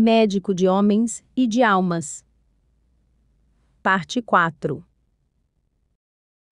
médico de homens e de almas. Parte 4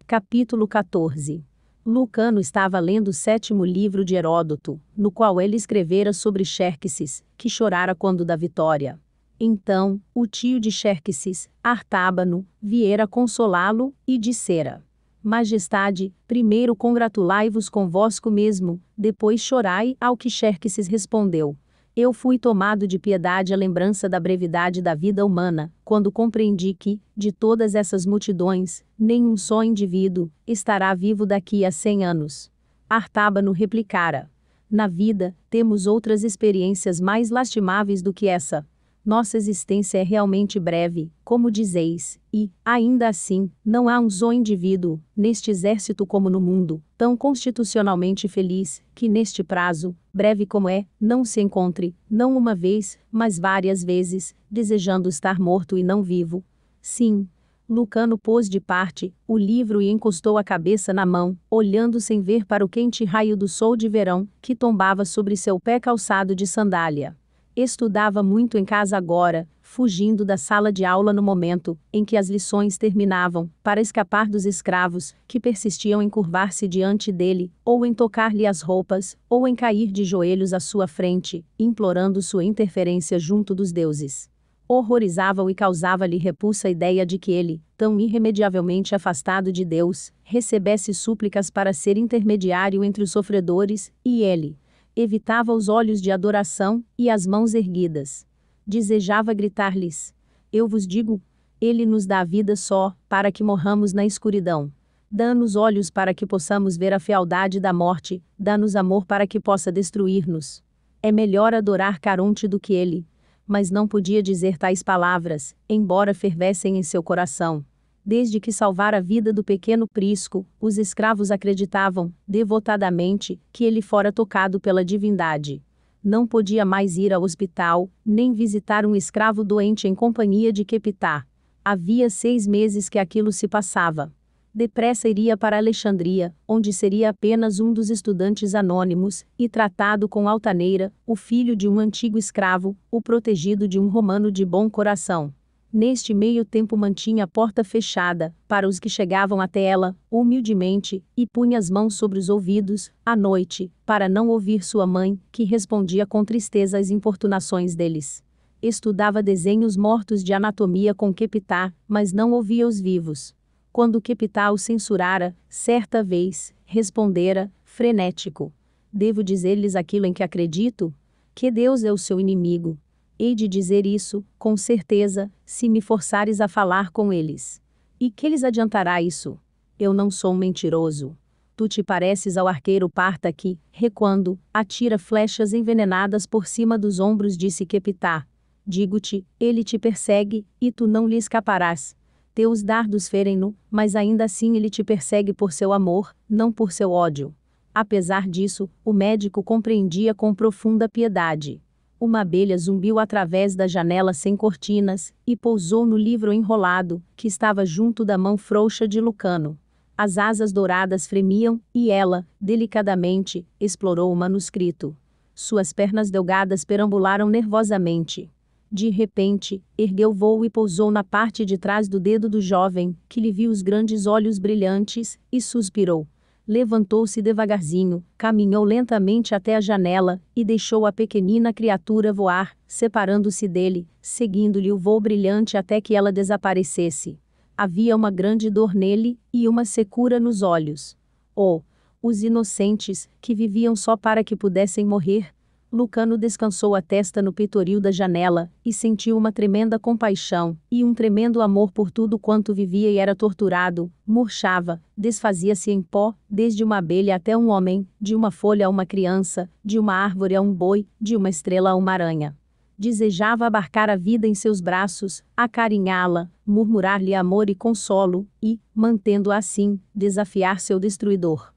Capítulo 14 Lucano estava lendo o sétimo livro de Heródoto, no qual ele escrevera sobre Xerxes, que chorara quando da vitória. Então, o tio de Xerxes, Artábano, viera consolá-lo e dissera: Majestade, primeiro congratulai-vos convosco mesmo, depois chorai ao que Xerxes respondeu: eu fui tomado de piedade à lembrança da brevidade da vida humana, quando compreendi que, de todas essas multidões, nenhum só indivíduo estará vivo daqui a cem anos. Artábano replicara: Na vida, temos outras experiências mais lastimáveis do que essa nossa existência é realmente breve, como dizeis, e, ainda assim, não há um só indivíduo, neste exército como no mundo, tão constitucionalmente feliz, que neste prazo, breve como é, não se encontre, não uma vez, mas várias vezes, desejando estar morto e não vivo. Sim. Lucano pôs de parte o livro e encostou a cabeça na mão, olhando sem ver para o quente raio do sol de verão que tombava sobre seu pé calçado de sandália. Estudava muito em casa agora, fugindo da sala de aula no momento em que as lições terminavam, para escapar dos escravos, que persistiam em curvar-se diante dele, ou em tocar-lhe as roupas, ou em cair de joelhos à sua frente, implorando sua interferência junto dos deuses. Horrorizava-o e causava-lhe repulsa a ideia de que ele, tão irremediavelmente afastado de Deus, recebesse súplicas para ser intermediário entre os sofredores e ele, evitava os olhos de adoração e as mãos erguidas. Desejava gritar-lhes: Eu vos digo, ele nos dá a vida só, para que morramos na escuridão. Dá-nos olhos para que possamos ver a fealdade da morte, dá-nos amor para que possa destruir-nos. É melhor adorar Caronte do que ele. Mas não podia dizer tais palavras, embora fervessem em seu coração. Desde que salvar a vida do pequeno Prisco, os escravos acreditavam, devotadamente, que ele fora tocado pela divindade. Não podia mais ir ao hospital, nem visitar um escravo doente em companhia de Kepitá. Havia seis meses que aquilo se passava. Depressa iria para Alexandria, onde seria apenas um dos estudantes anônimos, e tratado com altaneira, o filho de um antigo escravo, o protegido de um romano de bom coração. Neste meio tempo mantinha a porta fechada, para os que chegavam até ela, humildemente, e punha as mãos sobre os ouvidos, à noite, para não ouvir sua mãe, que respondia com tristeza às importunações deles. Estudava desenhos mortos de anatomia com Kepitá, mas não ouvia os vivos. Quando Kepitá o censurara, certa vez, respondera, frenético. Devo dizer-lhes aquilo em que acredito? Que Deus é o seu inimigo, Hei de dizer isso, com certeza, se me forçares a falar com eles. E que lhes adiantará isso? Eu não sou um mentiroso. Tu te pareces ao arqueiro parta que, recuando, atira flechas envenenadas por cima dos ombros disse Quepitá. Digo-te, ele te persegue, e tu não lhe escaparás. Teus dardos ferem-no, mas ainda assim ele te persegue por seu amor, não por seu ódio. Apesar disso, o médico compreendia com profunda piedade uma abelha zumbiu através da janela sem cortinas e pousou no livro enrolado, que estava junto da mão frouxa de Lucano. As asas douradas fremiam e ela, delicadamente, explorou o manuscrito. Suas pernas delgadas perambularam nervosamente. De repente, ergueu voo e pousou na parte de trás do dedo do jovem, que lhe viu os grandes olhos brilhantes, e suspirou levantou-se devagarzinho, caminhou lentamente até a janela e deixou a pequenina criatura voar, separando-se dele, seguindo-lhe o voo brilhante até que ela desaparecesse. Havia uma grande dor nele e uma secura nos olhos. Oh, os inocentes, que viviam só para que pudessem morrer, Lucano descansou a testa no peitoril da janela e sentiu uma tremenda compaixão e um tremendo amor por tudo quanto vivia e era torturado, murchava, desfazia-se em pó, desde uma abelha até um homem, de uma folha a uma criança, de uma árvore a um boi, de uma estrela a uma aranha desejava abarcar a vida em seus braços, acarinhá-la, murmurar-lhe amor e consolo, e, mantendo-a assim, desafiar seu destruidor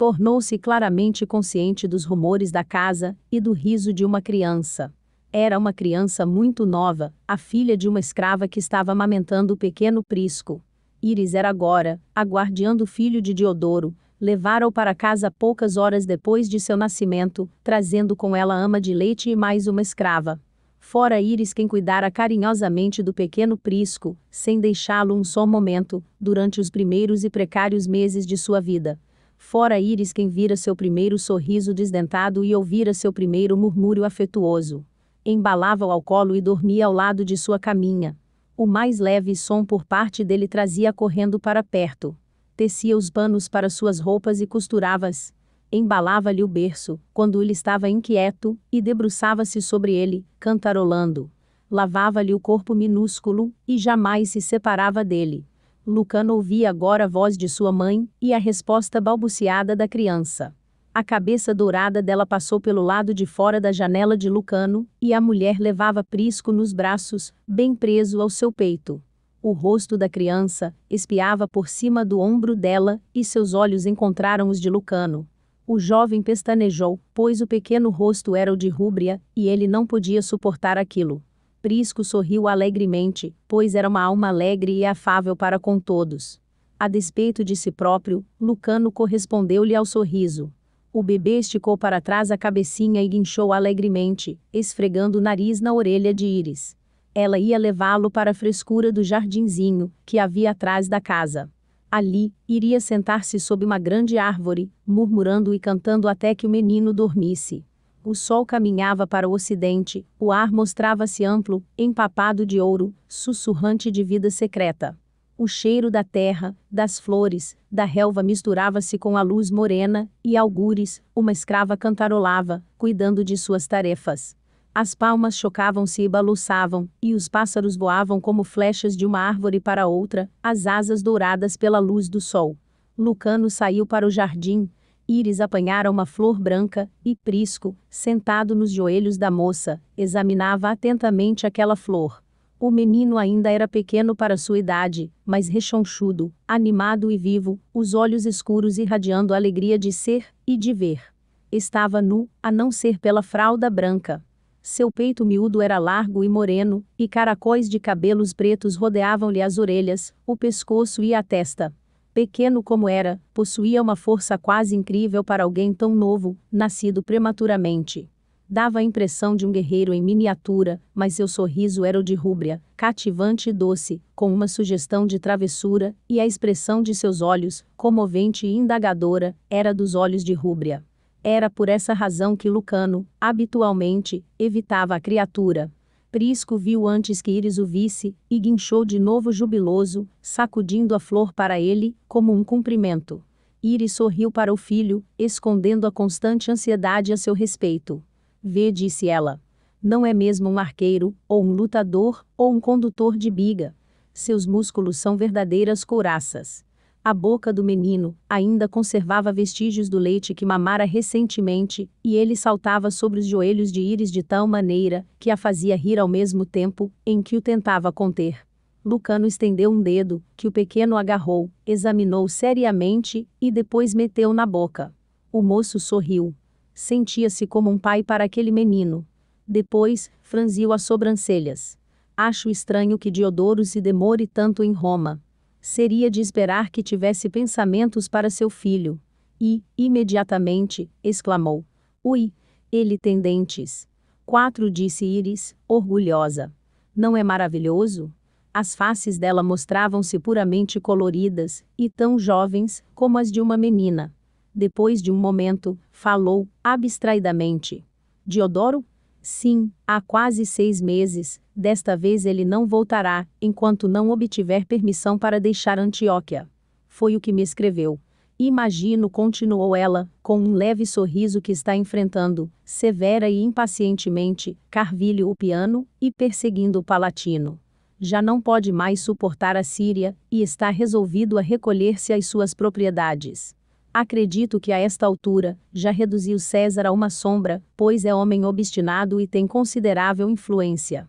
tornou-se claramente consciente dos rumores da casa e do riso de uma criança. Era uma criança muito nova, a filha de uma escrava que estava amamentando o pequeno Prisco. Iris era agora, a guardiã do filho de Diodoro, levaram-o para casa poucas horas depois de seu nascimento, trazendo com ela ama de leite e mais uma escrava. Fora Iris quem cuidara carinhosamente do pequeno Prisco, sem deixá-lo um só momento, durante os primeiros e precários meses de sua vida fora Íris quem vira seu primeiro sorriso desdentado e ouvira seu primeiro murmúrio afetuoso. Embalava-o ao colo e dormia ao lado de sua caminha. O mais leve som por parte dele trazia correndo para perto. Tecia os panos para suas roupas e costurava-as. Embalava-lhe o berço, quando ele estava inquieto, e debruçava-se sobre ele, cantarolando. Lavava-lhe o corpo minúsculo, e jamais se separava dele Lucano ouvia agora a voz de sua mãe e a resposta balbuciada da criança. A cabeça dourada dela passou pelo lado de fora da janela de Lucano, e a mulher levava Prisco nos braços, bem preso ao seu peito. O rosto da criança espiava por cima do ombro dela, e seus olhos encontraram os de Lucano. O jovem pestanejou, pois o pequeno rosto era o de Rúbria, e ele não podia suportar aquilo. Prisco sorriu alegremente, pois era uma alma alegre e afável para com todos. A despeito de si próprio, Lucano correspondeu-lhe ao sorriso. O bebê esticou para trás a cabecinha e guinchou alegremente, esfregando o nariz na orelha de Iris. Ela ia levá-lo para a frescura do jardinzinho, que havia atrás da casa. Ali, iria sentar-se sob uma grande árvore, murmurando e cantando até que o menino dormisse. O sol caminhava para o ocidente, o ar mostrava-se amplo, empapado de ouro, sussurrante de vida secreta. O cheiro da terra, das flores, da relva misturava-se com a luz morena, e algures, uma escrava cantarolava, cuidando de suas tarefas. As palmas chocavam-se e balançavam, e os pássaros voavam como flechas de uma árvore para outra, as asas douradas pela luz do sol. Lucano saiu para o jardim, Íris apanhara uma flor branca, e Prisco, sentado nos joelhos da moça, examinava atentamente aquela flor. O menino ainda era pequeno para sua idade, mas rechonchudo, animado e vivo, os olhos escuros irradiando a alegria de ser e de ver. Estava nu, a não ser pela fralda branca. Seu peito miúdo era largo e moreno, e caracóis de cabelos pretos rodeavam-lhe as orelhas, o pescoço e a testa pequeno como era, possuía uma força quase incrível para alguém tão novo, nascido prematuramente. Dava a impressão de um guerreiro em miniatura, mas seu sorriso era o de rúbria, cativante e doce, com uma sugestão de travessura, e a expressão de seus olhos, comovente e indagadora, era dos olhos de rúbria. Era por essa razão que Lucano, habitualmente, evitava a criatura. Prisco viu antes que Iris o visse, e guinchou de novo jubiloso, sacudindo a flor para ele, como um cumprimento. Iris sorriu para o filho, escondendo a constante ansiedade a seu respeito. Vê, disse ela. Não é mesmo um arqueiro, ou um lutador, ou um condutor de biga. Seus músculos são verdadeiras couraças. A boca do menino ainda conservava vestígios do leite que mamara recentemente, e ele saltava sobre os joelhos de Iris de tal maneira que a fazia rir ao mesmo tempo em que o tentava conter. Lucano estendeu um dedo, que o pequeno agarrou, examinou seriamente e depois meteu na boca. O moço sorriu. Sentia-se como um pai para aquele menino. Depois, franziu as sobrancelhas. Acho estranho que Diodoro se demore tanto em Roma. Seria de esperar que tivesse pensamentos para seu filho. E, imediatamente, exclamou: Ui, ele tem dentes. Quatro disse Iris, orgulhosa. Não é maravilhoso? As faces dela mostravam-se puramente coloridas, e tão jovens como as de uma menina. Depois de um momento, falou, abstraidamente. Diodoro? Sim, há quase seis meses, desta vez ele não voltará, enquanto não obtiver permissão para deixar Antioquia. Foi o que me escreveu. Imagino, continuou ela, com um leve sorriso que está enfrentando, severa e impacientemente, Carvilho o piano, e perseguindo o Palatino. Já não pode mais suportar a Síria, e está resolvido a recolher-se às suas propriedades. Acredito que a esta altura, já reduziu César a uma sombra, pois é homem obstinado e tem considerável influência.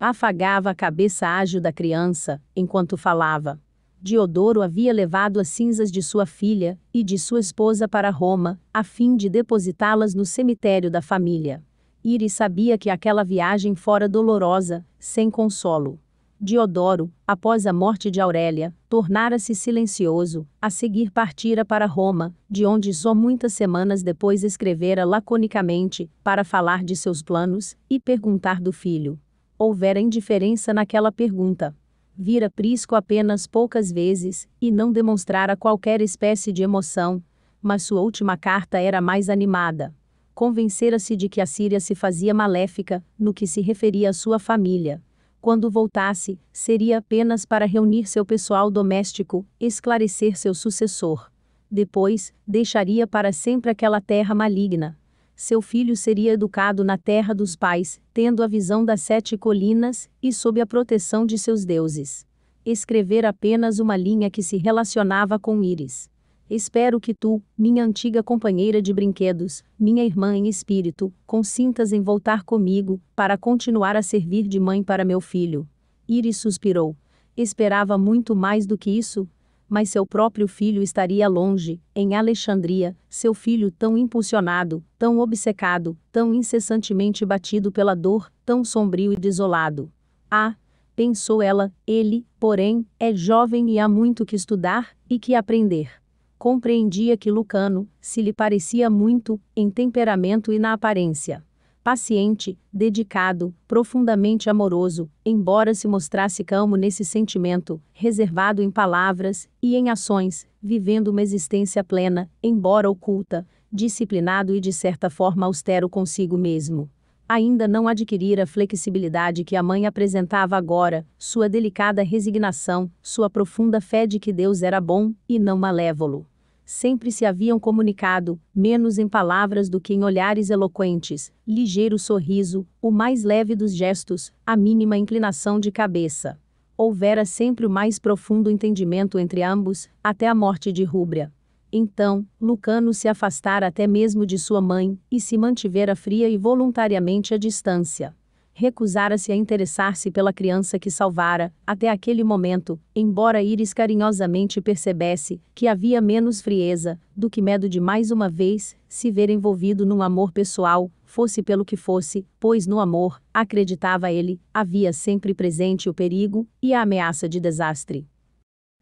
Afagava a cabeça ágil da criança, enquanto falava. Diodoro havia levado as cinzas de sua filha e de sua esposa para Roma, a fim de depositá-las no cemitério da família. Iris sabia que aquela viagem fora dolorosa, sem consolo. Diodoro, após a morte de Aurélia, tornara-se silencioso, a seguir partira para Roma, de onde só muitas semanas depois escrevera laconicamente, para falar de seus planos e perguntar do filho houvera indiferença naquela pergunta. Vira Prisco apenas poucas vezes, e não demonstrara qualquer espécie de emoção, mas sua última carta era mais animada. Convencera-se de que a Síria se fazia maléfica, no que se referia à sua família. Quando voltasse, seria apenas para reunir seu pessoal doméstico, esclarecer seu sucessor. Depois, deixaria para sempre aquela terra maligna seu filho seria educado na terra dos pais, tendo a visão das sete colinas e sob a proteção de seus deuses. Escrever apenas uma linha que se relacionava com Íris. Espero que tu, minha antiga companheira de brinquedos, minha irmã em espírito, consintas em voltar comigo, para continuar a servir de mãe para meu filho. Iris suspirou. Esperava muito mais do que isso, mas seu próprio filho estaria longe, em Alexandria, seu filho tão impulsionado, tão obcecado, tão incessantemente batido pela dor, tão sombrio e desolado. Ah! Pensou ela, ele, porém, é jovem e há muito que estudar e que aprender. Compreendia que Lucano se lhe parecia muito, em temperamento e na aparência paciente, dedicado, profundamente amoroso, embora se mostrasse calmo nesse sentimento, reservado em palavras e em ações, vivendo uma existência plena, embora oculta, disciplinado e de certa forma austero consigo mesmo. Ainda não adquirira a flexibilidade que a mãe apresentava agora, sua delicada resignação, sua profunda fé de que Deus era bom e não malévolo sempre se haviam comunicado, menos em palavras do que em olhares eloquentes, ligeiro sorriso, o mais leve dos gestos, a mínima inclinação de cabeça. Houvera sempre o mais profundo entendimento entre ambos, até a morte de Rúbria. Então, Lucano se afastara até mesmo de sua mãe, e se mantivera fria e voluntariamente à distância recusara-se a interessar-se pela criança que salvara, até aquele momento, embora Iris carinhosamente percebesse que havia menos frieza do que medo de mais uma vez se ver envolvido num amor pessoal, fosse pelo que fosse, pois no amor, acreditava ele, havia sempre presente o perigo e a ameaça de desastre.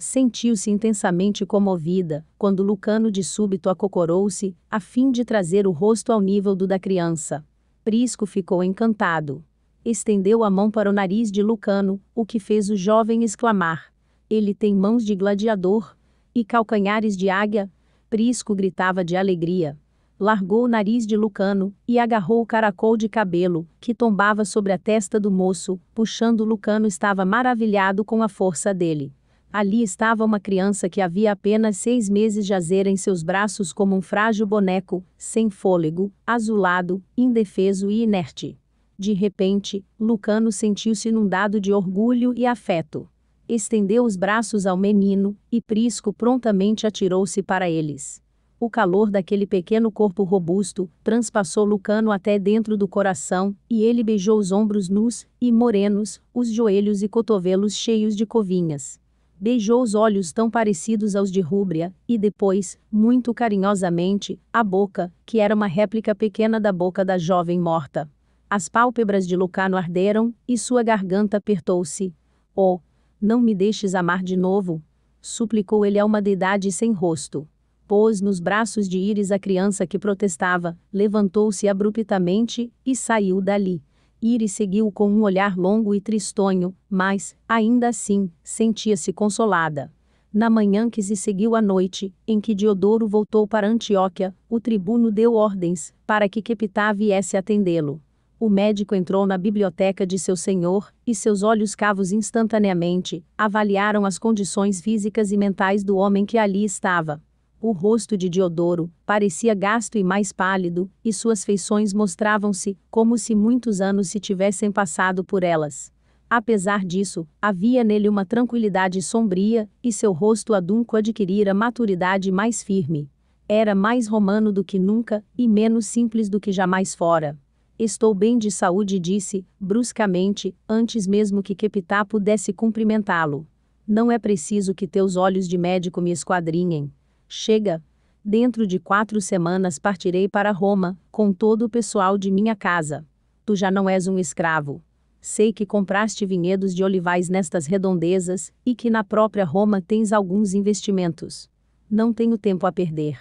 Sentiu-se intensamente comovida, quando Lucano de súbito acocorou-se, a fim de trazer o rosto ao nível do da criança. Prisco ficou encantado estendeu a mão para o nariz de Lucano, o que fez o jovem exclamar: Ele tem mãos de gladiador e calcanhares de águia. Prisco gritava de alegria. Largou o nariz de Lucano e agarrou o caracol de cabelo, que tombava sobre a testa do moço, puxando Lucano estava maravilhado com a força dele. Ali estava uma criança que havia apenas seis meses jazer em seus braços como um frágil boneco, sem fôlego, azulado, indefeso e inerte. De repente, Lucano sentiu-se inundado de orgulho e afeto. Estendeu os braços ao menino, e Prisco prontamente atirou-se para eles. O calor daquele pequeno corpo robusto transpassou Lucano até dentro do coração, e ele beijou os ombros nus e morenos, os joelhos e cotovelos cheios de covinhas. Beijou os olhos tão parecidos aos de Rúbria, e depois, muito carinhosamente, a boca, que era uma réplica pequena da boca da jovem morta. As pálpebras de Lucano arderam e sua garganta apertou-se. Oh, não me deixes amar de novo! suplicou ele a uma deidade sem rosto. Pôs nos braços de Íris a criança que protestava, levantou-se abruptamente e saiu dali. Íris seguiu com um olhar longo e tristonho, mas, ainda assim, sentia-se consolada. Na manhã que se seguiu à noite, em que Diodoro voltou para Antioquia, o tribuno deu ordens para que Kepitá viesse atendê-lo. O médico entrou na biblioteca de seu senhor, e seus olhos cavos instantaneamente avaliaram as condições físicas e mentais do homem que ali estava. O rosto de Diodoro parecia gasto e mais pálido, e suas feições mostravam-se como se muitos anos se tivessem passado por elas. Apesar disso, havia nele uma tranquilidade sombria, e seu rosto adunco adquirira maturidade mais firme. Era mais romano do que nunca, e menos simples do que jamais fora. Estou bem de saúde, disse, bruscamente, antes mesmo que Kepitá pudesse cumprimentá-lo. Não é preciso que teus olhos de médico me esquadrinhem. Chega. Dentro de quatro semanas partirei para Roma, com todo o pessoal de minha casa. Tu já não és um escravo. Sei que compraste vinhedos de olivais nestas redondezas, e que na própria Roma tens alguns investimentos. Não tenho tempo a perder.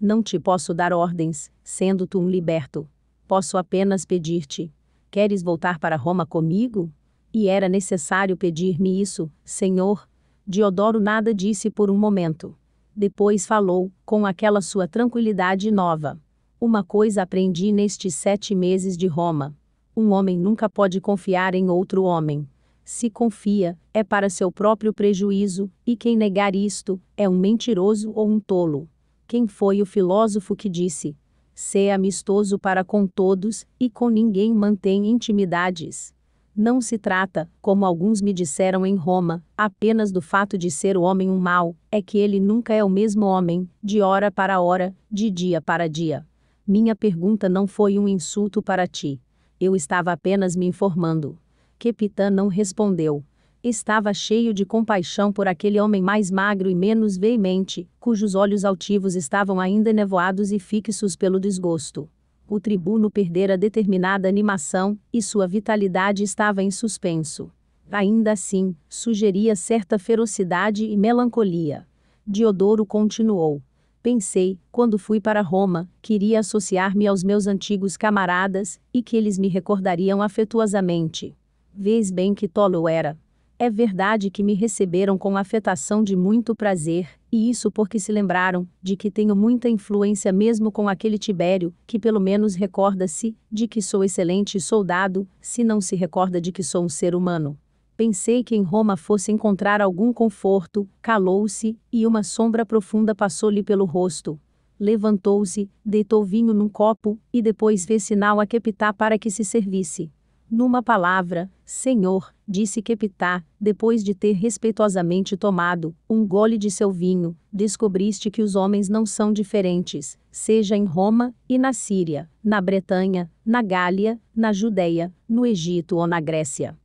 Não te posso dar ordens, sendo tu um liberto. Posso apenas pedir-te: Queres voltar para Roma comigo? E era necessário pedir-me isso, Senhor. Diodoro nada disse por um momento. Depois falou, com aquela sua tranquilidade nova. Uma coisa aprendi nestes sete meses de Roma: um homem nunca pode confiar em outro homem se confia, é para seu próprio prejuízo, e quem negar isto, é um mentiroso ou um tolo. Quem foi o filósofo que disse: Sê amistoso para com todos, e com ninguém mantém intimidades. Não se trata, como alguns me disseram em Roma, apenas do fato de ser o homem um mal, é que ele nunca é o mesmo homem, de hora para hora, de dia para dia. Minha pergunta não foi um insulto para ti. Eu estava apenas me informando. Capitã não respondeu, Estava cheio de compaixão por aquele homem mais magro e menos veemente, cujos olhos altivos estavam ainda nevoados e fixos pelo desgosto. O tribuno perdera determinada animação, e sua vitalidade estava em suspenso. Ainda assim, sugeria certa ferocidade e melancolia. Diodoro continuou. Pensei, quando fui para Roma, queria associar-me aos meus antigos camaradas, e que eles me recordariam afetuosamente. Vês bem que tolo era. É verdade que me receberam com afetação de muito prazer, e isso porque se lembraram de que tenho muita influência mesmo com aquele Tibério, que pelo menos recorda-se de que sou excelente soldado, se não se recorda de que sou um ser humano. Pensei que em Roma fosse encontrar algum conforto, calou-se, e uma sombra profunda passou-lhe pelo rosto. Levantou-se, deitou vinho num copo, e depois fez sinal a Kepitá para que se servisse. Numa palavra, Senhor, disse Kepitá, depois de ter respeitosamente tomado um gole de seu vinho, descobriste que os homens não são diferentes, seja em Roma e na Síria, na Bretanha, na Gália, na Judéia, no Egito ou na Grécia.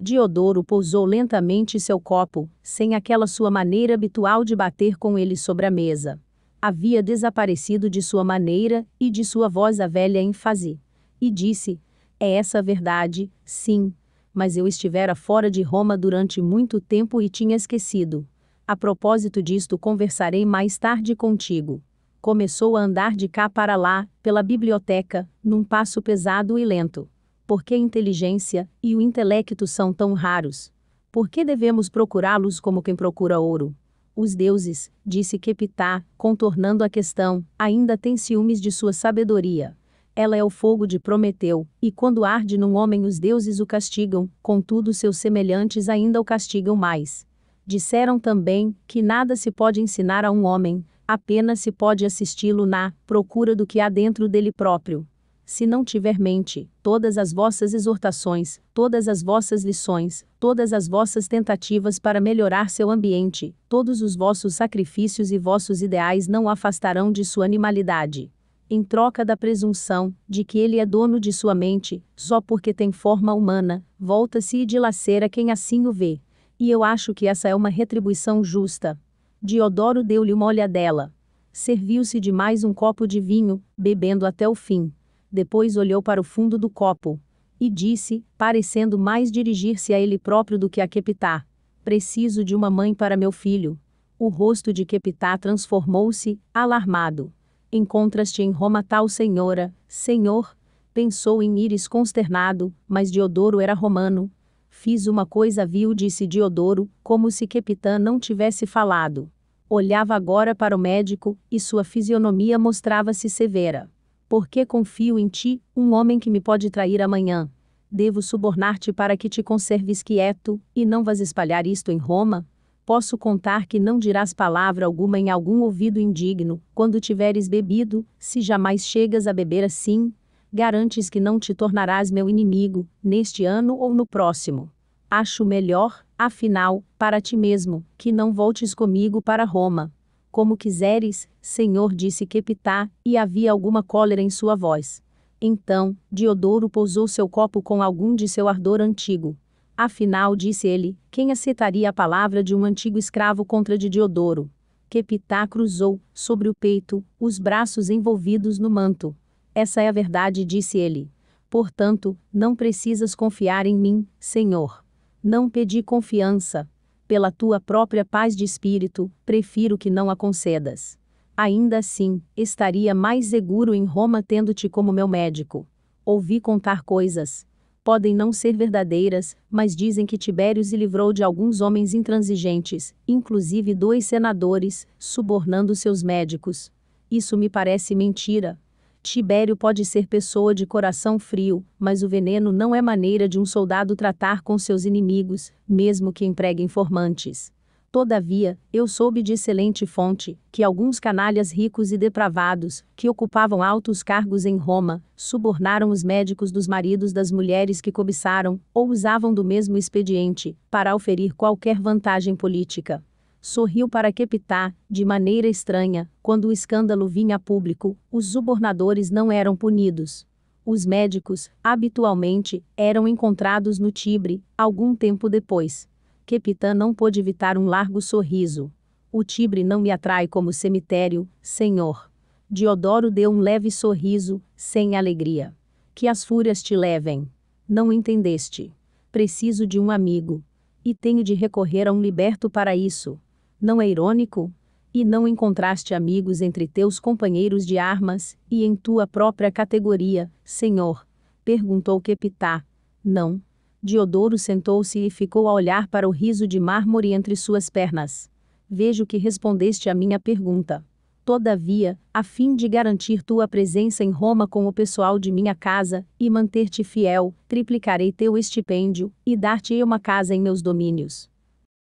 Diodoro pousou lentamente seu copo, sem aquela sua maneira habitual de bater com ele sobre a mesa. Havia desaparecido de sua maneira e de sua voz a velha ênfase. E disse: é essa a verdade, sim. Mas eu estivera fora de Roma durante muito tempo e tinha esquecido. A propósito disto, conversarei mais tarde contigo. Começou a andar de cá para lá, pela biblioteca, num passo pesado e lento. Por que a inteligência e o intelecto são tão raros? Por que devemos procurá-los como quem procura ouro? Os deuses, disse Kepitá, contornando a questão, ainda têm ciúmes de sua sabedoria. Ela é o fogo de Prometeu, e quando arde num homem os deuses o castigam, contudo seus semelhantes ainda o castigam mais. Disseram também que nada se pode ensinar a um homem, apenas se pode assisti-lo na procura do que há dentro dele próprio. Se não tiver mente, todas as vossas exortações, todas as vossas lições, todas as vossas tentativas para melhorar seu ambiente, todos os vossos sacrifícios e vossos ideais não o afastarão de sua animalidade em troca da presunção de que ele é dono de sua mente, só porque tem forma humana, volta-se e dilacera quem assim o vê. E eu acho que essa é uma retribuição justa. Diodoro deu-lhe uma olhadela. Serviu-se de mais um copo de vinho, bebendo até o fim. Depois olhou para o fundo do copo. E disse, parecendo mais dirigir-se a ele próprio do que a Quepitá: Preciso de uma mãe para meu filho. O rosto de Quepitá transformou-se, alarmado. Encontras-te em Roma tal senhora, senhor? Pensou em Iris consternado, mas Diodoro era romano. Fiz uma coisa vil, disse Diodoro, como se Capitã não tivesse falado. Olhava agora para o médico, e sua fisionomia mostrava-se severa. Porque confio em ti, um homem que me pode trair amanhã? Devo subornar-te para que te conserves quieto, e não vás espalhar isto em Roma? posso contar que não dirás palavra alguma em algum ouvido indigno, quando tiveres bebido, se jamais chegas a beber assim, garantes que não te tornarás meu inimigo, neste ano ou no próximo. Acho melhor, afinal, para ti mesmo, que não voltes comigo para Roma. Como quiseres, Senhor disse Kepitá, e havia alguma cólera em sua voz. Então, Diodoro pousou seu copo com algum de seu ardor antigo. Afinal, disse ele, quem aceitaria a palavra de um antigo escravo contra de Diodoro? Kepitá cruzou, sobre o peito, os braços envolvidos no manto. Essa é a verdade, disse ele. Portanto, não precisas confiar em mim, Senhor. Não pedi confiança. Pela tua própria paz de espírito, prefiro que não a concedas. Ainda assim, estaria mais seguro em Roma tendo-te como meu médico. Ouvi contar coisas, podem não ser verdadeiras, mas dizem que Tibério se livrou de alguns homens intransigentes, inclusive dois senadores, subornando seus médicos. Isso me parece mentira. Tibério pode ser pessoa de coração frio, mas o veneno não é maneira de um soldado tratar com seus inimigos, mesmo que empregue informantes. Todavia, eu soube de excelente fonte que alguns canalhas ricos e depravados, que ocupavam altos cargos em Roma, subornaram os médicos dos maridos das mulheres que cobiçaram, ou usavam do mesmo expediente, para oferir qualquer vantagem política. Sorriu para Kepitá, de maneira estranha, quando o escândalo vinha a público, os subornadores não eram punidos. Os médicos, habitualmente, eram encontrados no Tibre, algum tempo depois. Kepita não pôde evitar um largo sorriso. O Tibre não me atrai como cemitério, senhor. Diodoro deu um leve sorriso, sem alegria. Que as fúrias te levem. Não entendeste. Preciso de um amigo. E tenho de recorrer a um liberto para isso. Não é irônico? E não encontraste amigos entre teus companheiros de armas, e em tua própria categoria, senhor? Perguntou Kepitá. Não, Diodoro sentou-se e ficou a olhar para o riso de mármore entre suas pernas. Vejo que respondeste à minha pergunta. Todavia, a fim de garantir tua presença em Roma com o pessoal de minha casa, e manter-te fiel, triplicarei teu estipêndio, e dar-te-ei uma casa em meus domínios.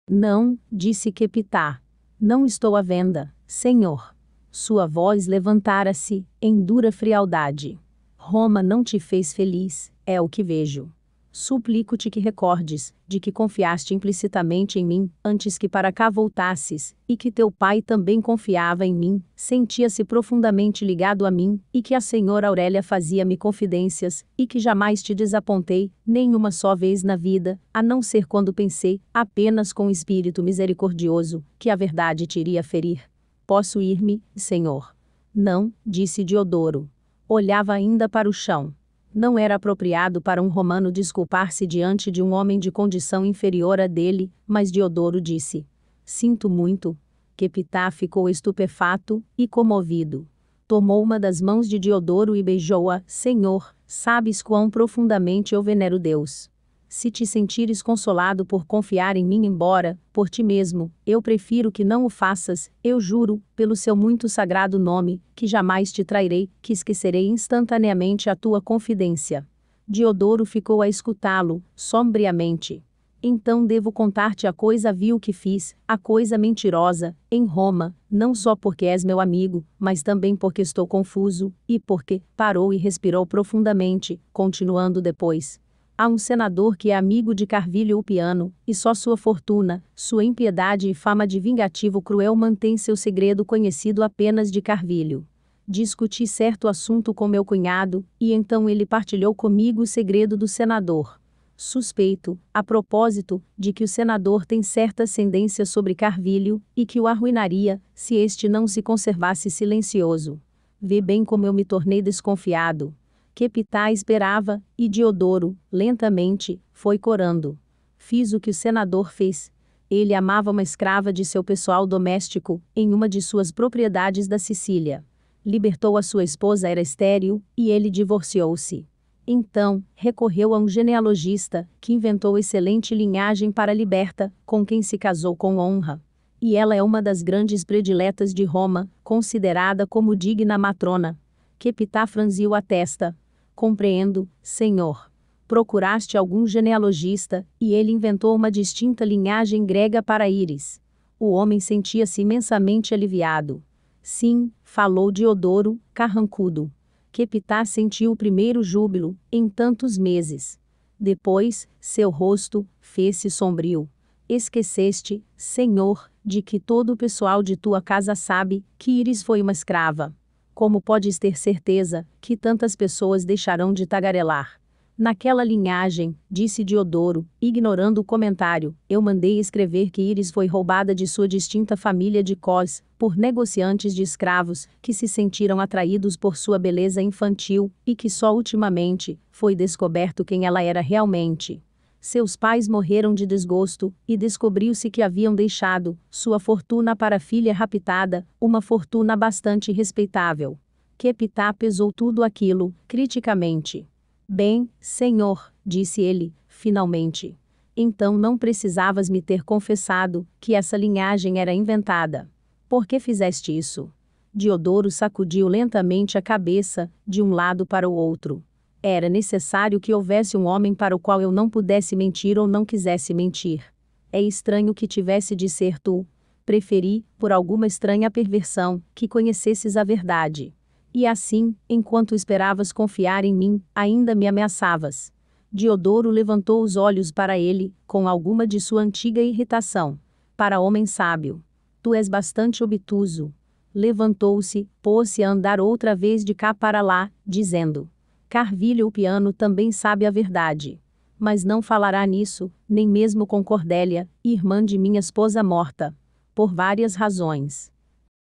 Não, disse Kepitá. Não estou à venda, senhor. Sua voz levantara-se, em dura frialdade. Roma não te fez feliz, é o que vejo suplico-te que recordes, de que confiaste implicitamente em mim, antes que para cá voltasses, e que teu pai também confiava em mim, sentia-se profundamente ligado a mim, e que a senhora Aurélia fazia-me confidências, e que jamais te desapontei, nenhuma só vez na vida, a não ser quando pensei, apenas com o espírito misericordioso, que a verdade te iria ferir. Posso ir-me, senhor? Não, disse Diodoro. Olhava ainda para o chão não era apropriado para um romano desculpar-se diante de um homem de condição inferior a dele, mas Diodoro disse: Sinto muito. Que Pitá ficou estupefato e comovido. Tomou uma das mãos de Diodoro e beijou-a: Senhor, sabes quão profundamente eu venero Deus. Se te sentires consolado por confiar em mim, embora, por ti mesmo, eu prefiro que não o faças, eu juro, pelo seu muito sagrado nome, que jamais te trairei, que esquecerei instantaneamente a tua confidência. Diodoro ficou a escutá-lo, sombriamente. Então devo contar-te a coisa vil que fiz, a coisa mentirosa, em Roma, não só porque és meu amigo, mas também porque estou confuso, e porque, parou e respirou profundamente, continuando depois. Há um senador que é amigo de Carvilho o piano, e só sua fortuna, sua impiedade e fama de vingativo cruel mantém seu segredo conhecido apenas de Carvilho. Discuti certo assunto com meu cunhado, e então ele partilhou comigo o segredo do senador. Suspeito, a propósito, de que o senador tem certa ascendência sobre Carvilho, e que o arruinaria, se este não se conservasse silencioso. Vê bem como eu me tornei desconfiado que Pitá esperava, e Diodoro, lentamente, foi corando. Fiz o que o senador fez. Ele amava uma escrava de seu pessoal doméstico, em uma de suas propriedades da Sicília. Libertou a sua esposa era estéril, e ele divorciou-se. Então, recorreu a um genealogista, que inventou excelente linhagem para liberta, com quem se casou com honra. E ela é uma das grandes prediletas de Roma, considerada como digna matrona. Quepitá franziu a testa, Compreendo, Senhor. Procuraste algum genealogista, e ele inventou uma distinta linhagem grega para Íris. O homem sentia-se imensamente aliviado. Sim, falou Diodoro, carrancudo. Que Pitá sentiu o primeiro júbilo, em tantos meses. Depois, seu rosto fez-se sombrio. Esqueceste, Senhor, de que todo o pessoal de tua casa sabe que Íris foi uma escrava. Como podes ter certeza que tantas pessoas deixarão de tagarelar? Naquela linhagem, disse Diodoro, ignorando o comentário, eu mandei escrever que Iris foi roubada de sua distinta família de Cos, por negociantes de escravos, que se sentiram atraídos por sua beleza infantil, e que só ultimamente, foi descoberto quem ela era realmente. Seus pais morreram de desgosto, e descobriu-se que haviam deixado sua fortuna para a filha raptada, uma fortuna bastante respeitável. Kepitá pesou tudo aquilo, criticamente. Bem, senhor, disse ele, finalmente. Então não precisavas me ter confessado que essa linhagem era inventada. Por que fizeste isso? Diodoro sacudiu lentamente a cabeça, de um lado para o outro. Era necessário que houvesse um homem para o qual eu não pudesse mentir ou não quisesse mentir. É estranho que tivesse de ser tu. Preferi, por alguma estranha perversão, que conhecesses a verdade. E assim, enquanto esperavas confiar em mim, ainda me ameaçavas. Diodoro levantou os olhos para ele, com alguma de sua antiga irritação. Para homem sábio. Tu és bastante obtuso. Levantou-se, pôs-se a andar outra vez de cá para lá, dizendo: Carvilho o piano também sabe a verdade. Mas não falará nisso, nem mesmo com Cordélia, irmã de minha esposa morta. Por várias razões.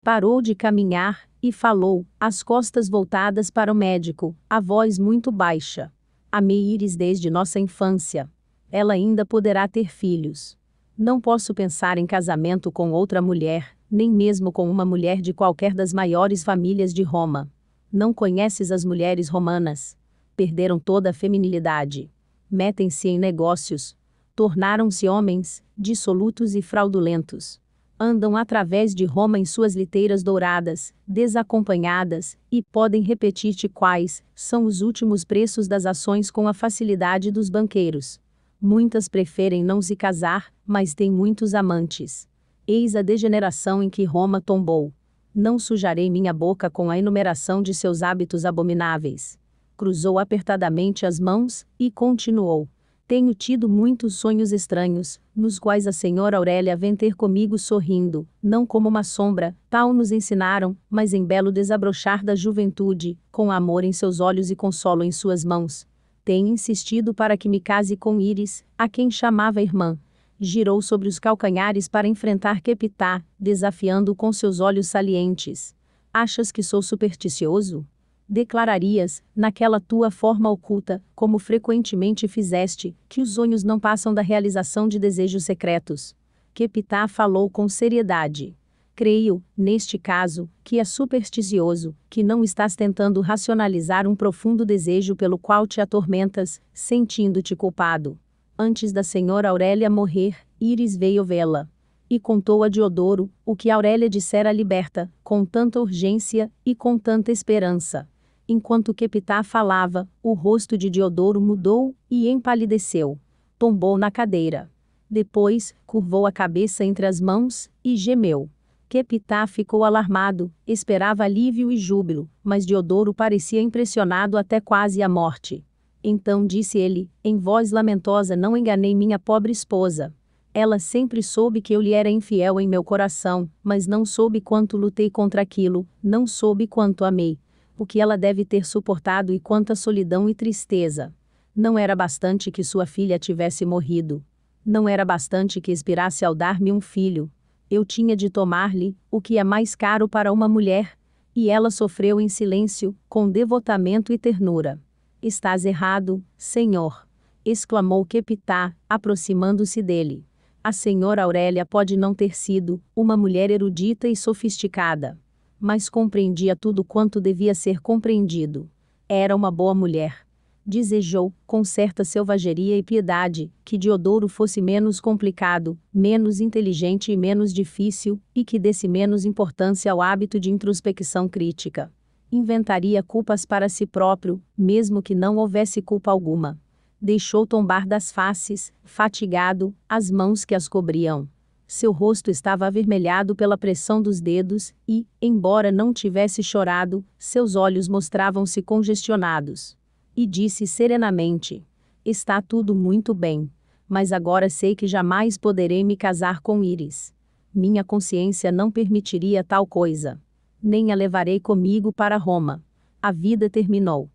Parou de caminhar e falou, as costas voltadas para o médico, a voz muito baixa. Amei Iris desde nossa infância. Ela ainda poderá ter filhos. Não posso pensar em casamento com outra mulher, nem mesmo com uma mulher de qualquer das maiores famílias de Roma. Não conheces as mulheres romanas. Perderam toda a feminilidade. Metem-se em negócios. Tornaram-se homens, dissolutos e fraudulentos. Andam através de Roma em suas liteiras douradas, desacompanhadas, e podem repetir-te quais são os últimos preços das ações com a facilidade dos banqueiros. Muitas preferem não se casar, mas têm muitos amantes. Eis a degeneração em que Roma tombou. Não sujarei minha boca com a enumeração de seus hábitos abomináveis. Cruzou apertadamente as mãos e continuou. Tenho tido muitos sonhos estranhos, nos quais a senhora Aurélia vem ter comigo sorrindo, não como uma sombra, tal nos ensinaram, mas em belo desabrochar da juventude, com amor em seus olhos e consolo em suas mãos. Tenho insistido para que me case com Iris, a quem chamava irmã girou sobre os calcanhares para enfrentar Kepitá, desafiando-o com seus olhos salientes. Achas que sou supersticioso? Declararias, naquela tua forma oculta, como frequentemente fizeste, que os sonhos não passam da realização de desejos secretos. Kepitá falou com seriedade. Creio, neste caso, que é supersticioso, que não estás tentando racionalizar um profundo desejo pelo qual te atormentas, sentindo-te culpado. Antes da senhora Aurélia morrer, Iris veio vê-la. E contou a Diodoro o que Aurélia dissera liberta, com tanta urgência e com tanta esperança. Enquanto Kepitá falava, o rosto de Diodoro mudou e empalideceu. Tombou na cadeira. Depois, curvou a cabeça entre as mãos e gemeu. Kepitá ficou alarmado, esperava alívio e júbilo, mas Diodoro parecia impressionado até quase a morte. Então disse ele, em voz lamentosa: Não enganei minha pobre esposa. Ela sempre soube que eu lhe era infiel em meu coração, mas não soube quanto lutei contra aquilo, não soube quanto amei. O que ela deve ter suportado e quanta solidão e tristeza. Não era bastante que sua filha tivesse morrido. Não era bastante que expirasse ao dar-me um filho. Eu tinha de tomar-lhe o que é mais caro para uma mulher. E ela sofreu em silêncio, com devotamento e ternura. Estás errado, senhor! exclamou Kepitá, aproximando-se dele. A senhora Aurélia pode não ter sido uma mulher erudita e sofisticada, mas compreendia tudo quanto devia ser compreendido. Era uma boa mulher. Desejou, com certa selvageria e piedade, que Diodoro fosse menos complicado, menos inteligente e menos difícil, e que desse menos importância ao hábito de introspecção crítica inventaria culpas para si próprio, mesmo que não houvesse culpa alguma. Deixou tombar das faces, fatigado, as mãos que as cobriam. Seu rosto estava avermelhado pela pressão dos dedos, e, embora não tivesse chorado, seus olhos mostravam-se congestionados. E disse serenamente: Está tudo muito bem. Mas agora sei que jamais poderei me casar com Iris. Minha consciência não permitiria tal coisa nem a levarei comigo para Roma. A vida terminou.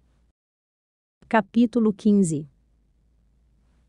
Capítulo 15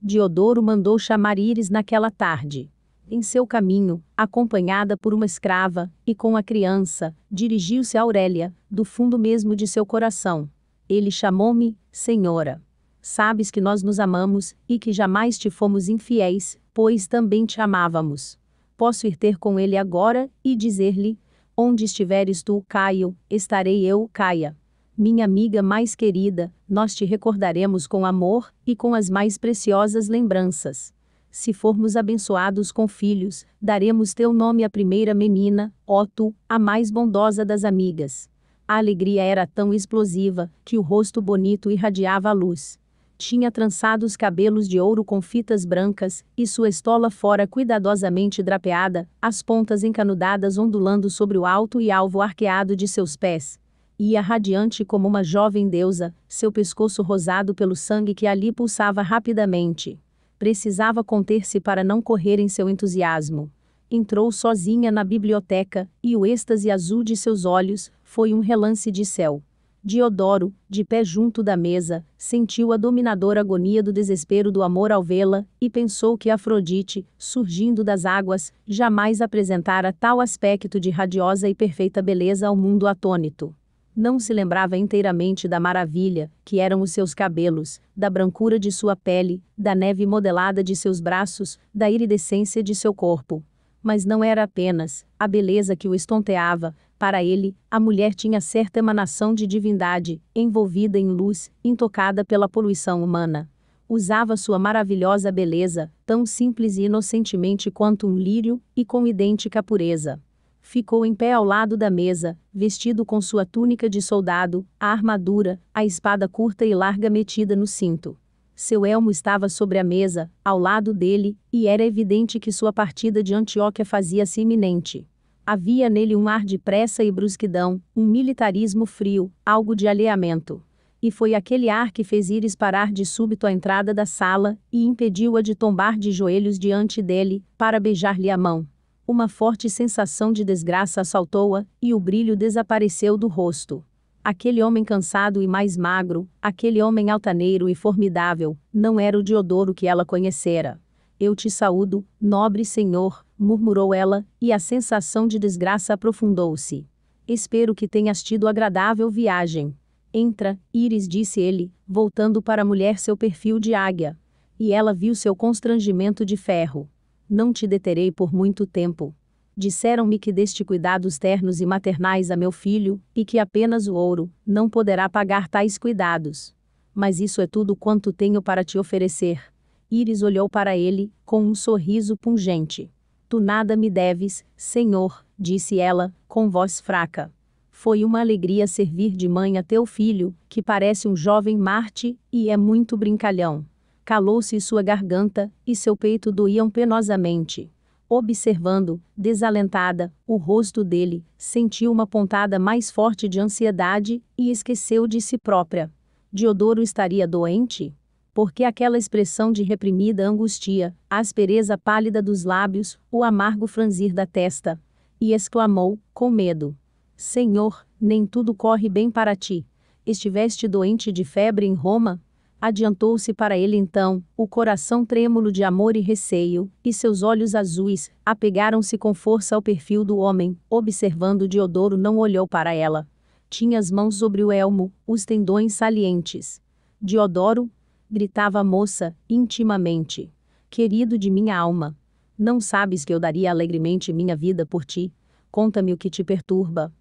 Diodoro mandou chamar Iris naquela tarde. Em seu caminho, acompanhada por uma escrava, e com a criança, dirigiu-se a Aurélia, do fundo mesmo de seu coração. Ele chamou-me, Senhora. Sabes que nós nos amamos, e que jamais te fomos infiéis, pois também te amávamos. Posso ir ter com ele agora, e dizer-lhe, Onde estiveres tu, Caio, estarei eu, Caia. Minha amiga mais querida, nós te recordaremos com amor e com as mais preciosas lembranças. Se formos abençoados com filhos, daremos teu nome à primeira menina, ó tu, a mais bondosa das amigas. A alegria era tão explosiva que o rosto bonito irradiava a luz tinha trançado os cabelos de ouro com fitas brancas, e sua estola fora cuidadosamente drapeada, as pontas encanudadas ondulando sobre o alto e alvo arqueado de seus pés. Ia radiante como uma jovem deusa, seu pescoço rosado pelo sangue que ali pulsava rapidamente. Precisava conter-se para não correr em seu entusiasmo entrou sozinha na biblioteca, e o êxtase azul de seus olhos foi um relance de céu. Diodoro, de pé junto da mesa, sentiu a dominadora agonia do desespero do amor ao vê-la, e pensou que Afrodite, surgindo das águas, jamais apresentara tal aspecto de radiosa e perfeita beleza ao mundo atônito. Não se lembrava inteiramente da maravilha, que eram os seus cabelos, da brancura de sua pele, da neve modelada de seus braços, da iridescência de seu corpo mas não era apenas a beleza que o estonteava, para ele, a mulher tinha certa emanação de divindade, envolvida em luz, intocada pela poluição humana. Usava sua maravilhosa beleza, tão simples e inocentemente quanto um lírio, e com idêntica pureza. Ficou em pé ao lado da mesa, vestido com sua túnica de soldado, a armadura, a espada curta e larga metida no cinto. Seu elmo estava sobre a mesa, ao lado dele, e era evidente que sua partida de Antioquia fazia-se iminente. Havia nele um ar de pressa e brusquidão, um militarismo frio, algo de alheamento. E foi aquele ar que fez Iris parar de súbito à entrada da sala e impediu-a de tombar de joelhos diante dele, para beijar-lhe a mão. Uma forte sensação de desgraça assaltou-a, e o brilho desapareceu do rosto. Aquele homem cansado e mais magro, aquele homem altaneiro e formidável, não era o Diodoro que ela conhecera. Eu te saúdo, nobre senhor, murmurou ela, e a sensação de desgraça aprofundou-se. Espero que tenhas tido agradável viagem. Entra, Iris disse ele, voltando para a mulher seu perfil de águia. E ela viu seu constrangimento de ferro. Não te deterei por muito tempo. Disseram-me que deste cuidados ternos e maternais a meu filho, e que apenas o ouro não poderá pagar tais cuidados. Mas isso é tudo quanto tenho para te oferecer. Íris olhou para ele, com um sorriso pungente. Tu nada me deves, senhor, disse ela, com voz fraca. Foi uma alegria servir de mãe a teu filho, que parece um jovem Marte, e é muito brincalhão. Calou-se sua garganta, e seu peito doíam penosamente observando, desalentada, o rosto dele, sentiu uma pontada mais forte de ansiedade e esqueceu de si própria. Diodoro estaria doente? Porque aquela expressão de reprimida angustia, a aspereza pálida dos lábios, o amargo franzir da testa. E exclamou, com medo: Senhor, nem tudo corre bem para ti. Estiveste doente de febre em Roma? Adiantou-se para ele então, o coração trêmulo de amor e receio, e seus olhos azuis apegaram-se com força ao perfil do homem. Observando Diodoro, não olhou para ela. Tinha as mãos sobre o elmo, os tendões salientes. Diodoro, gritava a moça, intimamente. Querido de minha alma, não sabes que eu daria alegremente minha vida por ti? Conta-me o que te perturba.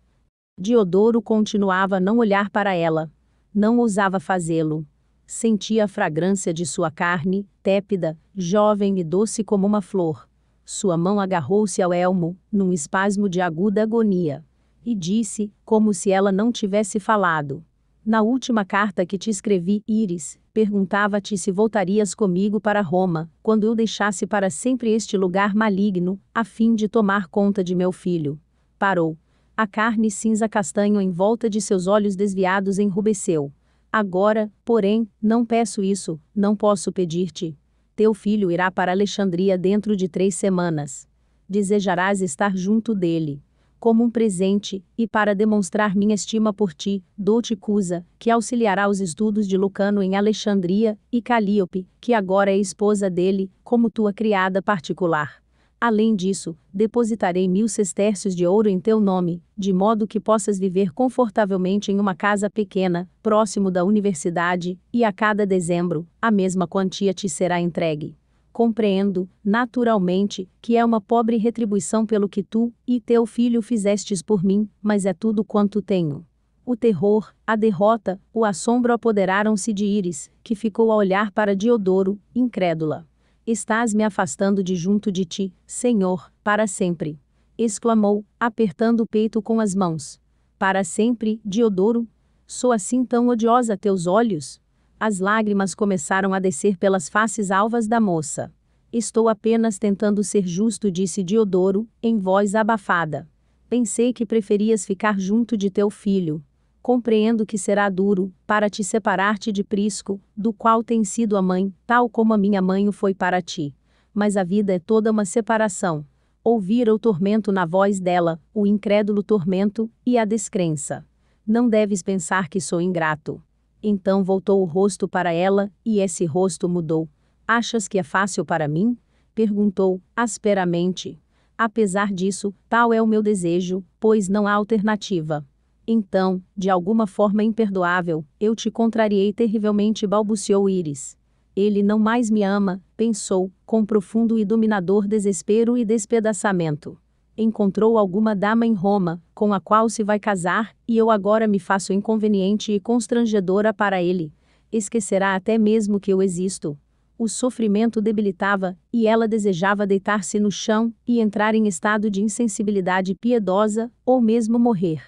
Diodoro continuava a não olhar para ela. Não ousava fazê-lo. Sentia a fragrância de sua carne, tépida, jovem e doce como uma flor. Sua mão agarrou-se ao elmo, num espasmo de aguda agonia. E disse, como se ela não tivesse falado. Na última carta que te escrevi, Iris, perguntava-te se voltarias comigo para Roma, quando eu deixasse para sempre este lugar maligno, a fim de tomar conta de meu filho. Parou. A carne cinza castanho em volta de seus olhos desviados enrubesceu. Agora, porém, não peço isso, não posso pedir-te. Teu filho irá para Alexandria dentro de três semanas. Desejarás estar junto dele. Como um presente, e para demonstrar minha estima por ti, dou-te Cusa, que auxiliará os estudos de Lucano em Alexandria, e Calíope, que agora é esposa dele, como tua criada particular. Além disso, depositarei mil sestércios de ouro em teu nome, de modo que possas viver confortavelmente em uma casa pequena, próximo da universidade, e a cada dezembro, a mesma quantia te será entregue. Compreendo, naturalmente, que é uma pobre retribuição pelo que tu e teu filho fizestes por mim, mas é tudo quanto tenho. O terror, a derrota, o assombro apoderaram-se de Íris, que ficou a olhar para Diodoro, incrédula. Estás me afastando de junto de ti, Senhor, para sempre. Exclamou, apertando o peito com as mãos. Para sempre, Diodoro? Sou assim tão odiosa a teus olhos? As lágrimas começaram a descer pelas faces alvas da moça. Estou apenas tentando ser justo, disse Diodoro, em voz abafada. Pensei que preferias ficar junto de teu filho, compreendo que será duro, para te separar-te de Prisco, do qual tem sido a mãe, tal como a minha mãe o foi para ti. Mas a vida é toda uma separação. Ouvira o tormento na voz dela, o incrédulo tormento, e a descrença. Não deves pensar que sou ingrato. Então voltou o rosto para ela, e esse rosto mudou. Achas que é fácil para mim? Perguntou, asperamente. Apesar disso, tal é o meu desejo, pois não há alternativa. Então, de alguma forma imperdoável, eu te contrariei terrivelmente, balbuciou Iris. Ele não mais me ama, pensou, com profundo e dominador desespero e despedaçamento. Encontrou alguma dama em Roma, com a qual se vai casar, e eu agora me faço inconveniente e constrangedora para ele. Esquecerá até mesmo que eu existo. O sofrimento debilitava, e ela desejava deitar-se no chão e entrar em estado de insensibilidade piedosa, ou mesmo morrer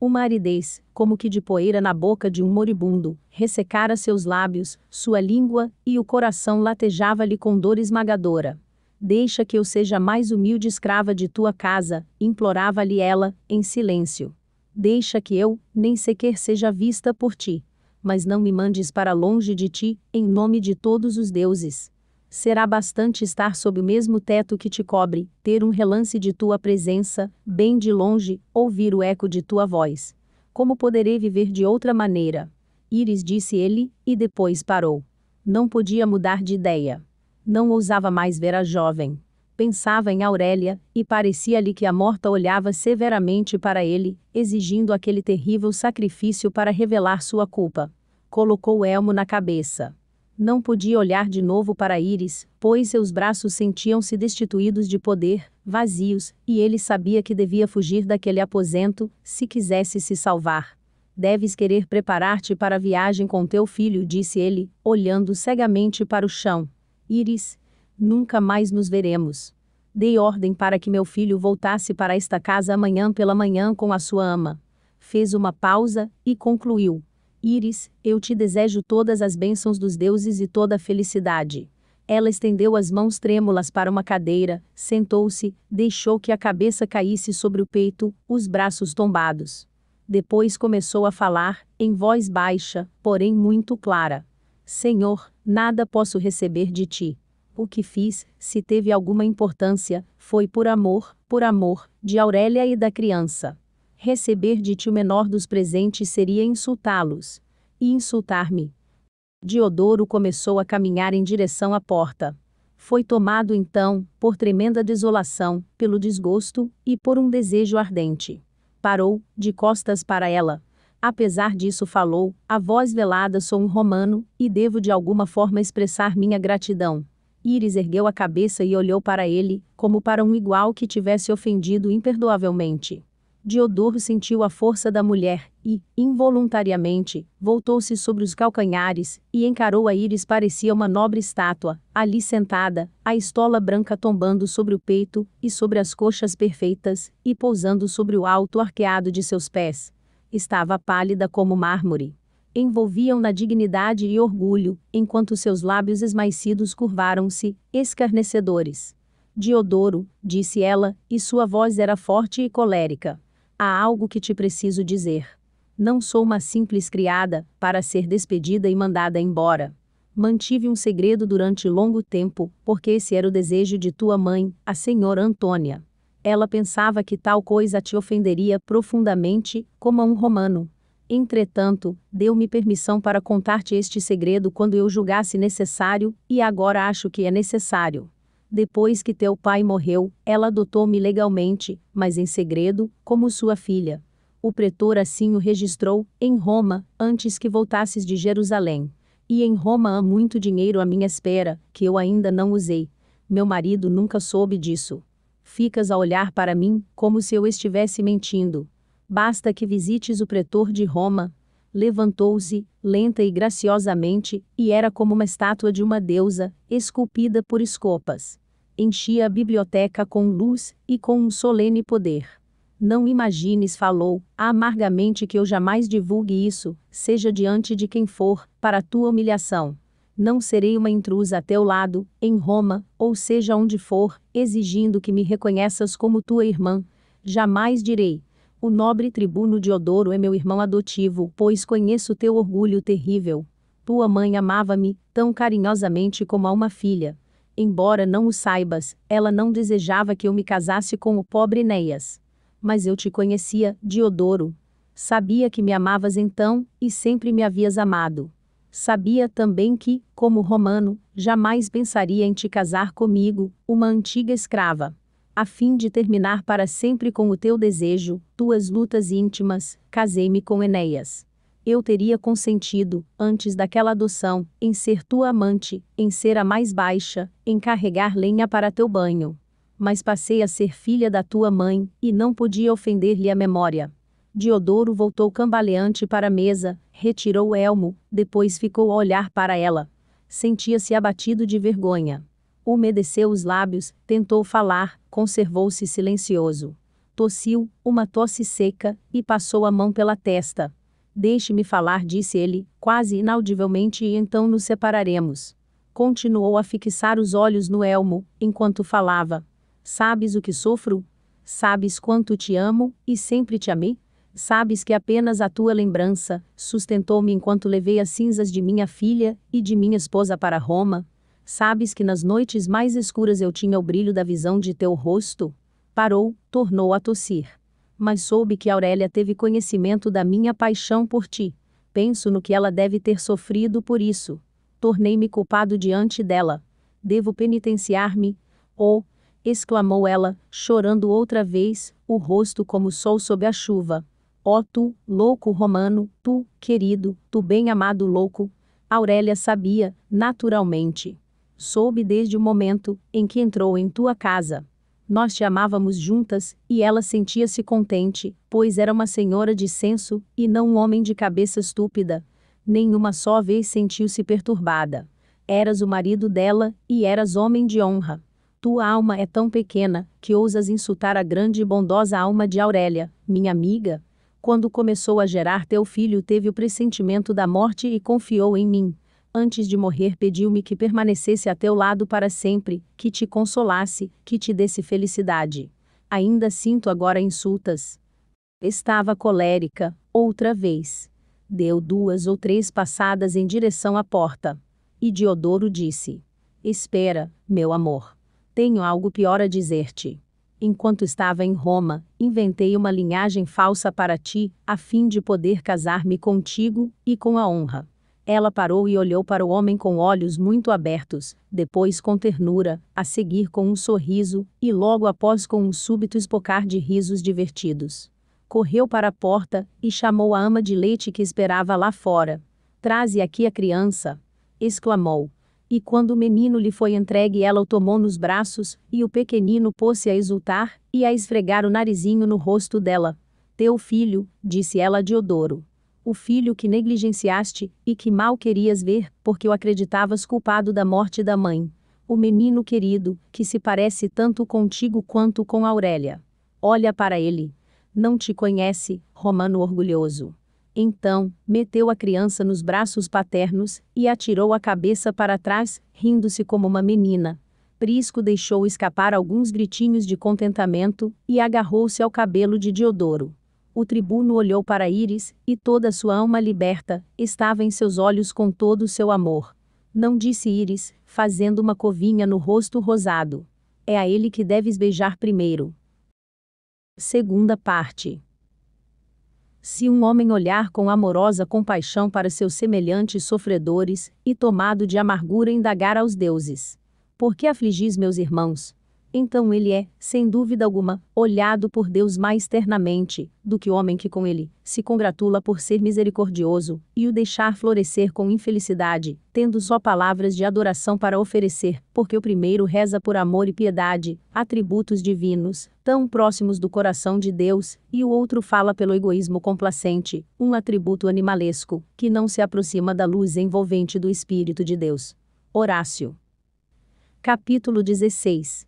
uma aridez, como que de poeira na boca de um moribundo, ressecara seus lábios, sua língua, e o coração latejava-lhe com dor esmagadora. Deixa que eu seja mais humilde escrava de tua casa, implorava-lhe ela, em silêncio. Deixa que eu, nem sequer seja vista por ti. Mas não me mandes para longe de ti, em nome de todos os deuses. Será bastante estar sob o mesmo teto que te cobre, ter um relance de tua presença, bem de longe, ouvir o eco de tua voz. Como poderei viver de outra maneira? Iris disse ele, e depois parou. Não podia mudar de ideia. Não ousava mais ver a jovem. Pensava em Aurélia, e parecia-lhe que a morta olhava severamente para ele, exigindo aquele terrível sacrifício para revelar sua culpa. Colocou o elmo na cabeça. Não podia olhar de novo para Iris, pois seus braços sentiam-se destituídos de poder, vazios, e ele sabia que devia fugir daquele aposento, se quisesse se salvar. Deves querer preparar-te para a viagem com teu filho, disse ele, olhando cegamente para o chão. Iris, nunca mais nos veremos. Dei ordem para que meu filho voltasse para esta casa amanhã pela manhã com a sua ama. Fez uma pausa e concluiu. Iris, eu te desejo todas as bênçãos dos deuses e toda a felicidade. Ela estendeu as mãos trêmulas para uma cadeira, sentou-se, deixou que a cabeça caísse sobre o peito, os braços tombados. Depois começou a falar, em voz baixa, porém muito clara: Senhor, nada posso receber de ti. O que fiz, se teve alguma importância, foi por amor, por amor, de Aurélia e da criança. Receber de ti o menor dos presentes seria insultá-los. E insultar-me. Diodoro começou a caminhar em direção à porta. Foi tomado então, por tremenda desolação, pelo desgosto e por um desejo ardente. Parou, de costas para ela. Apesar disso, falou: A voz velada sou um romano, e devo de alguma forma expressar minha gratidão. Iris ergueu a cabeça e olhou para ele, como para um igual que tivesse ofendido imperdoavelmente. Diodoro sentiu a força da mulher e, involuntariamente, voltou-se sobre os calcanhares e encarou a íris parecia uma nobre estátua, ali sentada, a estola branca tombando sobre o peito e sobre as coxas perfeitas e pousando sobre o alto arqueado de seus pés. Estava pálida como mármore. Envolviam-na dignidade e orgulho, enquanto seus lábios esmaecidos curvaram-se, escarnecedores. Diodoro, disse ela, e sua voz era forte e colérica há algo que te preciso dizer. Não sou uma simples criada para ser despedida e mandada embora. Mantive um segredo durante longo tempo, porque esse era o desejo de tua mãe, a senhora Antônia. Ela pensava que tal coisa te ofenderia profundamente, como a um romano. Entretanto, deu-me permissão para contar-te este segredo quando eu julgasse necessário, e agora acho que é necessário. Depois que teu pai morreu, ela adotou-me legalmente, mas em segredo, como sua filha. O pretor assim o registrou, em Roma, antes que voltasses de Jerusalém. E em Roma há muito dinheiro à minha espera, que eu ainda não usei. Meu marido nunca soube disso. Ficas a olhar para mim, como se eu estivesse mentindo. Basta que visites o pretor de Roma. Levantou-se, lenta e graciosamente, e era como uma estátua de uma deusa, esculpida por escopas. Enchia a biblioteca com luz e com um solene poder. Não imagines, falou, amargamente que eu jamais divulgue isso, seja diante de quem for, para tua humilhação. Não serei uma intrusa a teu lado, em Roma, ou seja onde for, exigindo que me reconheças como tua irmã. Jamais direi, o nobre tribuno Diodoro é meu irmão adotivo, pois conheço teu orgulho terrível. Tua mãe amava-me tão carinhosamente como a uma filha. Embora não o saibas, ela não desejava que eu me casasse com o pobre Enéas. Mas eu te conhecia, Diodoro. Sabia que me amavas então, e sempre me havias amado. Sabia também que, como romano, jamais pensaria em te casar comigo, uma antiga escrava a fim de terminar para sempre com o teu desejo, tuas lutas íntimas, casei-me com Enéas. Eu teria consentido, antes daquela adoção, em ser tua amante, em ser a mais baixa, em carregar lenha para teu banho. Mas passei a ser filha da tua mãe, e não podia ofender-lhe a memória. Diodoro voltou cambaleante para a mesa, retirou o elmo, depois ficou a olhar para ela. Sentia-se abatido de vergonha Umedeceu os lábios, tentou falar, conservou-se silencioso. Tossiu, uma tosse seca, e passou a mão pela testa. Deixe-me falar, disse ele, quase inaudivelmente, e então nos separaremos. Continuou a fixar os olhos no elmo, enquanto falava. Sabes o que sofro? Sabes quanto te amo, e sempre te amei? Sabes que apenas a tua lembrança sustentou-me enquanto levei as cinzas de minha filha e de minha esposa para Roma, Sabes que nas noites mais escuras eu tinha o brilho da visão de teu rosto? Parou, tornou a tossir. Mas soube que Aurélia teve conhecimento da minha paixão por ti. Penso no que ela deve ter sofrido por isso. Tornei-me culpado diante dela. Devo penitenciar-me? Oh! exclamou ela, chorando outra vez, o rosto como o sol sob a chuva. oh, tu, louco romano, tu, querido, tu bem amado louco. Aurélia sabia, naturalmente soube desde o momento em que entrou em tua casa. Nós te amávamos juntas, e ela sentia-se contente, pois era uma senhora de senso, e não um homem de cabeça estúpida. Nenhuma só vez sentiu-se perturbada. Eras o marido dela, e eras homem de honra. Tua alma é tão pequena, que ousas insultar a grande e bondosa alma de Aurélia, minha amiga. Quando começou a gerar teu filho, teve o pressentimento da morte e confiou em mim antes de morrer, pediu-me que permanecesse a teu lado para sempre, que te consolasse, que te desse felicidade. Ainda sinto agora insultas. Estava colérica, outra vez. Deu duas ou três passadas em direção à porta. E Diodoro disse: Espera, meu amor. Tenho algo pior a dizer-te. Enquanto estava em Roma, inventei uma linhagem falsa para ti, a fim de poder casar-me contigo, e com a honra ela parou e olhou para o homem com olhos muito abertos, depois com ternura, a seguir com um sorriso, e logo após com um súbito espocar de risos divertidos. Correu para a porta e chamou a ama de leite que esperava lá fora. Traze aqui a criança! exclamou. E quando o menino lhe foi entregue, ela o tomou nos braços, e o pequenino pôs-se a exultar e a esfregar o narizinho no rosto dela. Teu filho, disse ela a Diodoro o filho que negligenciaste, e que mal querias ver, porque o acreditavas culpado da morte da mãe. O menino querido, que se parece tanto contigo quanto com Aurélia. Olha para ele. Não te conhece, romano orgulhoso. Então, meteu a criança nos braços paternos e atirou a cabeça para trás, rindo-se como uma menina. Prisco deixou escapar alguns gritinhos de contentamento e agarrou-se ao cabelo de Diodoro. O tribuno olhou para Íris, e toda sua alma liberta estava em seus olhos com todo o seu amor. Não disse Íris, fazendo uma covinha no rosto rosado. É a ele que deves beijar primeiro. Segunda parte. Se um homem olhar com amorosa compaixão para seus semelhantes sofredores, e tomado de amargura indagar aos deuses: Por que afligis meus irmãos? então ele é, sem dúvida alguma, olhado por Deus mais ternamente do que o homem que com ele se congratula por ser misericordioso e o deixar florescer com infelicidade, tendo só palavras de adoração para oferecer, porque o primeiro reza por amor e piedade, atributos divinos, tão próximos do coração de Deus, e o outro fala pelo egoísmo complacente, um atributo animalesco, que não se aproxima da luz envolvente do Espírito de Deus. Horácio. Capítulo 16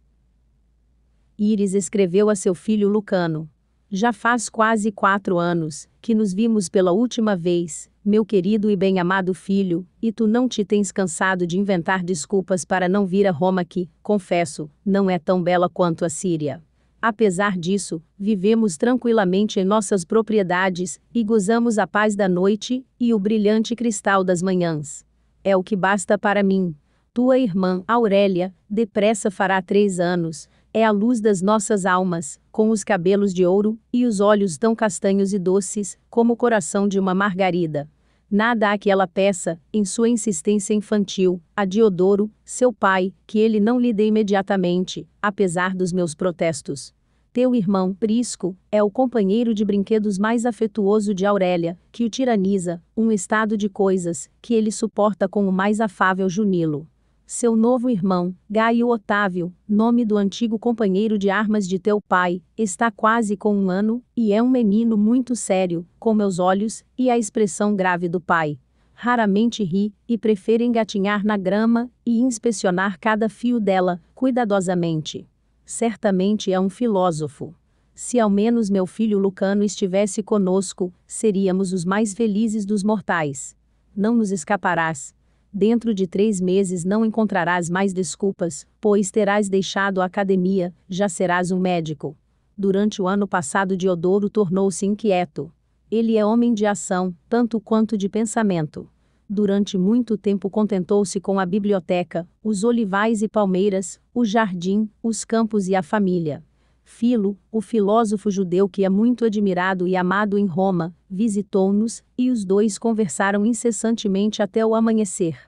Iris escreveu a seu filho Lucano. Já faz quase quatro anos que nos vimos pela última vez, meu querido e bem-amado filho, e tu não te tens cansado de inventar desculpas para não vir a Roma que, confesso, não é tão bela quanto a Síria. Apesar disso, vivemos tranquilamente em nossas propriedades e gozamos a paz da noite e o brilhante cristal das manhãs. É o que basta para mim. Tua irmã, Aurélia, depressa fará três anos é a luz das nossas almas, com os cabelos de ouro e os olhos tão castanhos e doces como o coração de uma margarida. Nada há que ela peça, em sua insistência infantil, a Diodoro, seu pai, que ele não lhe dê imediatamente, apesar dos meus protestos. Teu irmão, Prisco, é o companheiro de brinquedos mais afetuoso de Aurélia, que o tiraniza, um estado de coisas, que ele suporta com o mais afável Junilo seu novo irmão, Gaio Otávio, nome do antigo companheiro de armas de teu pai, está quase com um ano, e é um menino muito sério, com meus olhos, e a expressão grave do pai. Raramente ri, e prefere engatinhar na grama, e inspecionar cada fio dela, cuidadosamente. Certamente é um filósofo. Se ao menos meu filho Lucano estivesse conosco, seríamos os mais felizes dos mortais. Não nos escaparás, Dentro de três meses não encontrarás mais desculpas, pois terás deixado a academia, já serás um médico. Durante o ano passado, Diodoro tornou-se inquieto. Ele é homem de ação, tanto quanto de pensamento. Durante muito tempo contentou-se com a biblioteca, os olivais e palmeiras, o jardim, os campos e a família Filo, o filósofo judeu que é muito admirado e amado em Roma, visitou-nos, e os dois conversaram incessantemente até o amanhecer.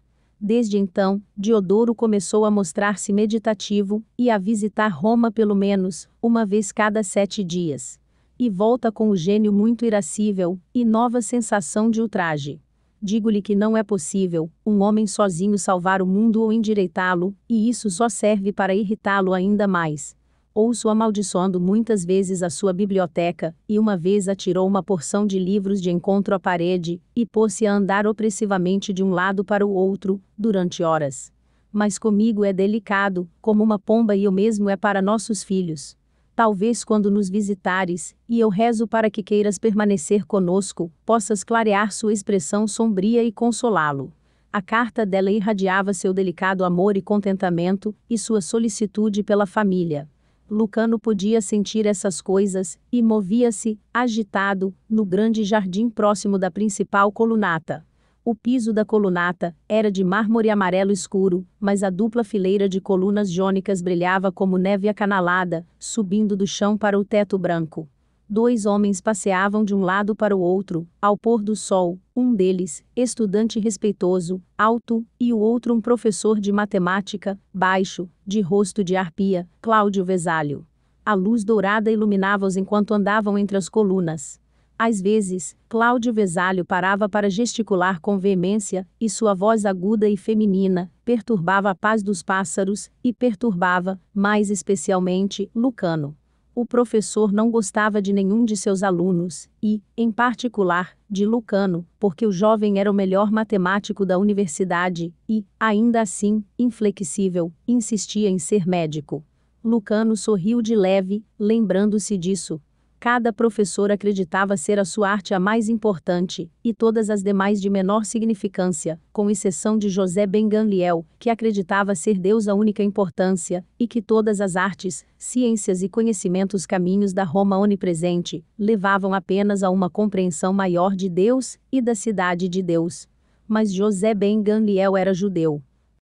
Desde então, Diodoro começou a mostrar-se meditativo, e a visitar Roma pelo menos, uma vez cada sete dias. E volta com o gênio muito irascível, e nova sensação de ultraje digo-lhe que não é possível, um homem sozinho salvar o mundo ou endireitá-lo, e isso só serve para irritá-lo ainda mais ouço amaldiçoando muitas vezes a sua biblioteca, e uma vez atirou uma porção de livros de encontro à parede, e pôs-se a andar opressivamente de um lado para o outro, durante horas. Mas comigo é delicado, como uma pomba e o mesmo é para nossos filhos. Talvez quando nos visitares, e eu rezo para que queiras permanecer conosco, possas clarear sua expressão sombria e consolá-lo. A carta dela irradiava seu delicado amor e contentamento, e sua solicitude pela família Lucano podia sentir essas coisas, e movia-se, agitado, no grande jardim próximo da principal colunata. O piso da colunata era de mármore amarelo escuro, mas a dupla fileira de colunas jônicas brilhava como neve acanalada, subindo do chão para o teto branco. Dois homens passeavam de um lado para o outro, ao pôr do sol, um deles, estudante respeitoso, alto, e o outro um professor de matemática, baixo, de rosto de arpia, Cláudio Vesalho. A luz dourada iluminava-os enquanto andavam entre as colunas. Às vezes, Cláudio Vesalho parava para gesticular com veemência, e sua voz aguda e feminina perturbava a paz dos pássaros e perturbava, mais especialmente, Lucano. O professor não gostava de nenhum de seus alunos, e, em particular, de Lucano, porque o jovem era o melhor matemático da universidade e, ainda assim, inflexível, insistia em ser médico. Lucano sorriu de leve, lembrando-se disso, Cada professor acreditava ser a sua arte a mais importante, e todas as demais de menor significância, com exceção de José Ben Ganiel, que acreditava ser Deus a única importância, e que todas as artes, ciências e conhecimentos caminhos da Roma onipresente, levavam apenas a uma compreensão maior de Deus e da cidade de Deus. Mas José Ben Ganiel era judeu.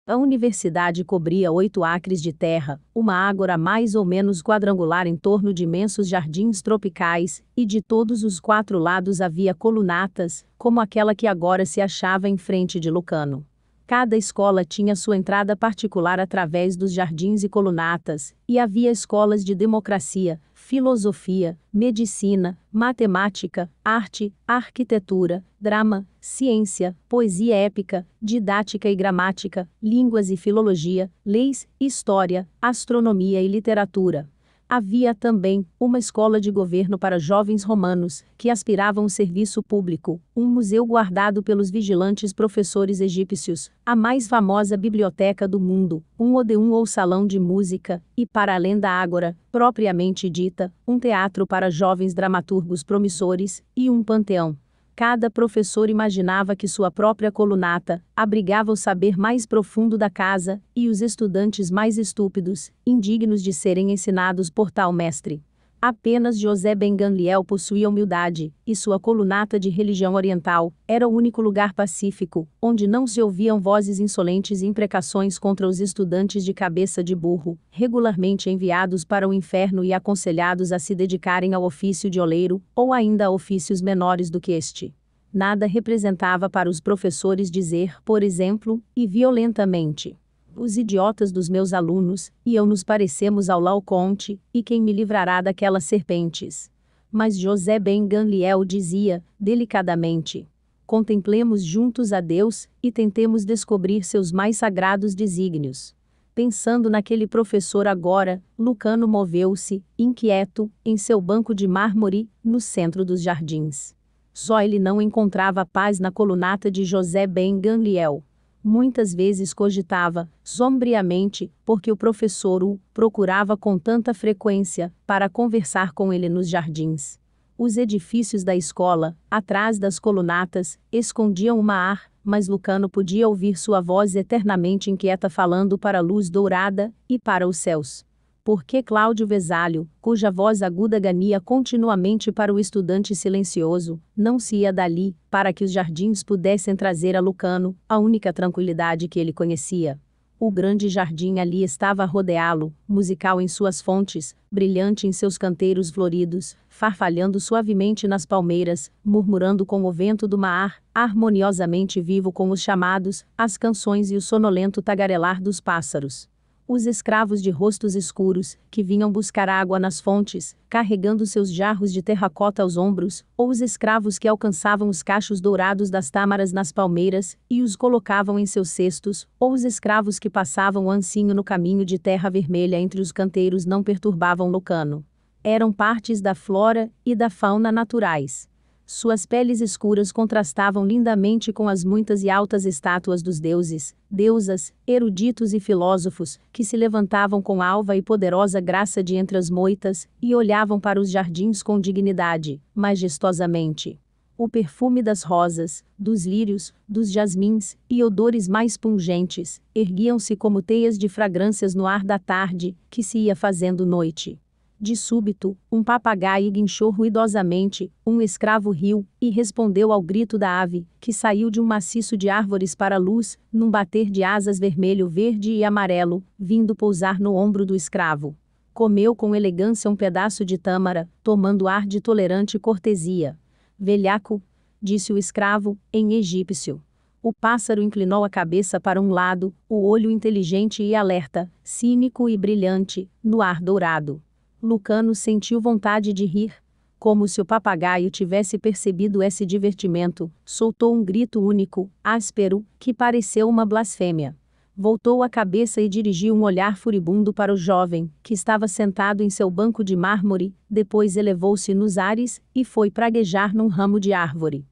A universidade cobria oito acres de terra, uma ágora mais ou menos quadrangular em torno de imensos jardins tropicais, e de todos os quatro lados havia colunatas, como aquela que agora se achava em frente de Lucano. Cada escola tinha sua entrada particular através dos jardins e colunatas, e havia escolas de democracia, filosofia, medicina, matemática, arte, arquitetura, drama, ciência, poesia épica, didática e gramática, línguas e filologia, leis, história, astronomia e literatura. Havia também uma escola de governo para jovens romanos que aspiravam ao serviço público, um museu guardado pelos vigilantes professores egípcios, a mais famosa biblioteca do mundo, um odeum ou salão de música, e para além da ágora, propriamente dita, um teatro para jovens dramaturgos promissores e um panteão. Cada professor imaginava que sua própria colunata abrigava o saber mais profundo da casa e os estudantes mais estúpidos, indignos de serem ensinados por tal mestre. Apenas José Ben Gamliel possuía humildade, e sua colunata de religião oriental era o único lugar pacífico, onde não se ouviam vozes insolentes e imprecações contra os estudantes de cabeça de burro, regularmente enviados para o inferno e aconselhados a se dedicarem ao ofício de oleiro, ou ainda a ofícios menores do que este. Nada representava para os professores dizer, por exemplo, e violentamente os idiotas dos meus alunos, e eu nos parecemos ao Laoconte, e quem me livrará daquelas serpentes? Mas José Ben Ganliel dizia, delicadamente: Contemplemos juntos a Deus, e tentemos descobrir seus mais sagrados desígnios. Pensando naquele professor agora, Lucano moveu-se, inquieto, em seu banco de mármore, no centro dos jardins. Só ele não encontrava paz na colunata de José Ben Ganliel muitas vezes cogitava, sombriamente, porque o professor o procurava com tanta frequência, para conversar com ele nos jardins. Os edifícios da escola, atrás das colunatas, escondiam o mar, mas Lucano podia ouvir sua voz eternamente inquieta falando para a luz dourada e para os céus porque Cláudio Vesalho, cuja voz aguda gania continuamente para o estudante silencioso, não se ia dali, para que os jardins pudessem trazer a Lucano a única tranquilidade que ele conhecia. O grande jardim ali estava a rodeá-lo, musical em suas fontes, brilhante em seus canteiros floridos, farfalhando suavemente nas palmeiras, murmurando com o vento do mar, harmoniosamente vivo com os chamados, as canções e o sonolento tagarelar dos pássaros. Os escravos de rostos escuros, que vinham buscar água nas fontes, carregando seus jarros de terracota aos ombros, ou os escravos que alcançavam os cachos dourados das tâmaras nas palmeiras e os colocavam em seus cestos, ou os escravos que passavam o ancinho no caminho de terra vermelha entre os canteiros não perturbavam Lucano. Eram partes da flora e da fauna naturais. Suas peles escuras contrastavam lindamente com as muitas e altas estátuas dos deuses, deusas, eruditos e filósofos, que se levantavam com alva e poderosa graça de entre as moitas, e olhavam para os jardins com dignidade, majestosamente. O perfume das rosas, dos lírios, dos jasmins e odores mais pungentes erguiam-se como teias de fragrâncias no ar da tarde, que se ia fazendo noite de súbito, um papagaio guinchou ruidosamente, um escravo riu, e respondeu ao grito da ave, que saiu de um maciço de árvores para a luz, num bater de asas vermelho, verde e amarelo, vindo pousar no ombro do escravo. Comeu com elegância um pedaço de tâmara, tomando ar de tolerante cortesia. Velhaco, disse o escravo, em egípcio. O pássaro inclinou a cabeça para um lado, o olho inteligente e alerta, cínico e brilhante, no ar dourado Lucano sentiu vontade de rir. Como se o papagaio tivesse percebido esse divertimento, soltou um grito único, áspero, que pareceu uma blasfêmia. Voltou a cabeça e dirigiu um olhar furibundo para o jovem, que estava sentado em seu banco de mármore, depois elevou-se nos ares e foi praguejar num ramo de árvore.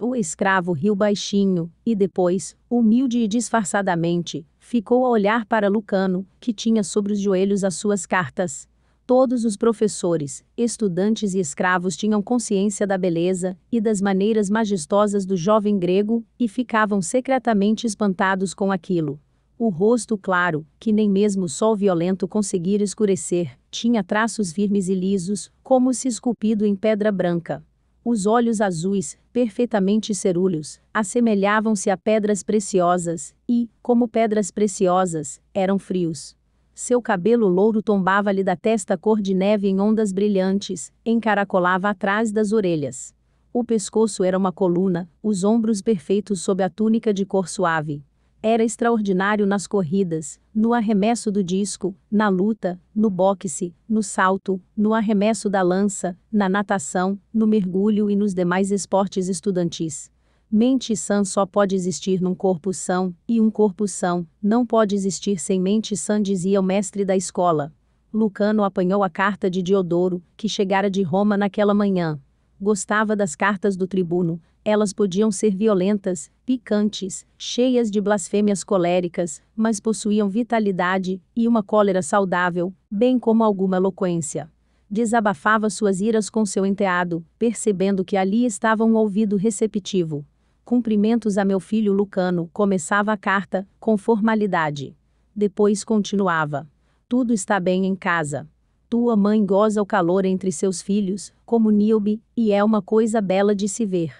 O escravo riu baixinho, e depois, humilde e disfarçadamente, ficou a olhar para Lucano, que tinha sobre os joelhos as suas cartas. Todos os professores, estudantes e escravos tinham consciência da beleza e das maneiras majestosas do jovem grego e ficavam secretamente espantados com aquilo. O rosto claro, que nem mesmo o sol violento conseguira escurecer, tinha traços firmes e lisos, como se esculpido em pedra branca. Os olhos azuis, perfeitamente cerúleos, assemelhavam-se a pedras preciosas e, como pedras preciosas, eram frios. Seu cabelo louro tombava-lhe da testa cor de neve em ondas brilhantes, encaracolava atrás das orelhas. O pescoço era uma coluna, os ombros perfeitos sob a túnica de cor suave. Era extraordinário nas corridas, no arremesso do disco, na luta, no boxe, no salto, no arremesso da lança, na natação, no mergulho e nos demais esportes estudantis. Mente sã só pode existir num corpo são, e um corpo são não pode existir sem mente sã, dizia o mestre da escola. Lucano apanhou a carta de Diodoro, que chegara de Roma naquela manhã. Gostava das cartas do tribuno, elas podiam ser violentas, picantes, cheias de blasfêmias coléricas, mas possuíam vitalidade e uma cólera saudável, bem como alguma eloquência. Desabafava suas iras com seu enteado, percebendo que ali estava um ouvido receptivo. Cumprimentos a meu filho Lucano, começava a carta, com formalidade. Depois continuava. Tudo está bem em casa. Tua mãe goza o calor entre seus filhos, como Nilbe, e é uma coisa bela de se ver.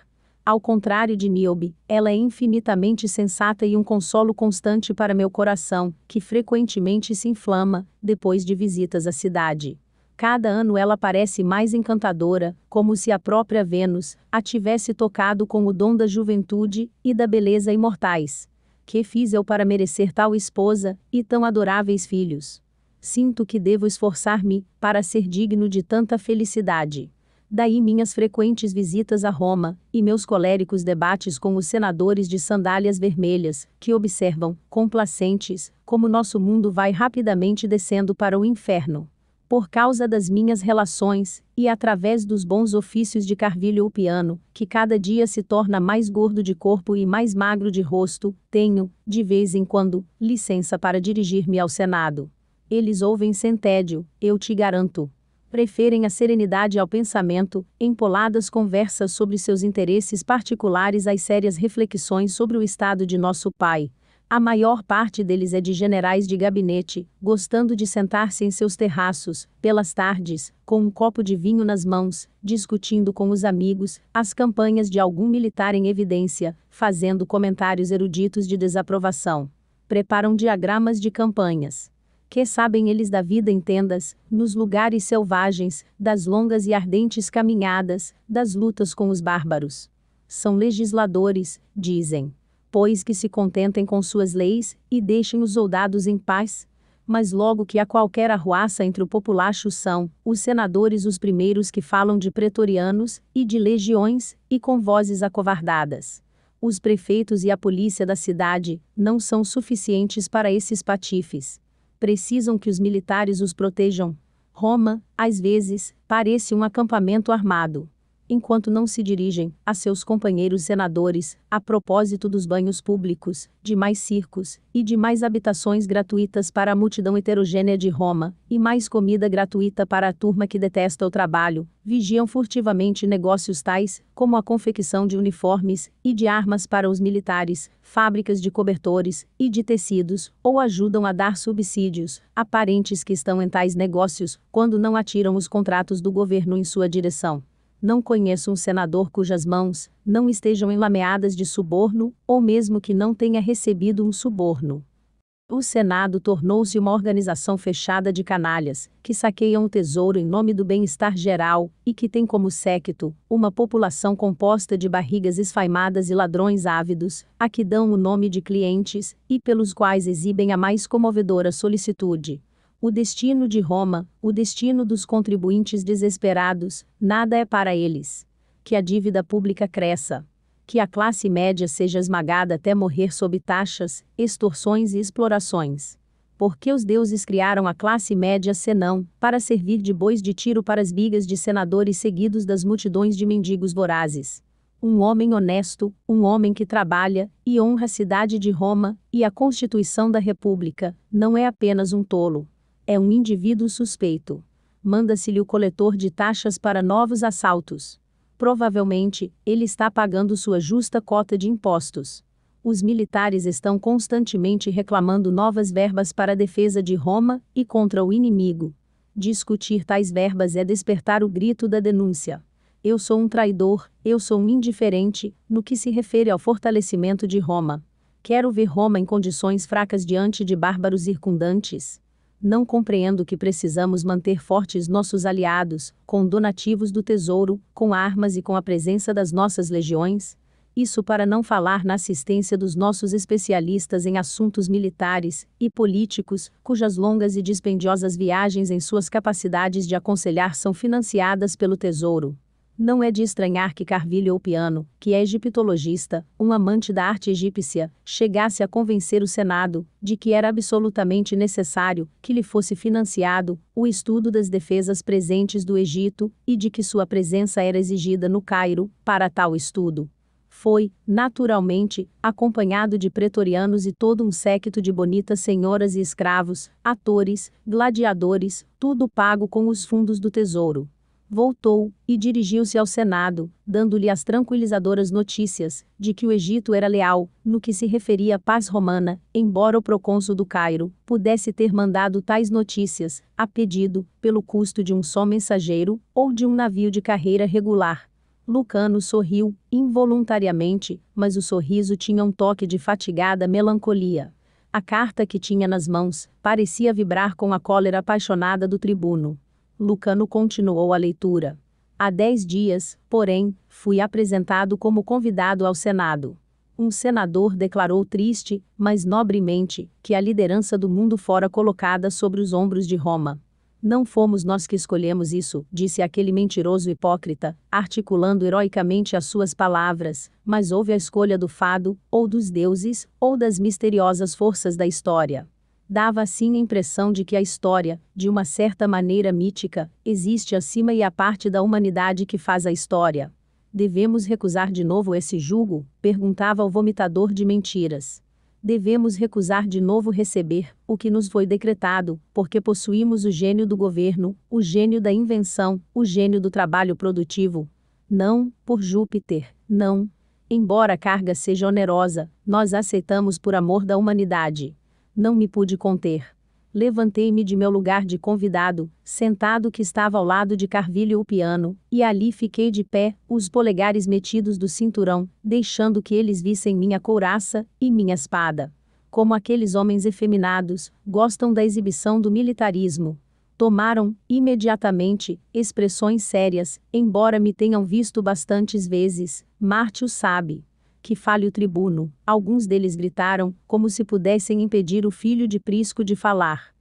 Ao contrário de Nilbe, ela é infinitamente sensata e um consolo constante para meu coração, que frequentemente se inflama, depois de visitas à cidade cada ano ela parece mais encantadora, como se a própria Vênus a tivesse tocado com o dom da juventude e da beleza imortais. Que fiz eu para merecer tal esposa e tão adoráveis filhos? Sinto que devo esforçar-me para ser digno de tanta felicidade. Daí minhas frequentes visitas a Roma e meus coléricos debates com os senadores de sandálias vermelhas, que observam, complacentes, como nosso mundo vai rapidamente descendo para o inferno por causa das minhas relações, e através dos bons ofícios de Carvilho ou piano, que cada dia se torna mais gordo de corpo e mais magro de rosto, tenho, de vez em quando, licença para dirigir-me ao Senado. Eles ouvem sem tédio, eu te garanto. Preferem a serenidade ao pensamento, empoladas conversas sobre seus interesses particulares às sérias reflexões sobre o estado de nosso Pai, a maior parte deles é de generais de gabinete, gostando de sentar-se em seus terraços, pelas tardes, com um copo de vinho nas mãos, discutindo com os amigos as campanhas de algum militar em evidência, fazendo comentários eruditos de desaprovação. Preparam diagramas de campanhas. Que sabem eles da vida em tendas, nos lugares selvagens, das longas e ardentes caminhadas, das lutas com os bárbaros. São legisladores, dizem pois que se contentem com suas leis, e deixem os soldados em paz. Mas logo que há qualquer arruaça entre o populacho são, os senadores os primeiros que falam de pretorianos, e de legiões, e com vozes acovardadas. Os prefeitos e a polícia da cidade, não são suficientes para esses patifes. Precisam que os militares os protejam. Roma, às vezes, parece um acampamento armado enquanto não se dirigem a seus companheiros senadores a propósito dos banhos públicos, de mais circos e de mais habitações gratuitas para a multidão heterogênea de Roma e mais comida gratuita para a turma que detesta o trabalho, vigiam furtivamente negócios tais como a confecção de uniformes e de armas para os militares, fábricas de cobertores e de tecidos, ou ajudam a dar subsídios a parentes que estão em tais negócios quando não atiram os contratos do governo em sua direção não conheço um senador cujas mãos não estejam enlameadas de suborno, ou mesmo que não tenha recebido um suborno. O Senado tornou-se uma organização fechada de canalhas, que saqueiam o tesouro em nome do bem-estar geral, e que tem como séquito uma população composta de barrigas esfaimadas e ladrões ávidos, a que dão o nome de clientes, e pelos quais exibem a mais comovedora solicitude o destino de Roma, o destino dos contribuintes desesperados, nada é para eles. Que a dívida pública cresça. Que a classe média seja esmagada até morrer sob taxas, extorsões e explorações. Porque os deuses criaram a classe média senão, para servir de bois de tiro para as bigas de senadores seguidos das multidões de mendigos vorazes. Um homem honesto, um homem que trabalha e honra a cidade de Roma e a Constituição da República, não é apenas um tolo é um indivíduo suspeito. Manda-se-lhe o coletor de taxas para novos assaltos. Provavelmente, ele está pagando sua justa cota de impostos. Os militares estão constantemente reclamando novas verbas para a defesa de Roma e contra o inimigo. Discutir tais verbas é despertar o grito da denúncia eu sou um traidor, eu sou um indiferente, no que se refere ao fortalecimento de Roma. Quero ver Roma em condições fracas diante de bárbaros circundantes não compreendo que precisamos manter fortes nossos aliados, com donativos do tesouro, com armas e com a presença das nossas legiões? Isso para não falar na assistência dos nossos especialistas em assuntos militares e políticos, cujas longas e dispendiosas viagens em suas capacidades de aconselhar são financiadas pelo Tesouro. Não é de estranhar que Carvilho Piano, que é egiptologista, um amante da arte egípcia, chegasse a convencer o Senado de que era absolutamente necessário que lhe fosse financiado o estudo das defesas presentes do Egito e de que sua presença era exigida no Cairo para tal estudo foi, naturalmente, acompanhado de pretorianos e todo um séquito de bonitas senhoras e escravos, atores, gladiadores, tudo pago com os fundos do tesouro voltou e dirigiu-se ao Senado, dando-lhe as tranquilizadoras notícias de que o Egito era leal no que se referia à paz romana, embora o procônsul do Cairo pudesse ter mandado tais notícias a pedido, pelo custo de um só mensageiro ou de um navio de carreira regular. Lucano sorriu, involuntariamente, mas o sorriso tinha um toque de fatigada melancolia. A carta que tinha nas mãos parecia vibrar com a cólera apaixonada do tribuno. Lucano continuou a leitura. Há dez dias, porém, fui apresentado como convidado ao Senado. Um senador declarou triste, mas nobremente, que a liderança do mundo fora colocada sobre os ombros de Roma. Não fomos nós que escolhemos isso, disse aquele mentiroso hipócrita, articulando heroicamente as suas palavras, mas houve a escolha do fado, ou dos deuses, ou das misteriosas forças da história dava assim a impressão de que a história, de uma certa maneira mítica, existe acima e à parte da humanidade que faz a história. Devemos recusar de novo esse julgo? perguntava o vomitador de mentiras. Devemos recusar de novo receber o que nos foi decretado, porque possuímos o gênio do governo, o gênio da invenção, o gênio do trabalho produtivo. Não, por Júpiter, não. Embora a carga seja onerosa, nós aceitamos por amor da humanidade não me pude conter. Levantei-me de meu lugar de convidado, sentado que estava ao lado de Carvilho o piano, e ali fiquei de pé, os polegares metidos do cinturão, deixando que eles vissem minha couraça e minha espada. Como aqueles homens efeminados, gostam da exibição do militarismo, tomaram, imediatamente, expressões sérias, embora me tenham visto bastantes vezes, o sabe que fale o tribuno. Alguns deles gritaram, como se pudessem impedir o filho de Prisco de falar.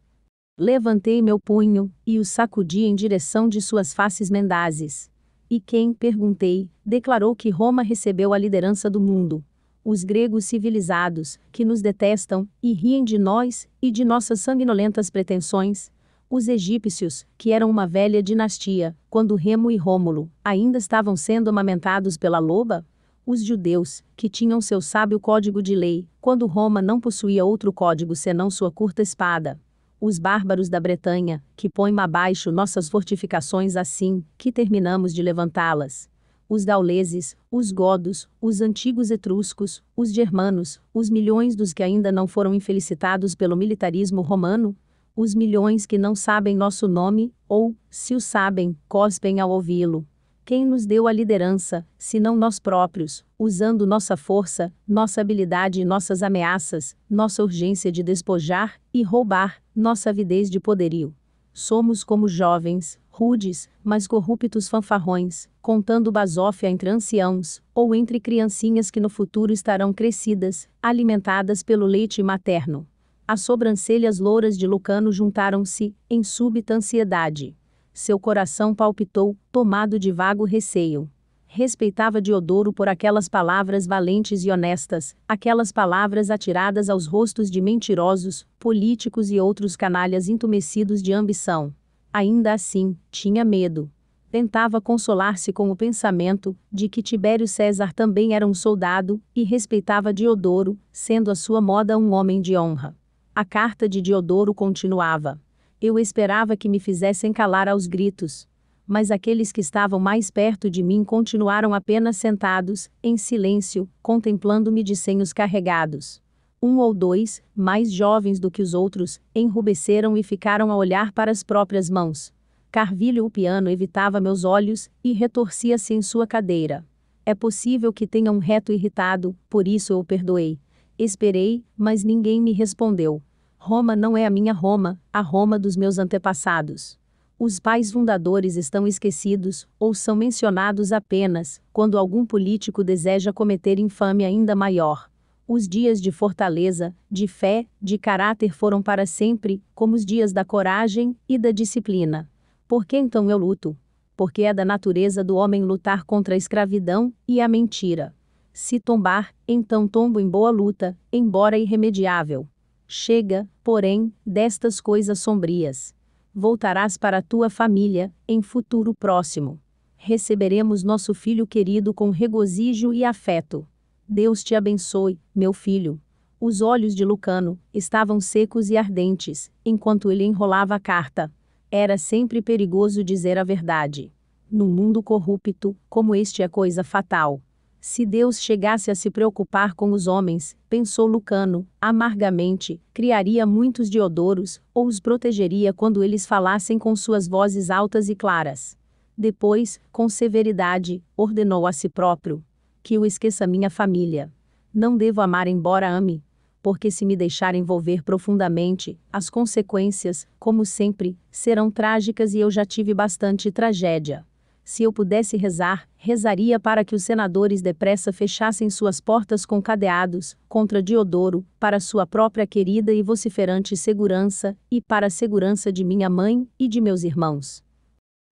Levantei meu punho e o sacudi em direção de suas faces mendazes. E quem, perguntei, declarou que Roma recebeu a liderança do mundo. Os gregos civilizados, que nos detestam e riem de nós e de nossas sanguinolentas pretensões, os egípcios, que eram uma velha dinastia, quando Remo e Rômulo ainda estavam sendo amamentados pela loba, os judeus, que tinham seu sábio código de lei, quando Roma não possuía outro código senão sua curta espada. Os bárbaros da Bretanha, que põem abaixo nossas fortificações assim que terminamos de levantá-las. Os gauleses, os godos, os antigos etruscos, os germanos, os milhões dos que ainda não foram infelicitados pelo militarismo romano, os milhões que não sabem nosso nome, ou, se o sabem, cospem ao ouvi-lo quem nos deu a liderança, senão nós próprios, usando nossa força, nossa habilidade e nossas ameaças, nossa urgência de despojar e roubar, nossa avidez de poderio? Somos como jovens, rudes, mas corruptos fanfarrões, contando basófia entre anciãos, ou entre criancinhas que no futuro estarão crescidas, alimentadas pelo leite materno. As sobrancelhas louras de Lucano juntaram-se, em súbita ansiedade. Seu coração palpitou, tomado de vago receio. Respeitava Diodoro por aquelas palavras valentes e honestas, aquelas palavras atiradas aos rostos de mentirosos, políticos e outros canalhas intumescidos de ambição. Ainda assim, tinha medo tentava consolar-se com o pensamento de que Tibério César também era um soldado e respeitava Diodoro, sendo a sua moda um homem de honra. A carta de Diodoro continuava: eu esperava que me fizessem calar aos gritos. Mas aqueles que estavam mais perto de mim continuaram apenas sentados, em silêncio, contemplando-me de senhos carregados. Um ou dois, mais jovens do que os outros, enrubesceram e ficaram a olhar para as próprias mãos. Carvilho o piano evitava meus olhos e retorcia-se em sua cadeira. É possível que tenha um reto irritado, por isso eu perdoei. Esperei, mas ninguém me respondeu. Roma não é a minha Roma, a Roma dos meus antepassados. Os pais fundadores estão esquecidos ou são mencionados apenas quando algum político deseja cometer infame ainda maior. Os dias de fortaleza, de fé, de caráter foram para sempre, como os dias da coragem e da disciplina. Por que então eu luto? Porque é da natureza do homem lutar contra a escravidão e a mentira. Se tombar, então tombo em boa luta, embora irremediável Chega, porém, destas coisas sombrias. Voltarás para a tua família, em futuro próximo. Receberemos nosso filho querido com regozijo e afeto. Deus te abençoe, meu filho. Os olhos de Lucano estavam secos e ardentes, enquanto ele enrolava a carta. Era sempre perigoso dizer a verdade. Num mundo corrupto, como este é coisa fatal. Se Deus chegasse a se preocupar com os homens, pensou Lucano, amargamente, criaria muitos diodoros, ou os protegeria quando eles falassem com suas vozes altas e claras. Depois, com severidade, ordenou a si próprio: Que eu esqueça minha família. Não devo amar embora ame. Porque se me deixar envolver profundamente, as consequências, como sempre, serão trágicas e eu já tive bastante tragédia. Se eu pudesse rezar, rezaria para que os senadores depressa fechassem suas portas com cadeados, contra Diodoro, para sua própria querida e vociferante segurança, e para a segurança de minha mãe e de meus irmãos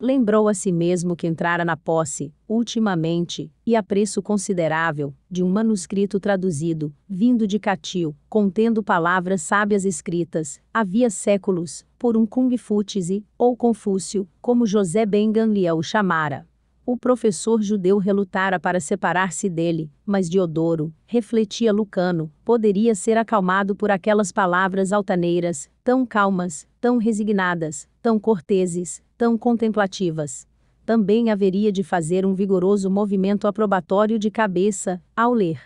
lembrou a si mesmo que entrara na posse, ultimamente, e a preço considerável, de um manuscrito traduzido, vindo de Catil, contendo palavras sábias escritas, havia séculos, por um Kung Futsi, ou Confúcio, como José Ben Gamliel o chamara. O professor judeu relutara para separar-se dele, mas Diodoro, refletia Lucano, poderia ser acalmado por aquelas palavras altaneiras, tão calmas, tão resignadas, tão corteses, tão contemplativas. Também haveria de fazer um vigoroso movimento aprobatório de cabeça, ao ler.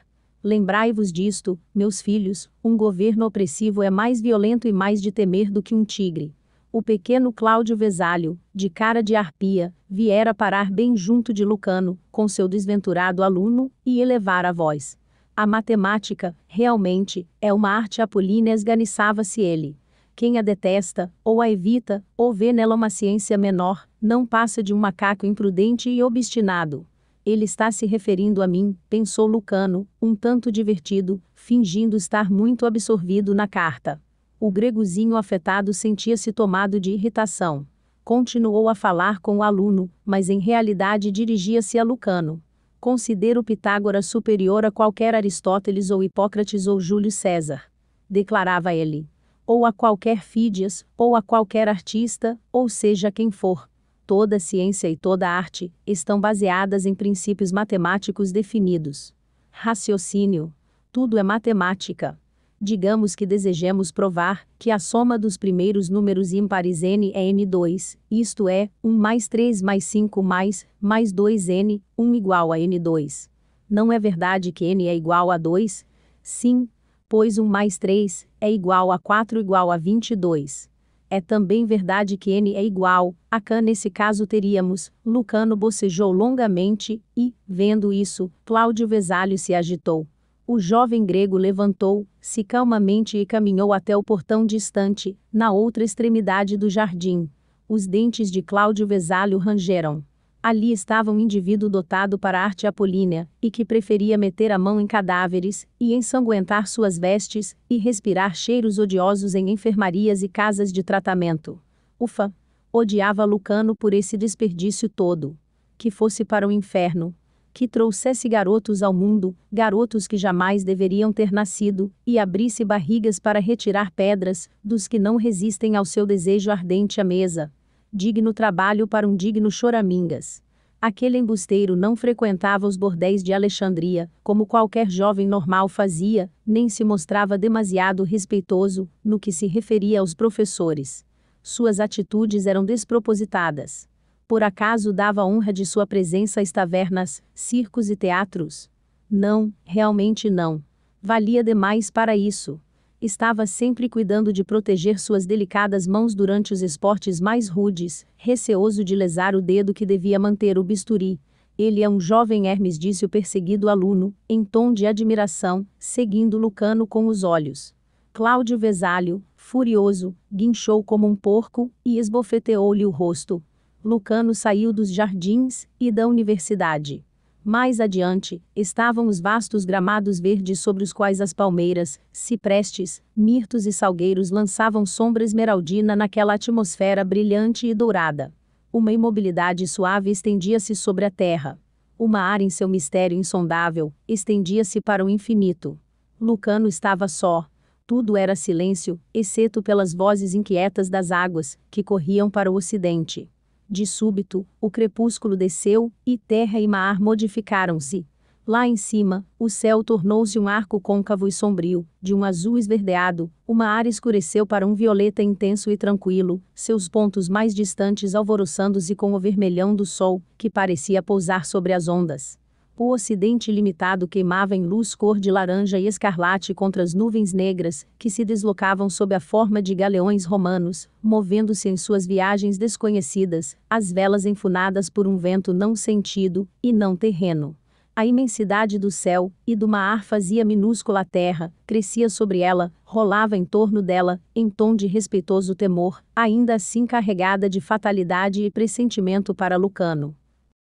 Lembrai-vos disto, meus filhos: um governo opressivo é mais violento e mais de temer do que um tigre. O pequeno Cláudio Vesalho, de cara de arpia, viera parar bem junto de Lucano, com seu desventurado aluno, e elevar a voz. A matemática, realmente, é uma arte apolínea esganiçava-se ele. Quem a detesta, ou a evita, ou vê nela uma ciência menor, não passa de um macaco imprudente e obstinado. Ele está se referindo a mim, pensou Lucano, um tanto divertido, fingindo estar muito absorvido na carta. O gregozinho afetado sentia-se tomado de irritação. Continuou a falar com o aluno, mas em realidade dirigia-se a Lucano. Considero Pitágoras superior a qualquer Aristóteles ou Hipócrates ou Júlio César. Declarava ele ou a qualquer Fídias, ou a qualquer artista, ou seja quem for. Toda ciência e toda arte estão baseadas em princípios matemáticos definidos. Raciocínio. Tudo é matemática. Digamos que desejemos provar que a soma dos primeiros números ímpares n é n2, isto é, 1 mais 3 mais 5 mais, mais 2n, 1 igual a n2. Não é verdade que n é igual a 2? Sim, pois 1 mais 3 é igual a 4 igual a 22. É também verdade que n é igual a k nesse caso teríamos, Lucano bocejou longamente, e, vendo isso, Cláudio Vesalho se agitou. O jovem grego levantou-se calmamente e caminhou até o portão distante, na outra extremidade do jardim. Os dentes de Cláudio Vesalho rangeram. Ali estava um indivíduo dotado para a arte apolínea, e que preferia meter a mão em cadáveres, e ensanguentar suas vestes, e respirar cheiros odiosos em enfermarias e casas de tratamento. Ufa! Odiava Lucano por esse desperdício todo. Que fosse para o inferno, que trouxesse garotos ao mundo, garotos que jamais deveriam ter nascido, e abrisse barrigas para retirar pedras, dos que não resistem ao seu desejo ardente à mesa digno trabalho para um digno choramingas. Aquele embusteiro não frequentava os bordéis de Alexandria, como qualquer jovem normal fazia, nem se mostrava demasiado respeitoso no que se referia aos professores. Suas atitudes eram despropositadas. Por acaso dava honra de sua presença às tavernas, circos e teatros? Não, realmente não. Valia demais para isso estava sempre cuidando de proteger suas delicadas mãos durante os esportes mais rudes, receoso de lesar o dedo que devia manter o bisturi. Ele é um jovem Hermes, disse o perseguido aluno, em tom de admiração, seguindo Lucano com os olhos. Cláudio Vesalho, furioso, guinchou como um porco e esbofeteou-lhe o rosto. Lucano saiu dos jardins e da universidade. Mais adiante, estavam os vastos gramados verdes sobre os quais as palmeiras, ciprestes, mirtos e salgueiros lançavam sombra esmeraldina naquela atmosfera brilhante e dourada. Uma imobilidade suave estendia-se sobre a terra. Uma mar, em seu mistério insondável estendia-se para o infinito. Lucano estava só. Tudo era silêncio, exceto pelas vozes inquietas das águas, que corriam para o ocidente. De súbito, o crepúsculo desceu, e terra e mar modificaram-se. Lá em cima, o céu tornou-se um arco côncavo e sombrio, de um azul esverdeado, uma área escureceu para um violeta intenso e tranquilo, seus pontos mais distantes alvoroçando-se com o vermelhão do sol, que parecia pousar sobre as ondas o Ocidente limitado queimava em luz cor de laranja e escarlate contra as nuvens negras, que se deslocavam sob a forma de galeões romanos, movendo-se em suas viagens desconhecidas, as velas enfunadas por um vento não sentido e não terreno. A imensidade do céu e do mar fazia minúscula a terra, crescia sobre ela, rolava em torno dela, em tom de respeitoso temor, ainda assim carregada de fatalidade e pressentimento para Lucano.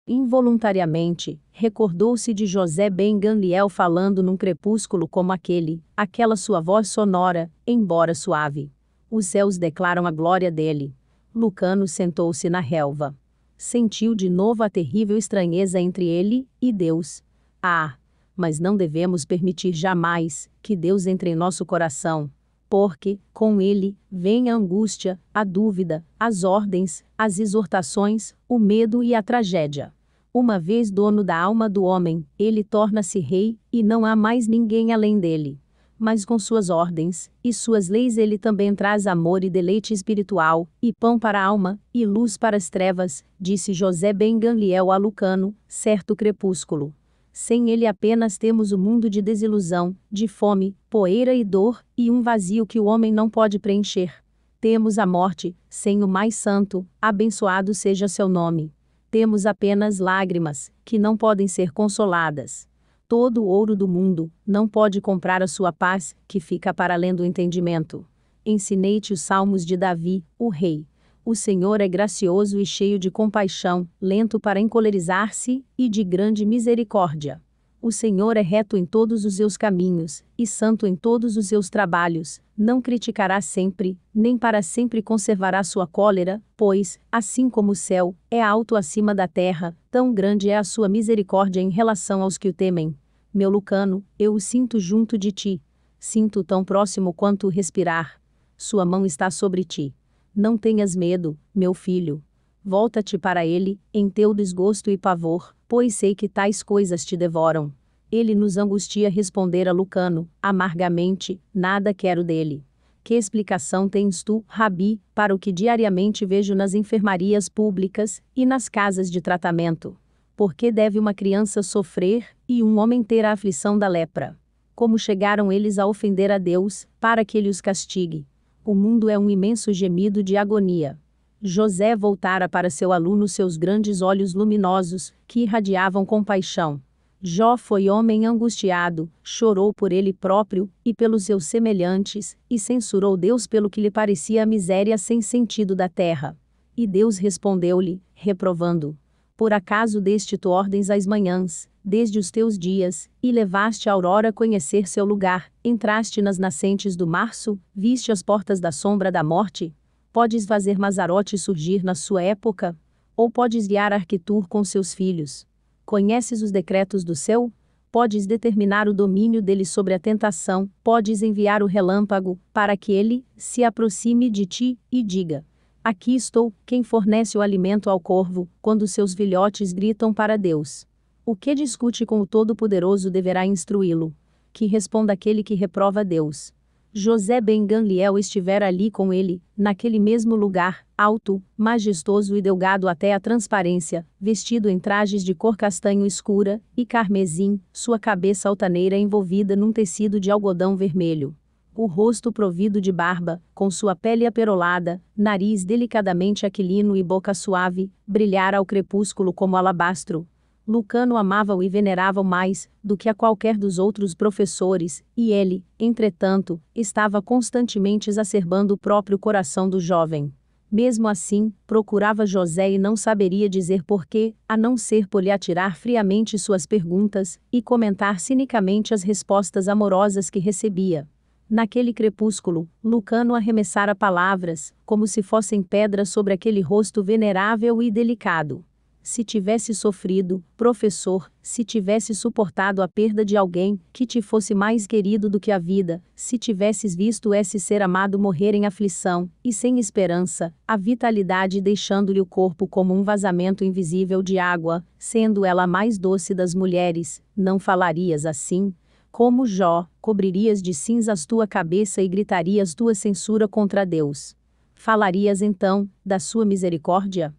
Involuntariamente, recordou-se de José Ben Ganiel falando num crepúsculo como aquele, aquela sua voz sonora, embora suave. Os céus declaram a glória dele. Lucano sentou-se na relva. Sentiu de novo a terrível estranheza entre ele e Deus. Ah! Mas não devemos permitir jamais que Deus entre em nosso coração porque, com ele, vem a angústia, a dúvida, as ordens, as exortações, o medo e a tragédia. Uma vez dono da alma do homem, ele torna-se rei, e não há mais ninguém além dele. Mas com suas ordens e suas leis ele também traz amor e deleite espiritual, e pão para a alma, e luz para as trevas, disse José Ben Gamliel a Lucano, certo crepúsculo. Sem ele apenas temos o um mundo de desilusão, de fome, poeira e dor, e um vazio que o homem não pode preencher. Temos a morte, sem o mais santo, abençoado seja seu nome. Temos apenas lágrimas, que não podem ser consoladas. Todo o ouro do mundo não pode comprar a sua paz, que fica para além do entendimento. Ensinei-te os salmos de Davi, o rei. O Senhor é gracioso e cheio de compaixão, lento para encolerizar-se, e de grande misericórdia. O Senhor é reto em todos os seus caminhos, e santo em todos os seus trabalhos. Não criticará sempre, nem para sempre conservará sua cólera, pois, assim como o céu é alto acima da terra, tão grande é a sua misericórdia em relação aos que o temem. Meu Lucano, eu o sinto junto de ti. Sinto tão próximo quanto respirar. Sua mão está sobre ti. Não tenhas medo, meu filho. Volta-te para ele, em teu desgosto e pavor, pois sei que tais coisas te devoram. Ele nos angustia responder a Lucano, amargamente, nada quero dele. Que explicação tens tu, Rabi, para o que diariamente vejo nas enfermarias públicas e nas casas de tratamento? Por que deve uma criança sofrer e um homem ter a aflição da lepra? Como chegaram eles a ofender a Deus, para que ele os castigue? O mundo é um imenso gemido de agonia. José voltara para seu aluno seus grandes olhos luminosos, que irradiavam compaixão. Jó foi homem angustiado, chorou por ele próprio e pelos seus semelhantes, e censurou Deus pelo que lhe parecia a miséria sem sentido da terra. E Deus respondeu-lhe, reprovando: por acaso deste tu ordens às manhãs, desde os teus dias, e levaste a aurora conhecer seu lugar, entraste nas nascentes do março, viste as portas da sombra da morte? Podes fazer Mazarote surgir na sua época? Ou podes guiar Arquitur com seus filhos? Conheces os decretos do céu? Podes determinar o domínio dele sobre a tentação, podes enviar o relâmpago, para que ele se aproxime de ti e diga: Aqui estou, quem fornece o alimento ao corvo, quando seus filhotes gritam para Deus. O que discute com o Todo-Poderoso deverá instruí-lo. Que responda aquele que reprova Deus. José Ben Ganiel estivera ali com ele, naquele mesmo lugar, alto, majestoso e delgado até a transparência, vestido em trajes de cor castanho escura e carmesim, sua cabeça altaneira envolvida num tecido de algodão vermelho o rosto provido de barba, com sua pele aperolada, nariz delicadamente aquilino e boca suave, brilhara ao crepúsculo como alabastro. Lucano amava-o e venerava-o mais do que a qualquer dos outros professores, e ele, entretanto, estava constantemente exacerbando o próprio coração do jovem. Mesmo assim, procurava José e não saberia dizer porquê, a não ser por lhe atirar friamente suas perguntas e comentar cinicamente as respostas amorosas que recebia. Naquele crepúsculo, Lucano arremessara palavras, como se fossem pedras sobre aquele rosto venerável e delicado. Se tivesse sofrido, professor, se tivesse suportado a perda de alguém que te fosse mais querido do que a vida, se tivesses visto esse ser amado morrer em aflição e sem esperança, a vitalidade deixando-lhe o corpo como um vazamento invisível de água, sendo ela a mais doce das mulheres, não falarias assim, como Jó, cobririas de cinzas tua cabeça e gritarias tua censura contra Deus. Falarias então, da sua misericórdia?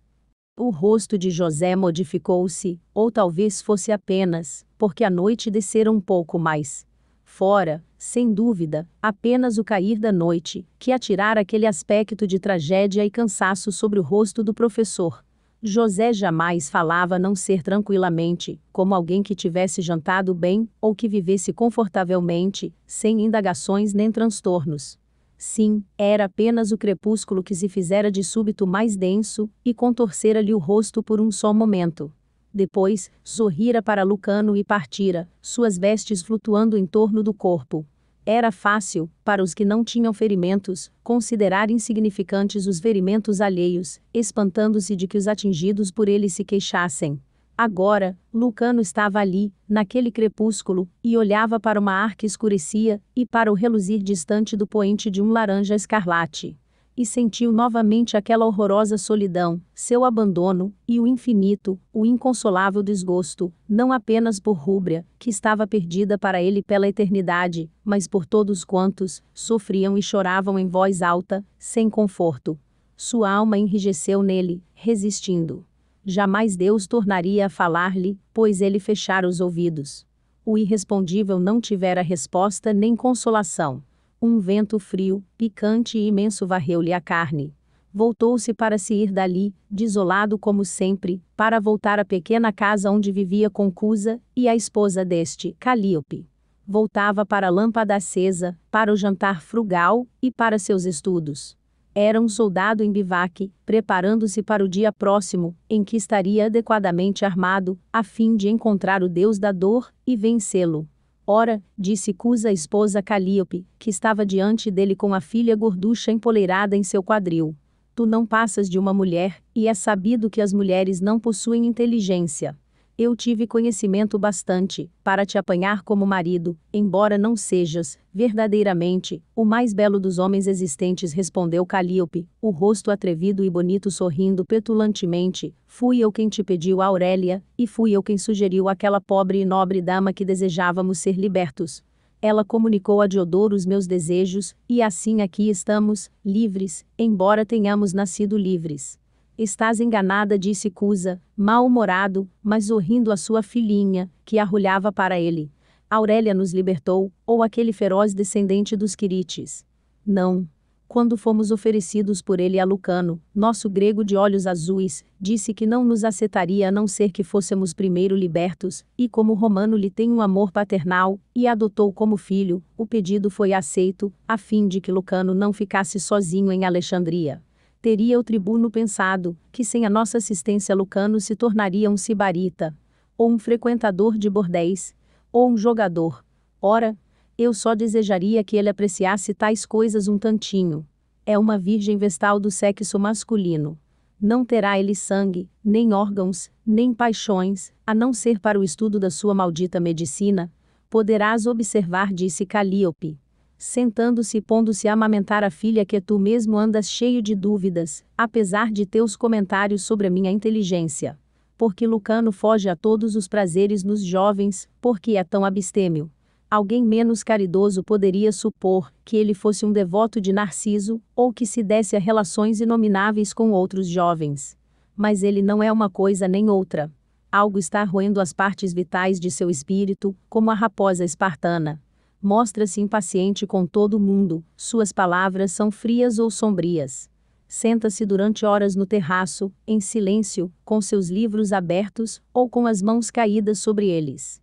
O rosto de José modificou-se, ou talvez fosse apenas, porque a noite descera um pouco mais. Fora, sem dúvida, apenas o cair da noite, que atirara aquele aspecto de tragédia e cansaço sobre o rosto do professor. José jamais falava não ser tranquilamente, como alguém que tivesse jantado bem, ou que vivesse confortavelmente, sem indagações nem transtornos. Sim, era apenas o crepúsculo que se fizera de súbito mais denso, e contorcera-lhe o rosto por um só momento. Depois, sorrira para Lucano e partira, suas vestes flutuando em torno do corpo. Era fácil, para os que não tinham ferimentos, considerar insignificantes os ferimentos alheios, espantando-se de que os atingidos por eles se queixassem. Agora, Lucano estava ali, naquele crepúsculo, e olhava para uma ar que escurecia, e para o reluzir distante do poente de um laranja escarlate e sentiu novamente aquela horrorosa solidão, seu abandono, e o infinito, o inconsolável desgosto, não apenas por Rúbria, que estava perdida para ele pela eternidade, mas por todos quantos sofriam e choravam em voz alta, sem conforto. Sua alma enrijeceu nele, resistindo. Jamais Deus tornaria a falar-lhe, pois ele fechara os ouvidos. O irrespondível não tivera resposta nem consolação. Um vento frio, picante e imenso varreu-lhe a carne. Voltou-se para se ir dali, desolado como sempre, para voltar à pequena casa onde vivia com Cusa e a esposa deste, Calíope. Voltava para a lâmpada acesa, para o jantar frugal e para seus estudos. Era um soldado em bivaque, preparando-se para o dia próximo, em que estaria adequadamente armado, a fim de encontrar o deus da dor e vencê-lo. Ora, disse Cusa à esposa Calíope, que estava diante dele com a filha gorducha empoleirada em seu quadril. Tu não passas de uma mulher, e é sabido que as mulheres não possuem inteligência eu tive conhecimento bastante para te apanhar como marido, embora não sejas, verdadeiramente, o mais belo dos homens existentes, respondeu Calíope, o rosto atrevido e bonito sorrindo petulantemente. Fui eu quem te pediu Aurélia, e fui eu quem sugeriu aquela pobre e nobre dama que desejávamos ser libertos. Ela comunicou a Diodoro os meus desejos, e assim aqui estamos, livres, embora tenhamos nascido livres. Estás enganada, disse Cusa, mal-humorado, mas sorrindo a sua filhinha, que arrulhava para ele. Aurélia nos libertou, ou aquele feroz descendente dos Quirites. Não. Quando fomos oferecidos por ele a Lucano, nosso grego de olhos azuis, disse que não nos aceitaria a não ser que fôssemos primeiro libertos, e como o romano lhe tem um amor paternal, e adotou como filho, o pedido foi aceito, a fim de que Lucano não ficasse sozinho em Alexandria teria o tribuno pensado que sem a nossa assistência Lucano se tornaria um cibarita, ou um frequentador de bordéis, ou um jogador. Ora, eu só desejaria que ele apreciasse tais coisas um tantinho. É uma virgem vestal do sexo masculino. Não terá ele sangue, nem órgãos, nem paixões, a não ser para o estudo da sua maldita medicina. Poderás observar, disse Calíope sentando-se e pondo-se a amamentar a filha que tu mesmo andas cheio de dúvidas, apesar de teus comentários sobre a minha inteligência. Porque Lucano foge a todos os prazeres nos jovens, porque é tão abstêmio. Alguém menos caridoso poderia supor que ele fosse um devoto de Narciso, ou que se desse a relações inomináveis com outros jovens. Mas ele não é uma coisa nem outra. Algo está roendo as partes vitais de seu espírito, como a raposa espartana Mostra-se impaciente com todo mundo, suas palavras são frias ou sombrias. Senta-se durante horas no terraço, em silêncio, com seus livros abertos ou com as mãos caídas sobre eles.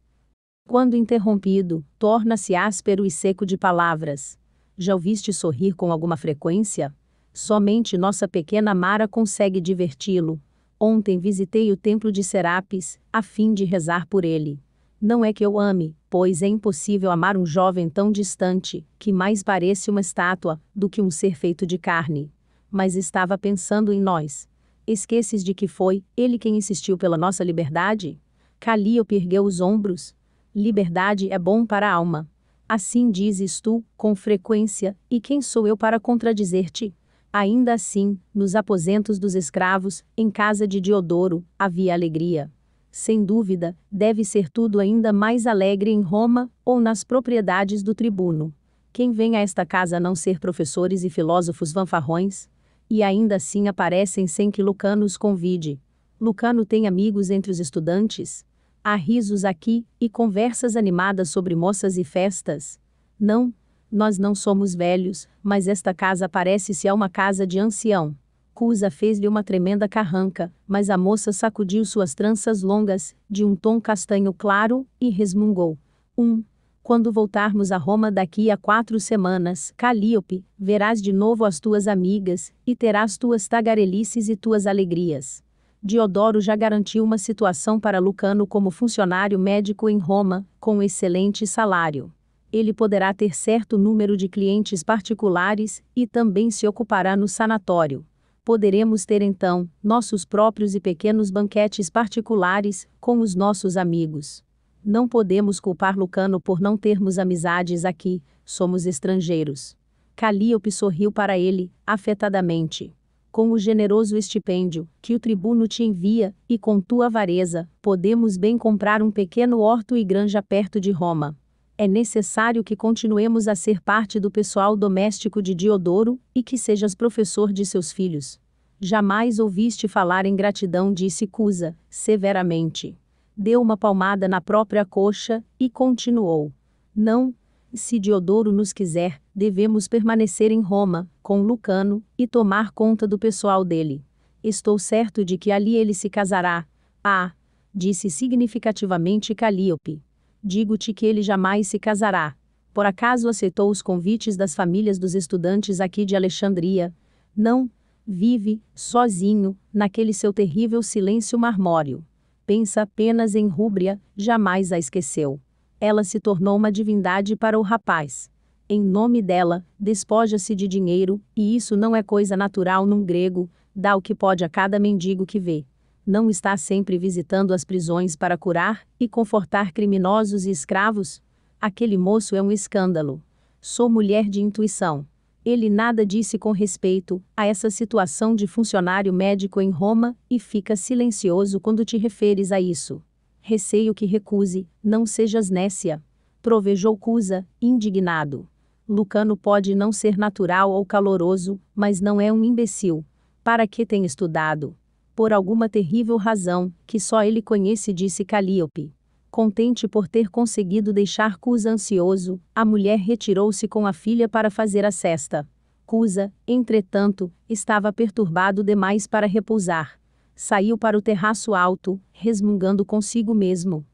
Quando interrompido, torna-se áspero e seco de palavras. Já ouviste sorrir com alguma frequência? Somente nossa pequena Mara consegue diverti-lo. Ontem visitei o templo de Serapis, a fim de rezar por ele. Não é que eu ame, pois é impossível amar um jovem tão distante, que mais parece uma estátua, do que um ser feito de carne. Mas estava pensando em nós. Esqueces de que foi ele quem insistiu pela nossa liberdade? Calíope ergueu os ombros. Liberdade é bom para a alma. Assim dizes tu, com frequência, e quem sou eu para contradizer-te? Ainda assim, nos aposentos dos escravos, em casa de Diodoro, havia alegria sem dúvida, deve ser tudo ainda mais alegre em Roma, ou nas propriedades do tribuno. Quem vem a esta casa a não ser professores e filósofos vanfarrões? E ainda assim aparecem sem que Lucano os convide. Lucano tem amigos entre os estudantes? Há risos aqui, e conversas animadas sobre moças e festas? Não, nós não somos velhos, mas esta casa parece-se a uma casa de ancião. Cusa fez-lhe uma tremenda carranca, mas a moça sacudiu suas tranças longas, de um tom castanho claro, e resmungou. Um. Quando voltarmos a Roma daqui a quatro semanas, Calíope, verás de novo as tuas amigas, e terás tuas tagarelices e tuas alegrias. Diodoro já garantiu uma situação para Lucano como funcionário médico em Roma, com excelente salário ele poderá ter certo número de clientes particulares e também se ocupará no sanatório poderemos ter então nossos próprios e pequenos banquetes particulares com os nossos amigos. Não podemos culpar Lucano por não termos amizades aqui, somos estrangeiros. Calíope sorriu para ele, afetadamente. Com o generoso estipêndio que o tribuno te envia, e com tua avareza, podemos bem comprar um pequeno horto e granja perto de Roma é necessário que continuemos a ser parte do pessoal doméstico de Diodoro, e que sejas professor de seus filhos. Jamais ouviste falar em gratidão, disse Cusa, severamente. Deu uma palmada na própria coxa, e continuou. Não, se Diodoro nos quiser, devemos permanecer em Roma, com Lucano, e tomar conta do pessoal dele. Estou certo de que ali ele se casará. Ah! disse significativamente Calíope. Digo-te que ele jamais se casará. Por acaso aceitou os convites das famílias dos estudantes aqui de Alexandria? Não, vive, sozinho, naquele seu terrível silêncio marmório. Pensa apenas em Rúbria, jamais a esqueceu. Ela se tornou uma divindade para o rapaz. Em nome dela, despoja-se de dinheiro, e isso não é coisa natural num grego, dá o que pode a cada mendigo que vê não está sempre visitando as prisões para curar e confortar criminosos e escravos? Aquele moço é um escândalo. Sou mulher de intuição. Ele nada disse com respeito a essa situação de funcionário médico em Roma e fica silencioso quando te referes a isso. Receio que recuse, não sejas nécia. Provejou Cusa, indignado. Lucano pode não ser natural ou caloroso, mas não é um imbecil. Para que tem estudado? por alguma terrível razão, que só ele conhece, disse Calíope. Contente por ter conseguido deixar Cusa ansioso, a mulher retirou-se com a filha para fazer a cesta. Cusa, entretanto, estava perturbado demais para repousar. Saiu para o terraço alto, resmungando consigo mesmo.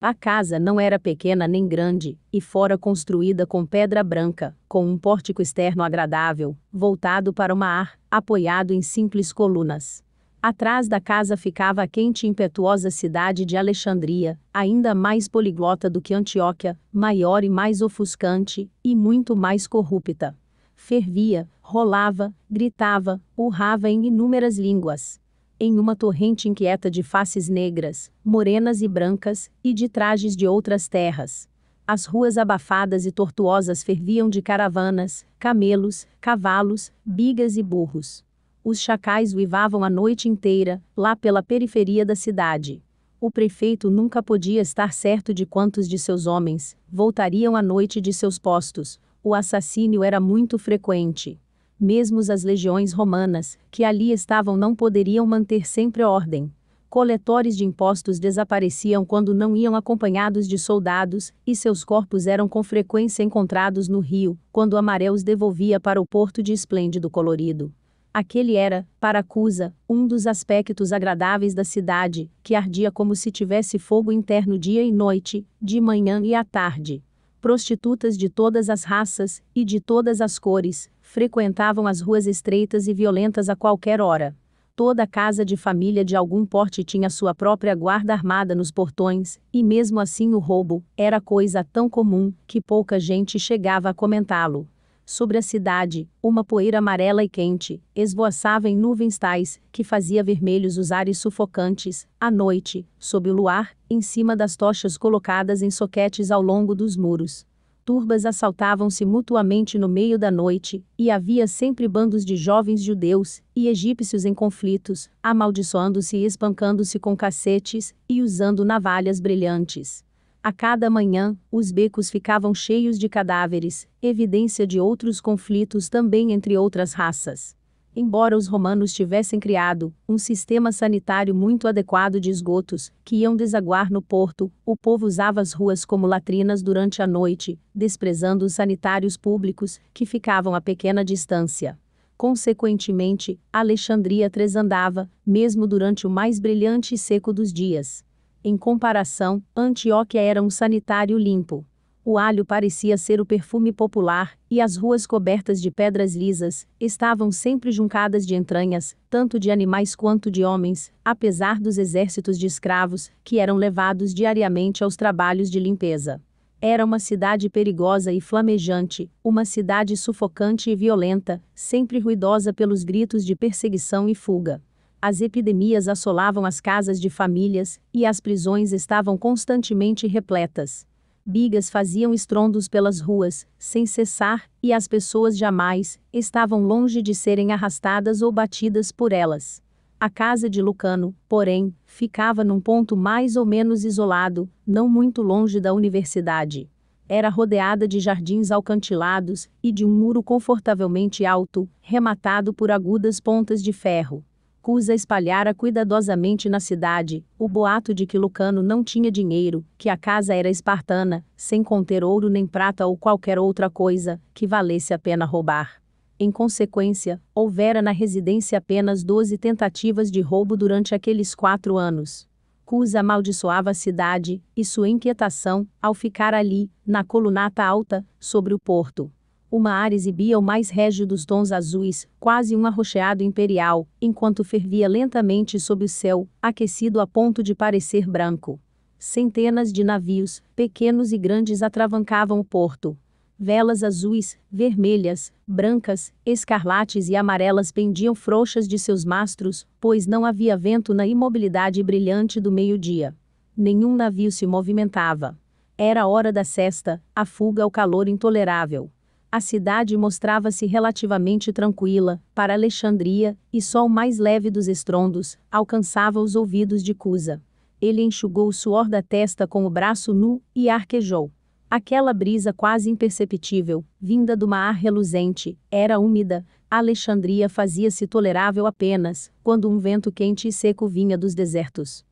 A casa não era pequena nem grande, e fora construída com pedra branca, com um pórtico externo agradável, voltado para o mar, apoiado em simples colunas. Atrás da casa ficava a quente e impetuosa cidade de Alexandria, ainda mais poliglota do que Antioquia, maior e mais ofuscante, e muito mais corrupta. Fervia, rolava, gritava, urrava em inúmeras línguas. Em uma torrente inquieta de faces negras, morenas e brancas, e de trajes de outras terras. As ruas abafadas e tortuosas ferviam de caravanas, camelos, cavalos, bigas e burros os chacais uivavam a noite inteira, lá pela periferia da cidade. O prefeito nunca podia estar certo de quantos de seus homens voltariam à noite de seus postos. O assassínio era muito frequente. Mesmo as legiões romanas, que ali estavam, não poderiam manter sempre a ordem coletores de impostos desapareciam quando não iam acompanhados de soldados, e seus corpos eram com frequência encontrados no rio, quando a maré os devolvia para o porto de esplêndido colorido. Aquele era, para Cusa, um dos aspectos agradáveis da cidade, que ardia como se tivesse fogo interno dia e noite, de manhã e à tarde. Prostitutas de todas as raças e de todas as cores frequentavam as ruas estreitas e violentas a qualquer hora. Toda casa de família de algum porte tinha sua própria guarda armada nos portões, e mesmo assim o roubo era coisa tão comum que pouca gente chegava a comentá-lo Sobre a cidade, uma poeira amarela e quente, esvoaçava em nuvens tais, que fazia vermelhos os ares sufocantes, à noite, sob o luar, em cima das tochas colocadas em soquetes ao longo dos muros. Turbas assaltavam-se mutuamente no meio da noite, e havia sempre bandos de jovens judeus e egípcios em conflitos, amaldiçoando-se e espancando-se com cacetes, e usando navalhas brilhantes. A cada manhã, os becos ficavam cheios de cadáveres, evidência de outros conflitos também entre outras raças. Embora os romanos tivessem criado um sistema sanitário muito adequado de esgotos, que iam desaguar no porto, o povo usava as ruas como latrinas durante a noite, desprezando os sanitários públicos, que ficavam a pequena distância. Consequentemente, Alexandria tresandava, mesmo durante o mais brilhante e seco dos dias. Em comparação, Antioquia era um sanitário limpo. O alho parecia ser o perfume popular, e as ruas cobertas de pedras lisas estavam sempre juncadas de entranhas, tanto de animais quanto de homens, apesar dos exércitos de escravos que eram levados diariamente aos trabalhos de limpeza. Era uma cidade perigosa e flamejante, uma cidade sufocante e violenta, sempre ruidosa pelos gritos de perseguição e fuga as epidemias assolavam as casas de famílias e as prisões estavam constantemente repletas. Bigas faziam estrondos pelas ruas, sem cessar, e as pessoas jamais estavam longe de serem arrastadas ou batidas por elas. A casa de Lucano, porém, ficava num ponto mais ou menos isolado, não muito longe da universidade. Era rodeada de jardins alcantilados e de um muro confortavelmente alto, rematado por agudas pontas de ferro acusa espalhara cuidadosamente na cidade o boato de que Lucano não tinha dinheiro, que a casa era espartana, sem conter ouro nem prata ou qualquer outra coisa que valesse a pena roubar. Em consequência, houvera na residência apenas 12 tentativas de roubo durante aqueles quatro anos. Cusa amaldiçoava a cidade e sua inquietação ao ficar ali, na colunata alta, sobre o porto. Uma área exibia é o mais régio dos tons azuis, quase um arroxeado imperial, enquanto fervia lentamente sob o céu, aquecido a ponto de parecer branco. Centenas de navios, pequenos e grandes, atravancavam o porto. Velas azuis, vermelhas, brancas, escarlates e amarelas pendiam frouxas de seus mastros, pois não havia vento na imobilidade brilhante do meio-dia. Nenhum navio se movimentava. Era a hora da sesta, a fuga ao calor intolerável a cidade mostrava-se relativamente tranquila, para Alexandria, e só o mais leve dos estrondos alcançava os ouvidos de Cusa. Ele enxugou o suor da testa com o braço nu e arquejou. Aquela brisa quase imperceptível, vinda do mar reluzente, era úmida. Alexandria fazia-se tolerável apenas quando um vento quente e seco vinha dos desertos.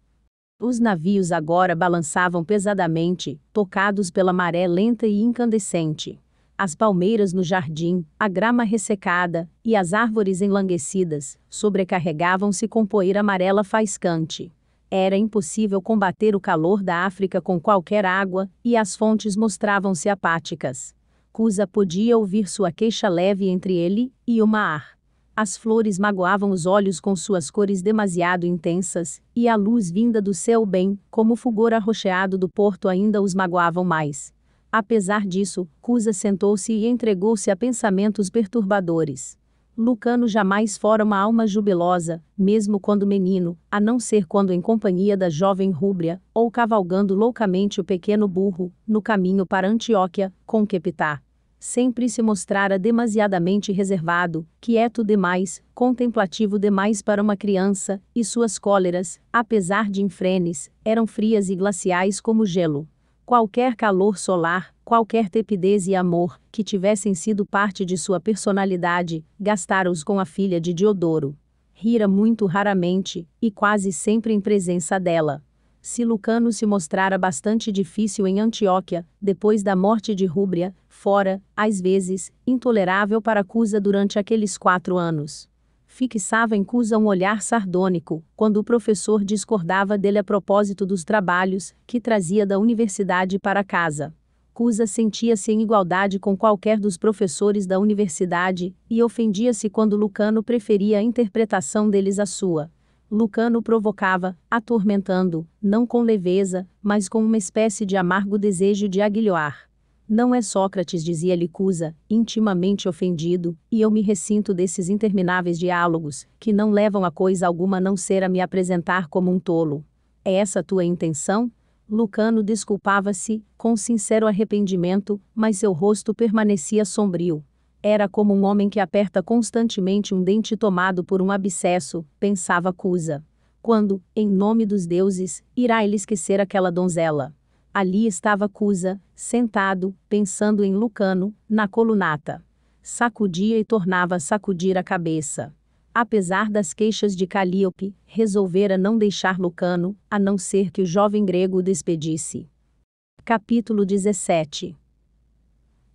Os navios agora balançavam pesadamente, tocados pela maré lenta e incandescente as palmeiras no jardim, a grama ressecada e as árvores enlanguecidas sobrecarregavam-se com poeira amarela faiscante. Era impossível combater o calor da África com qualquer água, e as fontes mostravam-se apáticas. Cusa podia ouvir sua queixa leve entre ele e o mar. As flores magoavam os olhos com suas cores demasiado intensas, e a luz vinda do céu bem, como o fulgor arroxeado do porto ainda os magoavam mais. Apesar disso, Cusa sentou-se e entregou-se a pensamentos perturbadores. Lucano jamais fora uma alma jubilosa, mesmo quando menino, a não ser quando em companhia da jovem Rúbria, ou cavalgando loucamente o pequeno burro, no caminho para Antioquia, com Quepitá. Sempre se mostrara demasiadamente reservado, quieto demais, contemplativo demais para uma criança, e suas cóleras, apesar de infrenes, eram frias e glaciais como gelo qualquer calor solar, qualquer tepidez e amor, que tivessem sido parte de sua personalidade, gastara-os com a filha de Diodoro. Rira muito raramente, e quase sempre em presença dela. Se Lucano se mostrara bastante difícil em Antioquia, depois da morte de Rúbria, fora, às vezes, intolerável para Cusa durante aqueles quatro anos fixava em Cusa um olhar sardônico, quando o professor discordava dele a propósito dos trabalhos que trazia da universidade para casa. Cusa sentia-se em igualdade com qualquer dos professores da universidade e ofendia-se quando Lucano preferia a interpretação deles à sua. Lucano provocava, atormentando, não com leveza, mas com uma espécie de amargo desejo de aguilhoar. Não é Sócrates, dizia Licusa, intimamente ofendido, e eu me ressinto desses intermináveis diálogos, que não levam a coisa alguma não ser a me apresentar como um tolo. É essa tua intenção? Lucano desculpava-se, com sincero arrependimento, mas seu rosto permanecia sombrio. Era como um homem que aperta constantemente um dente tomado por um abscesso, pensava Cusa. Quando, em nome dos deuses, irá ele esquecer aquela donzela? Ali estava Cusa, sentado, pensando em Lucano, na colunata. Sacudia e tornava a sacudir a cabeça. Apesar das queixas de Calíope, resolvera não deixar Lucano, a não ser que o jovem grego o despedisse. Capítulo 17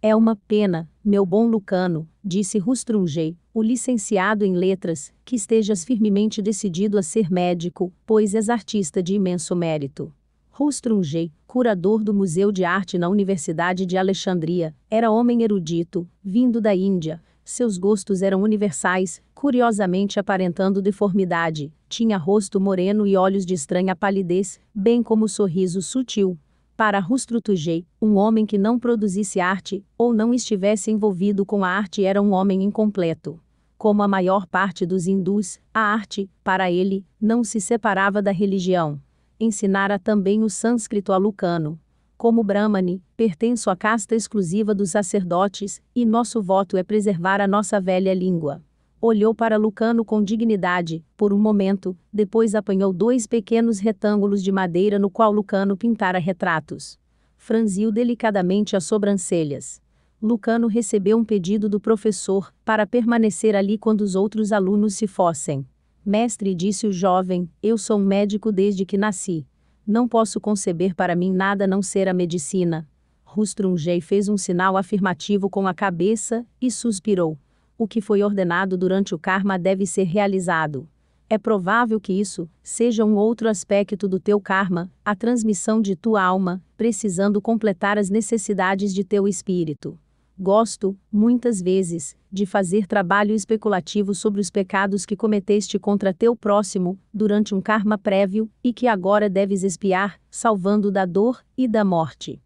É uma pena, meu bom Lucano, disse Rustrungei, o licenciado em letras, que estejas firmemente decidido a ser médico, pois és artista de imenso mérito. Rustrungei, curador do Museu de Arte na Universidade de Alexandria, era homem erudito, vindo da Índia. Seus gostos eram universais, curiosamente aparentando deformidade. Tinha rosto moreno e olhos de estranha palidez, bem como sorriso sutil. Para Rustrutujei, um homem que não produzisse arte, ou não estivesse envolvido com a arte era um homem incompleto como a maior parte dos hindus, a arte, para ele, não se separava da religião ensinara também o sânscrito a Lucano. Como Brahmani, pertenço à casta exclusiva dos sacerdotes, e nosso voto é preservar a nossa velha língua. Olhou para Lucano com dignidade, por um momento, depois apanhou dois pequenos retângulos de madeira no qual Lucano pintara retratos. Franziu delicadamente as sobrancelhas. Lucano recebeu um pedido do professor para permanecer ali quando os outros alunos se fossem. Mestre, disse o jovem, eu sou um médico desde que nasci. Não posso conceber para mim nada a não ser a medicina. Rustrungei fez um sinal afirmativo com a cabeça e suspirou. O que foi ordenado durante o karma deve ser realizado. É provável que isso seja um outro aspecto do teu karma, a transmissão de tua alma, precisando completar as necessidades de teu espírito. Gosto, muitas vezes, de fazer trabalho especulativo sobre os pecados que cometeste contra teu próximo, durante um karma prévio, e que agora deves espiar, salvando da dor e da morte.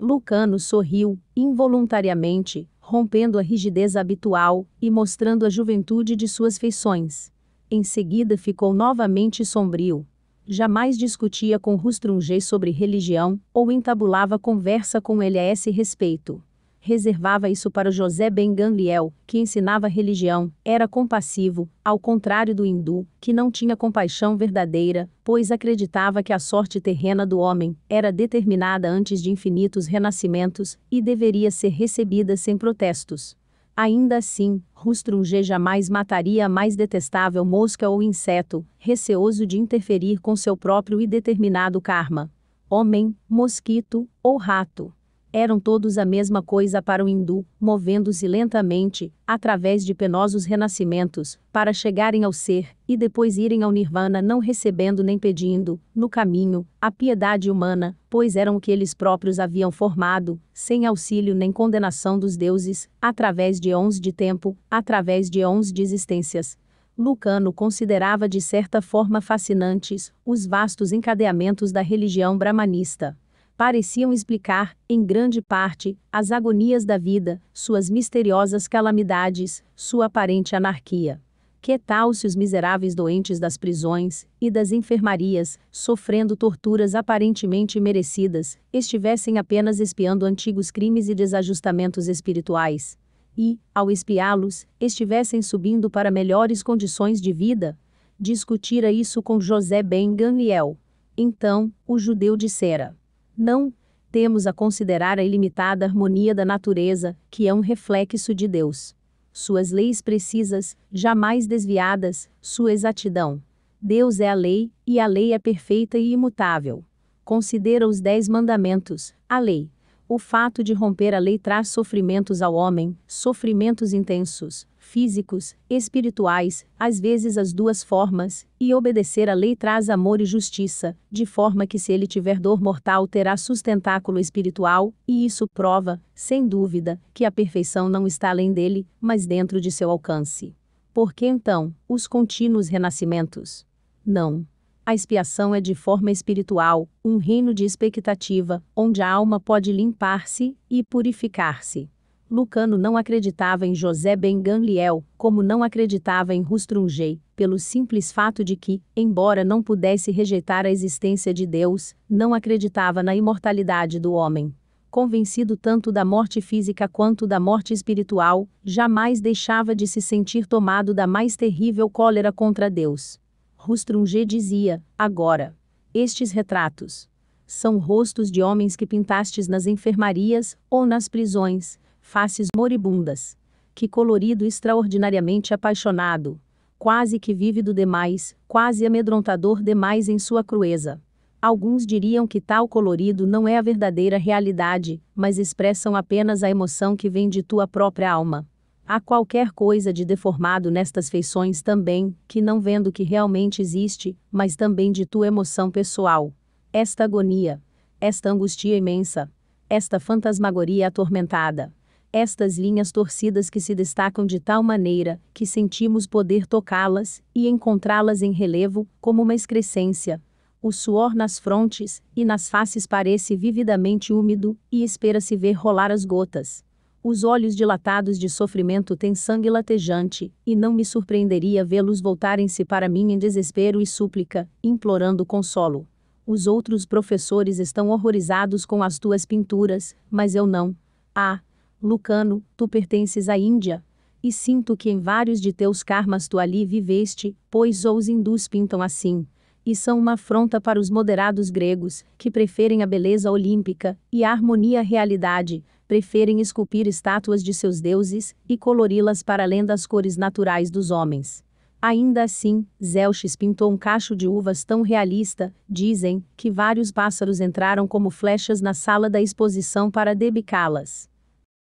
Lucano sorriu, involuntariamente, rompendo a rigidez habitual e mostrando a juventude de suas feições. Em seguida ficou novamente sombrio. Jamais discutia com Rustrungê sobre religião ou entabulava conversa com ele a esse respeito reservava isso para José Ben Ganliel, que ensinava religião, era compassivo, ao contrário do hindu, que não tinha compaixão verdadeira, pois acreditava que a sorte terrena do homem era determinada antes de infinitos renascimentos e deveria ser recebida sem protestos. Ainda assim, Rustrungê jamais mataria a mais detestável mosca ou inseto, receoso de interferir com seu próprio e determinado karma. Homem, mosquito ou rato eram todos a mesma coisa para o hindu, movendo-se lentamente, através de penosos renascimentos, para chegarem ao ser, e depois irem ao nirvana não recebendo nem pedindo, no caminho, a piedade humana, pois eram o que eles próprios haviam formado, sem auxílio nem condenação dos deuses, através de ons de tempo, através de ons de existências. Lucano considerava de certa forma fascinantes os vastos encadeamentos da religião brahmanista pareciam explicar, em grande parte, as agonias da vida, suas misteriosas calamidades, sua aparente anarquia. Que tal se os miseráveis doentes das prisões e das enfermarias, sofrendo torturas aparentemente merecidas, estivessem apenas espiando antigos crimes e desajustamentos espirituais? E, ao espiá-los, estivessem subindo para melhores condições de vida? Discutira isso com José Ben Gamliel. Então, o judeu dissera. Não, temos a considerar a ilimitada harmonia da natureza, que é um reflexo de Deus. Suas leis precisas, jamais desviadas, sua exatidão. Deus é a lei, e a lei é perfeita e imutável. Considera os dez mandamentos, a lei. O fato de romper a lei traz sofrimentos ao homem, sofrimentos intensos, físicos, espirituais, às vezes as duas formas, e obedecer à lei traz amor e justiça, de forma que se ele tiver dor mortal terá sustentáculo espiritual, e isso prova, sem dúvida, que a perfeição não está além dele, mas dentro de seu alcance. Por que então, os contínuos renascimentos? Não. A expiação é de forma espiritual, um reino de expectativa, onde a alma pode limpar-se e purificar-se. Lucano não acreditava em José Ben Gamliel, como não acreditava em Rustrungei, pelo simples fato de que, embora não pudesse rejeitar a existência de Deus, não acreditava na imortalidade do homem. Convencido tanto da morte física quanto da morte espiritual, jamais deixava de se sentir tomado da mais terrível cólera contra Deus. Rustrungé dizia: Agora, estes retratos são rostos de homens que pintastes nas enfermarias ou nas prisões, faces moribundas. Que colorido extraordinariamente apaixonado, quase que vívido demais, quase amedrontador demais em sua crueza. Alguns diriam que tal colorido não é a verdadeira realidade, mas expressam apenas a emoção que vem de tua própria alma. Há qualquer coisa de deformado nestas feições também, que não vendo que realmente existe, mas também de tua emoção pessoal. Esta agonia, esta angústia imensa, esta fantasmagoria atormentada estas linhas torcidas que se destacam de tal maneira que sentimos poder tocá-las e encontrá-las em relevo, como uma excrescência. O suor nas frontes e nas faces parece vividamente úmido e espera-se ver rolar as gotas. Os olhos dilatados de sofrimento têm sangue latejante, e não me surpreenderia vê-los voltarem-se para mim em desespero e súplica, implorando consolo. Os outros professores estão horrorizados com as tuas pinturas, mas eu não. Ah, Lucano, tu pertences à Índia. E sinto que em vários de teus karmas tu ali viveste, pois os hindus pintam assim. E são uma afronta para os moderados gregos, que preferem a beleza olímpica e a harmonia à realidade, preferem esculpir estátuas de seus deuses e colori-las para além das cores naturais dos homens. Ainda assim, Zelches pintou um cacho de uvas tão realista, dizem, que vários pássaros entraram como flechas na sala da exposição para debicá-las.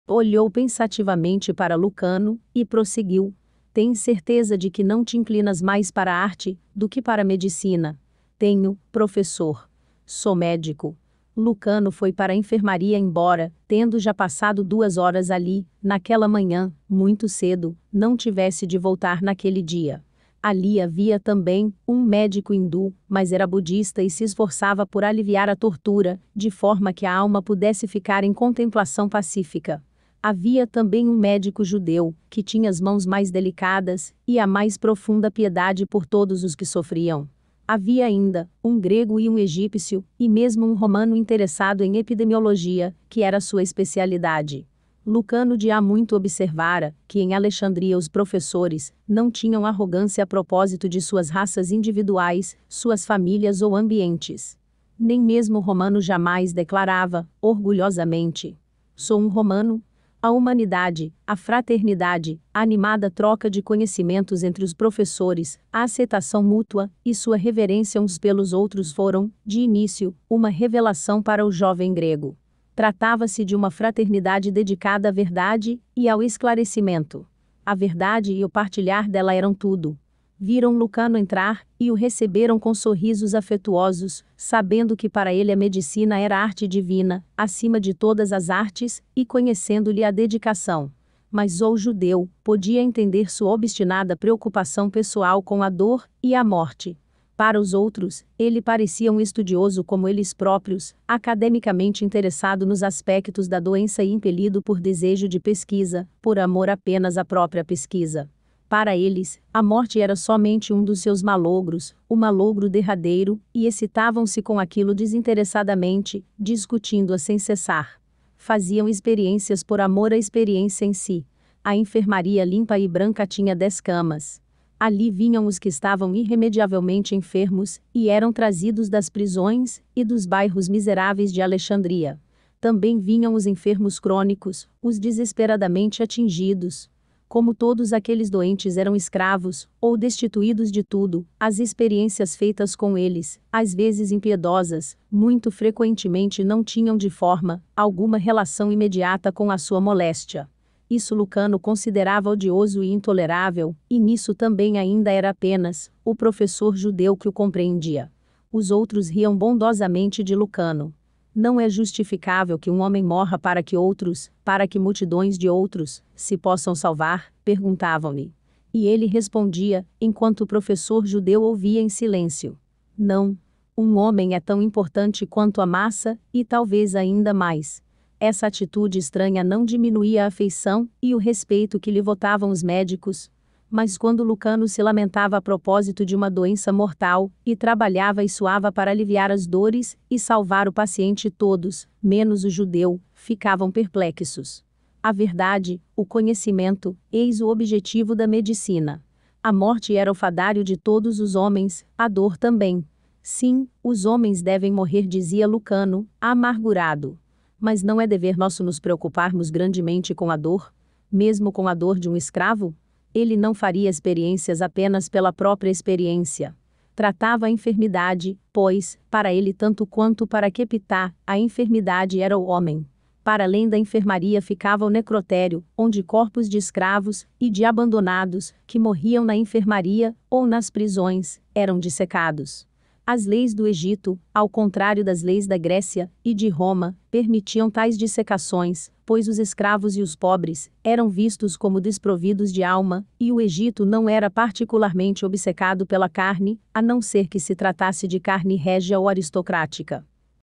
Olhou pensativamente para Lucano e prosseguiu: Tem certeza de que não te inclinas mais para a arte do que para a medicina? Tenho, professor. Sou médico. Lucano foi para a enfermaria embora, tendo já passado duas horas ali, naquela manhã, muito cedo, não tivesse de voltar naquele dia. Ali havia também um médico hindu, mas era budista e se esforçava por aliviar a tortura, de forma que a alma pudesse ficar em contemplação pacífica. Havia também um médico judeu, que tinha as mãos mais delicadas e a mais profunda piedade por todos os que sofriam. Havia ainda um grego e um egípcio, e mesmo um romano interessado em epidemiologia, que era sua especialidade. Lucano de há muito observara que em Alexandria os professores não tinham arrogância a propósito de suas raças individuais, suas famílias ou ambientes. Nem mesmo o romano jamais declarava, orgulhosamente, sou um romano, a humanidade, a fraternidade, a animada troca de conhecimentos entre os professores, a aceitação mútua e sua reverência uns pelos outros foram, de início, uma revelação para o jovem grego. Tratava-se de uma fraternidade dedicada à verdade e ao esclarecimento. A verdade e o partilhar dela eram tudo, viram Lucano entrar e o receberam com sorrisos afetuosos, sabendo que para ele a medicina era arte divina, acima de todas as artes, e conhecendo-lhe a dedicação. Mas o judeu podia entender sua obstinada preocupação pessoal com a dor e a morte. Para os outros, ele parecia um estudioso como eles próprios, academicamente interessado nos aspectos da doença e impelido por desejo de pesquisa, por amor apenas à própria pesquisa. Para eles, a morte era somente um dos seus malogros, o malogro derradeiro, e excitavam-se com aquilo desinteressadamente, discutindo-a sem cessar. Faziam experiências por amor à experiência em si. A enfermaria limpa e branca tinha dez camas. Ali vinham os que estavam irremediavelmente enfermos, e eram trazidos das prisões e dos bairros miseráveis de Alexandria. Também vinham os enfermos crônicos, os desesperadamente atingidos, como todos aqueles doentes eram escravos, ou destituídos de tudo, as experiências feitas com eles, às vezes impiedosas, muito frequentemente não tinham de forma alguma relação imediata com a sua moléstia. Isso Lucano considerava odioso e intolerável, e nisso também ainda era apenas o professor judeu que o compreendia. Os outros riam bondosamente de Lucano. Não é justificável que um homem morra para que outros, para que multidões de outros, se possam salvar, perguntavam-lhe. E ele respondia, enquanto o professor judeu ouvia em silêncio. Não. Um homem é tão importante quanto a massa, e talvez ainda mais. Essa atitude estranha não diminuía a afeição e o respeito que lhe votavam os médicos, mas quando Lucano se lamentava a propósito de uma doença mortal, e trabalhava e suava para aliviar as dores e salvar o paciente, todos, menos o judeu, ficavam perplexos. A verdade, o conhecimento, eis o objetivo da medicina. A morte era o fadário de todos os homens, a dor também. Sim, os homens devem morrer, dizia Lucano, amargurado. Mas não é dever nosso nos preocuparmos grandemente com a dor? Mesmo com a dor de um escravo? Ele não faria experiências apenas pela própria experiência. Tratava a enfermidade, pois, para ele tanto quanto para Kepitá, a enfermidade era o homem. Para além da enfermaria ficava o necrotério, onde corpos de escravos e de abandonados, que morriam na enfermaria ou nas prisões, eram dissecados. As leis do Egito, ao contrário das leis da Grécia e de Roma, permitiam tais dissecações, pois os escravos e os pobres eram vistos como desprovidos de alma, e o Egito não era particularmente obcecado pela carne, a não ser que se tratasse de carne régia ou aristocrática.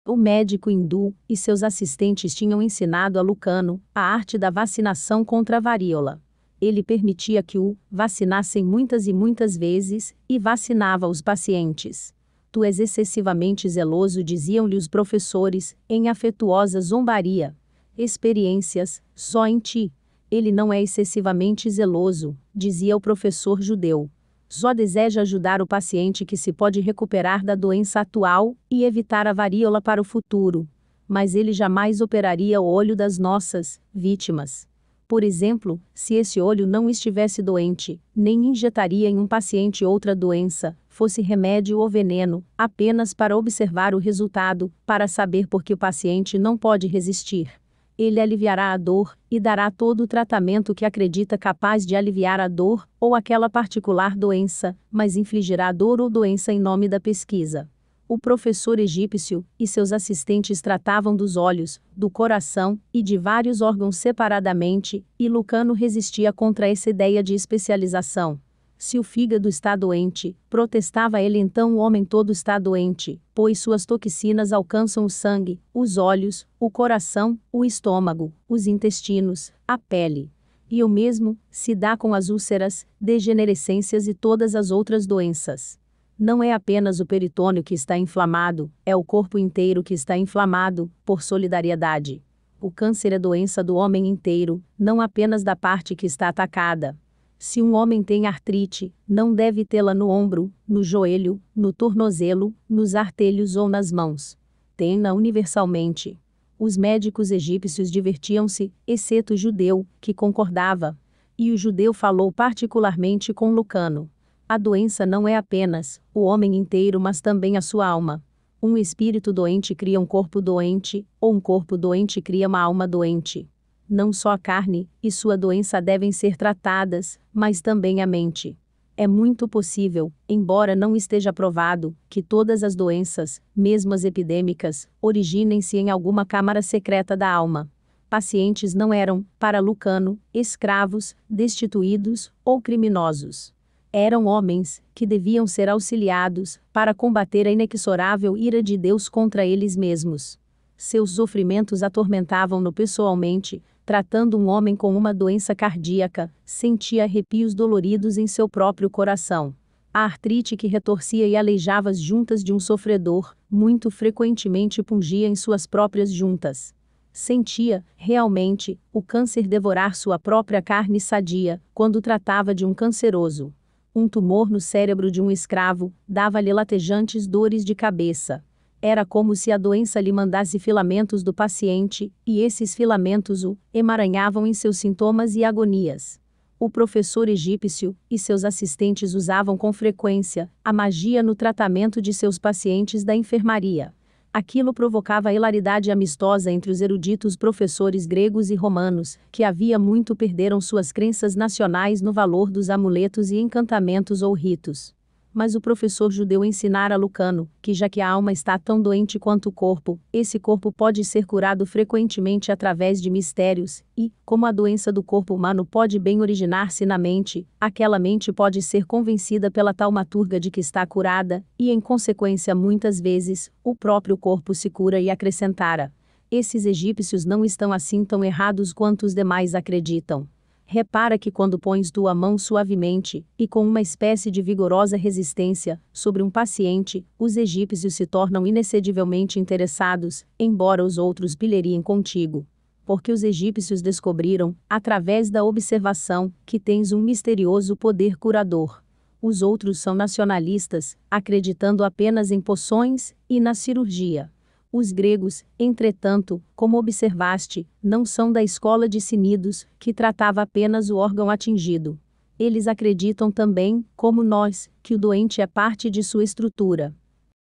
O médico hindu e seus assistentes tinham ensinado a Lucano a arte da vacinação contra a varíola ele permitia que o vacinassem muitas e muitas vezes e vacinava os pacientes. Tu és excessivamente zeloso, diziam-lhe os professores, em afetuosa zombaria. Experiências, só em ti. Ele não é excessivamente zeloso, dizia o professor judeu. Só deseja ajudar o paciente que se pode recuperar da doença atual e evitar a varíola para o futuro. Mas ele jamais operaria o olho das nossas vítimas. Por exemplo, se esse olho não estivesse doente, nem injetaria em um paciente outra doença, fosse remédio ou veneno, apenas para observar o resultado, para saber por que o paciente não pode resistir. Ele aliviará a dor e dará todo o tratamento que acredita capaz de aliviar a dor ou aquela particular doença, mas infligirá dor ou doença em nome da pesquisa o professor egípcio e seus assistentes tratavam dos olhos, do coração e de vários órgãos separadamente, e Lucano resistia contra essa ideia de especialização. Se o fígado está doente, protestava ele então o homem todo está doente, pois suas toxinas alcançam o sangue, os olhos, o coração, o estômago, os intestinos, a pele. E o mesmo se dá com as úlceras, degenerescências e todas as outras doenças. Não é apenas o peritônio que está inflamado, é o corpo inteiro que está inflamado, por solidariedade. O câncer é doença do homem inteiro, não apenas da parte que está atacada. Se um homem tem artrite, não deve tê-la no ombro, no joelho, no tornozelo, nos artelhos ou nas mãos. Tem-na universalmente. Os médicos egípcios divertiam-se, exceto o judeu, que concordava. E o judeu falou particularmente com Lucano. A doença não é apenas o homem inteiro, mas também a sua alma. Um espírito doente cria um corpo doente, ou um corpo doente cria uma alma doente. Não só a carne e sua doença devem ser tratadas, mas também a mente. É muito possível, embora não esteja provado, que todas as doenças, mesmo as epidêmicas, originem-se em alguma câmara secreta da alma. Pacientes não eram, para Lucano, escravos, destituídos ou criminosos eram homens que deviam ser auxiliados para combater a inexorável ira de Deus contra eles mesmos. Seus sofrimentos atormentavam-no pessoalmente, tratando um homem com uma doença cardíaca, sentia arrepios doloridos em seu próprio coração. A artrite que retorcia e aleijava as juntas de um sofredor, muito frequentemente pungia em suas próprias juntas. Sentia, realmente, o câncer devorar sua própria carne sadia, quando tratava de um canceroso. Um tumor no cérebro de um escravo dava-lhe latejantes dores de cabeça. Era como se a doença lhe mandasse filamentos do paciente, e esses filamentos o emaranhavam em seus sintomas e agonias. O professor egípcio e seus assistentes usavam com frequência a magia no tratamento de seus pacientes da enfermaria. Aquilo provocava hilaridade amistosa entre os eruditos professores gregos e romanos, que havia muito perderam suas crenças nacionais no valor dos amuletos e encantamentos ou ritos mas o professor judeu ensinara Lucano que, já que a alma está tão doente quanto o corpo, esse corpo pode ser curado frequentemente através de mistérios, e, como a doença do corpo humano pode bem originar-se na mente, aquela mente pode ser convencida pela taumaturga de que está curada, e, em consequência, muitas vezes, o próprio corpo se cura e acrescentara. Esses egípcios não estão assim tão errados quanto os demais acreditam. Repara que quando pões tua mão suavemente, e com uma espécie de vigorosa resistência, sobre um paciente, os egípcios se tornam inexcedivelmente interessados, embora os outros bilheriem contigo. Porque os egípcios descobriram, através da observação, que tens um misterioso poder curador. Os outros são nacionalistas, acreditando apenas em poções e na cirurgia. Os gregos, entretanto, como observaste, não são da escola de Sinidos, que tratava apenas o órgão atingido. Eles acreditam também, como nós, que o doente é parte de sua estrutura.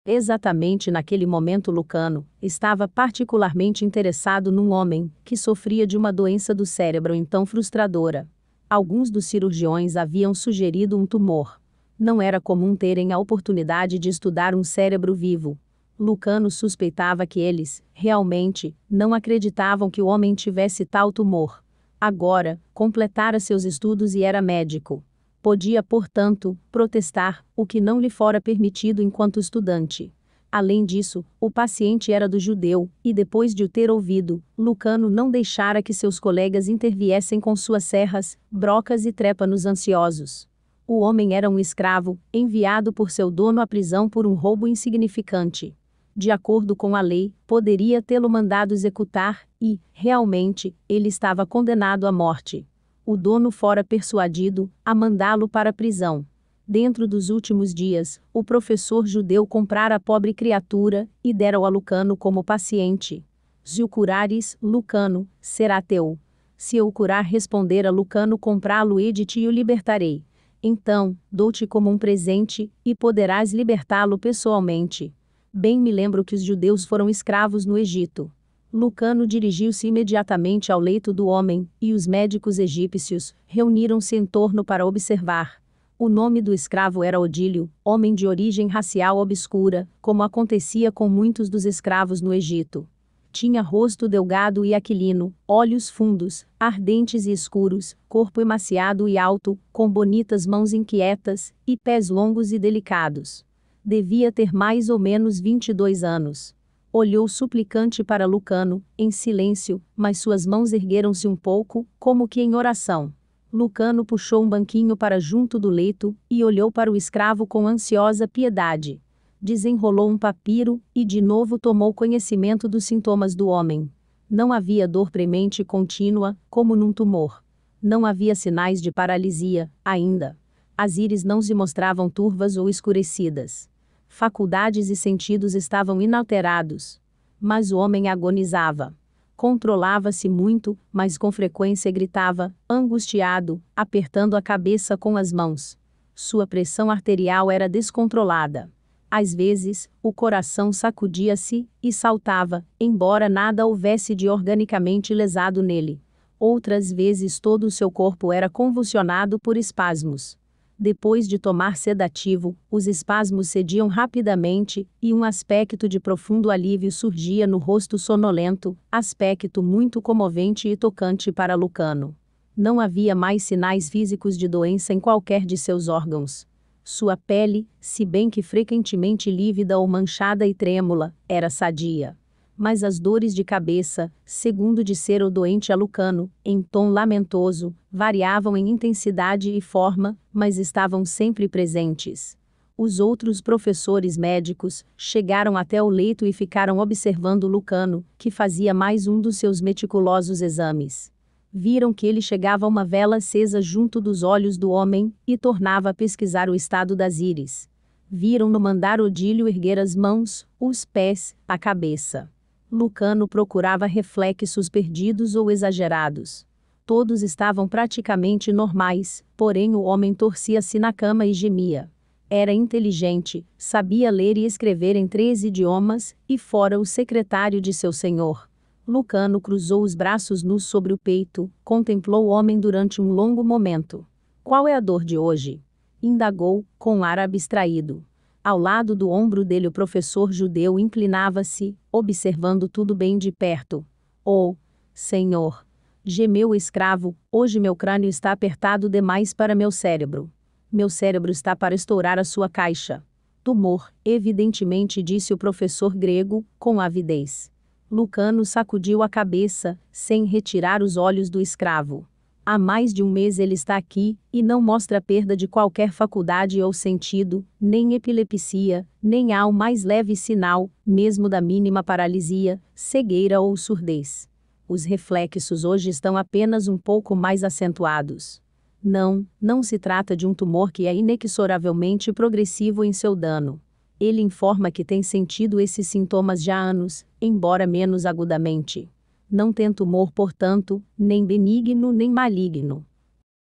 Exatamente naquele momento Lucano estava particularmente interessado num homem que sofria de uma doença do cérebro então frustradora. Alguns dos cirurgiões haviam sugerido um tumor. Não era comum terem a oportunidade de estudar um cérebro vivo, Lucano suspeitava que eles, realmente, não acreditavam que o homem tivesse tal tumor. Agora, completara seus estudos e era médico. Podia, portanto, protestar, o que não lhe fora permitido enquanto estudante. Além disso, o paciente era do judeu, e depois de o ter ouvido, Lucano não deixara que seus colegas interviessem com suas serras, brocas e trépanos ansiosos o homem era um escravo, enviado por seu dono à prisão por um roubo insignificante de acordo com a lei, poderia tê-lo mandado executar, e, realmente, ele estava condenado à morte. O dono fora persuadido a mandá-lo para a prisão. Dentro dos últimos dias, o professor judeu comprara a pobre criatura e dera-o a Lucano como paciente. Se o curares, Lucano, será teu. Se eu curar responder a Lucano comprá-lo-e de ti o libertarei. Então, dou-te como um presente, e poderás libertá-lo pessoalmente. Bem me lembro que os judeus foram escravos no Egito. Lucano dirigiu-se imediatamente ao leito do homem, e os médicos egípcios reuniram-se em torno para observar. O nome do escravo era Odílio, homem de origem racial obscura, como acontecia com muitos dos escravos no Egito. Tinha rosto delgado e aquilino, olhos fundos, ardentes e escuros, corpo emaciado e alto, com bonitas mãos inquietas e pés longos e delicados. Devia ter mais ou menos 22 anos. Olhou suplicante para Lucano, em silêncio, mas suas mãos ergueram-se um pouco, como que em oração. Lucano puxou um banquinho para junto do leito e olhou para o escravo com ansiosa piedade. Desenrolou um papiro e de novo tomou conhecimento dos sintomas do homem. Não havia dor premente contínua, como num tumor. Não havia sinais de paralisia, ainda. As íris não se mostravam turvas ou escurecidas faculdades e sentidos estavam inalterados. Mas o homem agonizava. Controlava-se muito, mas com frequência gritava, angustiado, apertando a cabeça com as mãos. Sua pressão arterial era descontrolada. Às vezes, o coração sacudia-se e saltava, embora nada houvesse de organicamente lesado nele. Outras vezes, todo o seu corpo era convulsionado por espasmos. Depois de tomar sedativo, os espasmos cediam rapidamente e um aspecto de profundo alívio surgia no rosto sonolento, aspecto muito comovente e tocante para Lucano. Não havia mais sinais físicos de doença em qualquer de seus órgãos. Sua pele, se bem que frequentemente lívida ou manchada e trêmula, era sadia mas as dores de cabeça, segundo dissera o doente a Lucano, em tom lamentoso, variavam em intensidade e forma, mas estavam sempre presentes. Os outros professores médicos chegaram até o leito e ficaram observando Lucano, que fazia mais um dos seus meticulosos exames. Viram que ele chegava uma vela acesa junto dos olhos do homem e tornava a pesquisar o estado das íris. Viram-no mandar Odílio erguer as mãos, os pés, a cabeça Lucano procurava reflexos perdidos ou exagerados. Todos estavam praticamente normais, porém o homem torcia-se na cama e gemia. Era inteligente, sabia ler e escrever em três idiomas, e fora o secretário de seu senhor. Lucano cruzou os braços nus sobre o peito, contemplou o homem durante um longo momento. Qual é a dor de hoje? Indagou, com ar abstraído. Ao lado do ombro dele o professor judeu inclinava-se, observando tudo bem de perto. Oh, Senhor! Gemeu o escravo, hoje meu crânio está apertado demais para meu cérebro. Meu cérebro está para estourar a sua caixa. Tumor, evidentemente disse o professor grego, com avidez. Lucano sacudiu a cabeça, sem retirar os olhos do escravo. Há mais de um mês ele está aqui, e não mostra perda de qualquer faculdade ou sentido, nem epilepsia, nem há o mais leve sinal, mesmo da mínima paralisia, cegueira ou surdez. Os reflexos hoje estão apenas um pouco mais acentuados. Não, não se trata de um tumor que é inexoravelmente progressivo em seu dano. Ele informa que tem sentido esses sintomas já há anos, embora menos agudamente não tento tumor, portanto, nem benigno nem maligno.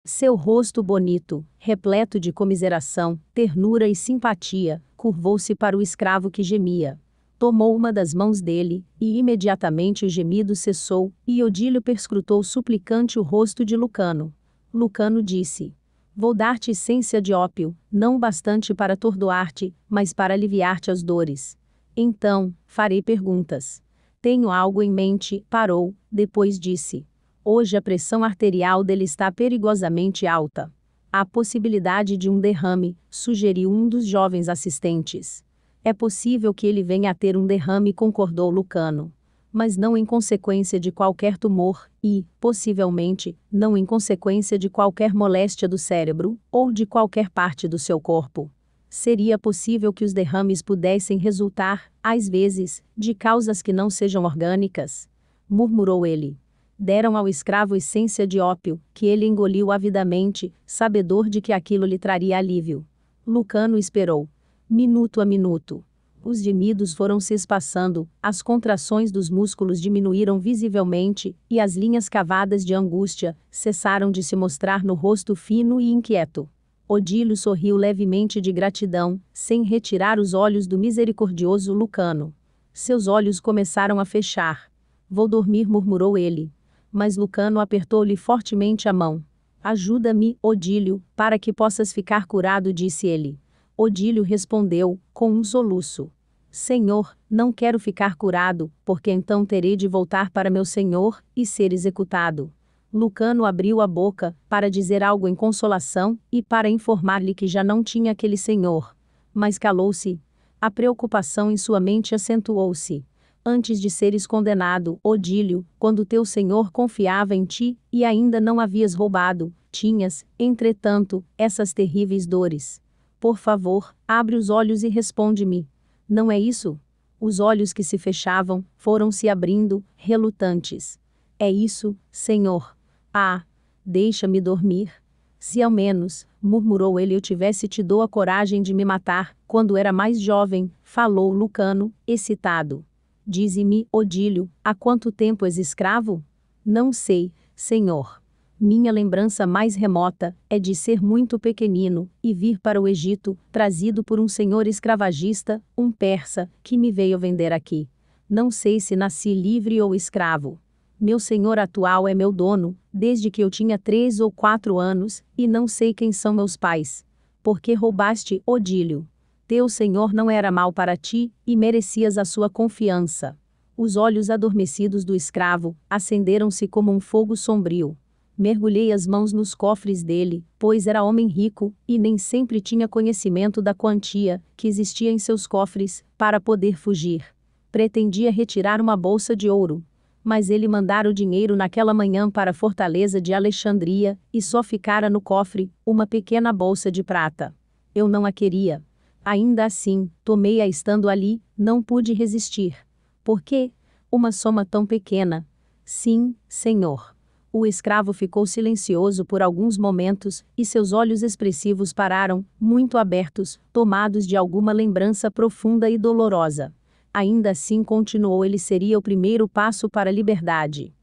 Seu rosto bonito, repleto de comiseração, ternura e simpatia, curvou-se para o escravo que gemia. Tomou uma das mãos dele, e imediatamente o gemido cessou, e Odílio perscrutou suplicante o rosto de Lucano. Lucano disse: Vou dar-te essência de ópio, não bastante para atordoar-te, mas para aliviar-te as dores. Então, farei perguntas. Tenho algo em mente, parou, depois disse. Hoje a pressão arterial dele está perigosamente alta. A possibilidade de um derrame, sugeriu um dos jovens assistentes. É possível que ele venha a ter um derrame, concordou Lucano. Mas não em consequência de qualquer tumor, e, possivelmente, não em consequência de qualquer moléstia do cérebro, ou de qualquer parte do seu corpo seria possível que os derrames pudessem resultar, às vezes, de causas que não sejam orgânicas? murmurou ele. Deram ao escravo essência de ópio, que ele engoliu avidamente, sabedor de que aquilo lhe traria alívio. Lucano esperou. Minuto a minuto. Os gemidos foram se espaçando, as contrações dos músculos diminuíram visivelmente, e as linhas cavadas de angústia cessaram de se mostrar no rosto fino e inquieto. Odílio sorriu levemente de gratidão, sem retirar os olhos do misericordioso Lucano. Seus olhos começaram a fechar. Vou dormir, murmurou ele. Mas Lucano apertou-lhe fortemente a mão. Ajuda-me, Odílio, para que possas ficar curado, disse ele. Odílio respondeu, com um soluço. Senhor, não quero ficar curado, porque então terei de voltar para meu senhor e ser executado. Lucano abriu a boca, para dizer algo em consolação, e para informar-lhe que já não tinha aquele senhor. Mas calou-se. A preocupação em sua mente acentuou-se. Antes de seres condenado, Odílio, quando teu senhor confiava em ti, e ainda não havias roubado, tinhas, entretanto, essas terríveis dores. Por favor, abre os olhos e responde-me. Não é isso? Os olhos que se fechavam, foram se abrindo, relutantes. É isso, senhor. Ah, deixa-me dormir. Se ao menos, murmurou ele, eu tivesse te dou a coragem de me matar, quando era mais jovem, falou Lucano, excitado. Dize-me, Odílio, há quanto tempo és escravo? Não sei, senhor. Minha lembrança mais remota é de ser muito pequenino e vir para o Egito, trazido por um senhor escravagista, um persa, que me veio vender aqui. Não sei se nasci livre ou escravo. Meu senhor atual é meu dono, desde que eu tinha três ou quatro anos, e não sei quem são meus pais. Porque roubaste, Odílio. Teu senhor não era mal para ti, e merecias a sua confiança. Os olhos adormecidos do escravo acenderam-se como um fogo sombrio. Mergulhei as mãos nos cofres dele, pois era homem rico, e nem sempre tinha conhecimento da quantia que existia em seus cofres, para poder fugir. Pretendia retirar uma bolsa de ouro, mas ele mandara o dinheiro naquela manhã para a fortaleza de Alexandria, e só ficara no cofre, uma pequena bolsa de prata. Eu não a queria. Ainda assim, tomei-a estando ali, não pude resistir. Por quê? Uma soma tão pequena. Sim, senhor. O escravo ficou silencioso por alguns momentos, e seus olhos expressivos pararam, muito abertos, tomados de alguma lembrança profunda e dolorosa ainda assim continuou ele seria o primeiro passo para a liberdade.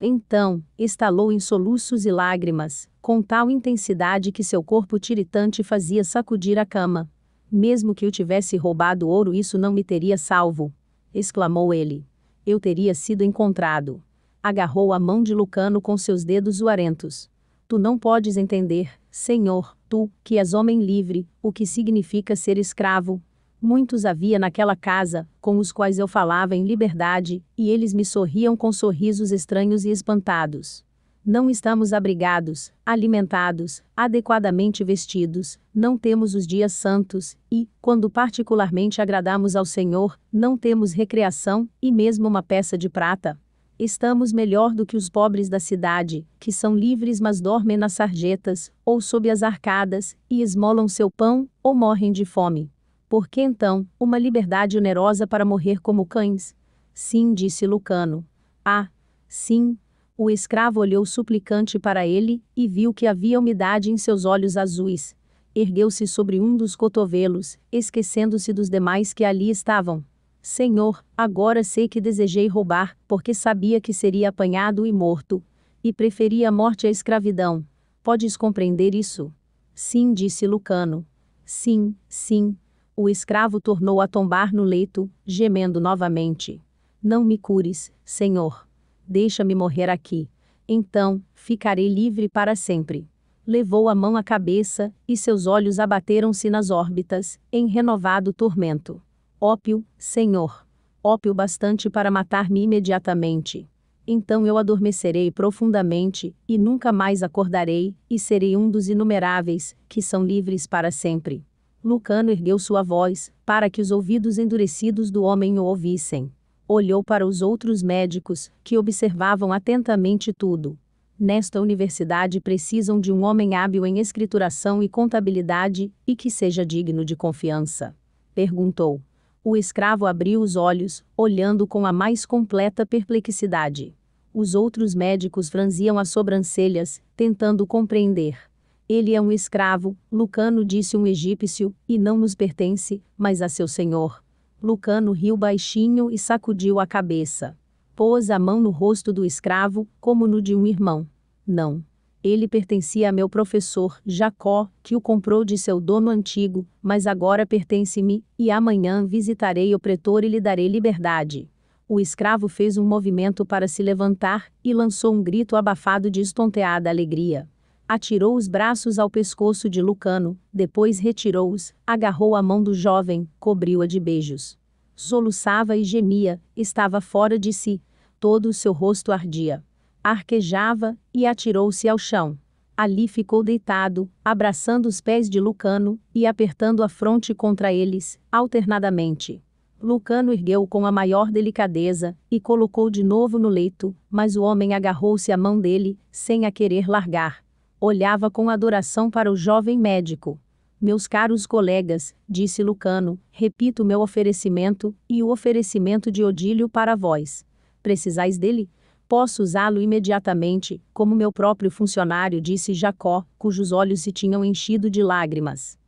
Então, estalou em soluços e lágrimas, com tal intensidade que seu corpo tiritante fazia sacudir a cama. Mesmo que eu tivesse roubado ouro, isso não me teria salvo, exclamou ele. Eu teria sido encontrado. Agarrou a mão de Lucano com seus dedos uarentos. Tu não podes entender, Senhor, tu, que és homem livre, o que significa ser escravo, Muitos havia naquela casa, com os quais eu falava em liberdade, e eles me sorriam com sorrisos estranhos e espantados. Não estamos abrigados, alimentados, adequadamente vestidos, não temos os dias santos, e, quando particularmente agradamos ao Senhor, não temos recreação, e mesmo uma peça de prata. Estamos melhor do que os pobres da cidade, que são livres mas dormem nas sarjetas, ou sob as arcadas, e esmolam seu pão, ou morrem de fome. Por que então, uma liberdade onerosa para morrer como cães? Sim, disse Lucano. Ah, sim. O escravo olhou suplicante para ele e viu que havia umidade em seus olhos azuis. Ergueu-se sobre um dos cotovelos, esquecendo-se dos demais que ali estavam. Senhor, agora sei que desejei roubar, porque sabia que seria apanhado e morto. E preferi a morte à escravidão. Podes compreender isso? Sim, disse Lucano. Sim, sim, o escravo tornou a tombar no leito, gemendo novamente. Não me cures, Senhor. Deixa-me morrer aqui. Então, ficarei livre para sempre. Levou a mão à cabeça, e seus olhos abateram-se nas órbitas, em renovado tormento. Ópio, Senhor. Ópio bastante para matar-me imediatamente. Então eu adormecerei profundamente, e nunca mais acordarei, e serei um dos inumeráveis, que são livres para sempre. Lucano ergueu sua voz, para que os ouvidos endurecidos do homem o ouvissem. Olhou para os outros médicos, que observavam atentamente tudo. Nesta universidade precisam de um homem hábil em escrituração e contabilidade, e que seja digno de confiança. Perguntou. O escravo abriu os olhos, olhando com a mais completa perplexidade. Os outros médicos franziam as sobrancelhas, tentando compreender. Ele é um escravo, Lucano disse um egípcio, e não nos pertence, mas a seu senhor. Lucano riu baixinho e sacudiu a cabeça. Pôs a mão no rosto do escravo, como no de um irmão. Não. Ele pertencia a meu professor, Jacó, que o comprou de seu dono antigo, mas agora pertence-me, e amanhã visitarei o pretor e lhe darei liberdade. O escravo fez um movimento para se levantar e lançou um grito abafado de estonteada alegria atirou os braços ao pescoço de Lucano, depois retirou-os, agarrou a mão do jovem, cobriu-a de beijos. Soluçava e gemia, estava fora de si, todo o seu rosto ardia. Arquejava e atirou-se ao chão. Ali ficou deitado, abraçando os pés de Lucano e apertando a fronte contra eles, alternadamente. Lucano ergueu com a maior delicadeza e colocou de novo no leito, mas o homem agarrou-se à mão dele, sem a querer largar olhava com adoração para o jovem médico. Meus caros colegas, disse Lucano, repito meu oferecimento e o oferecimento de Odílio para vós. Precisais dele? Posso usá-lo imediatamente, como meu próprio funcionário, disse Jacó, cujos olhos se tinham enchido de lágrimas.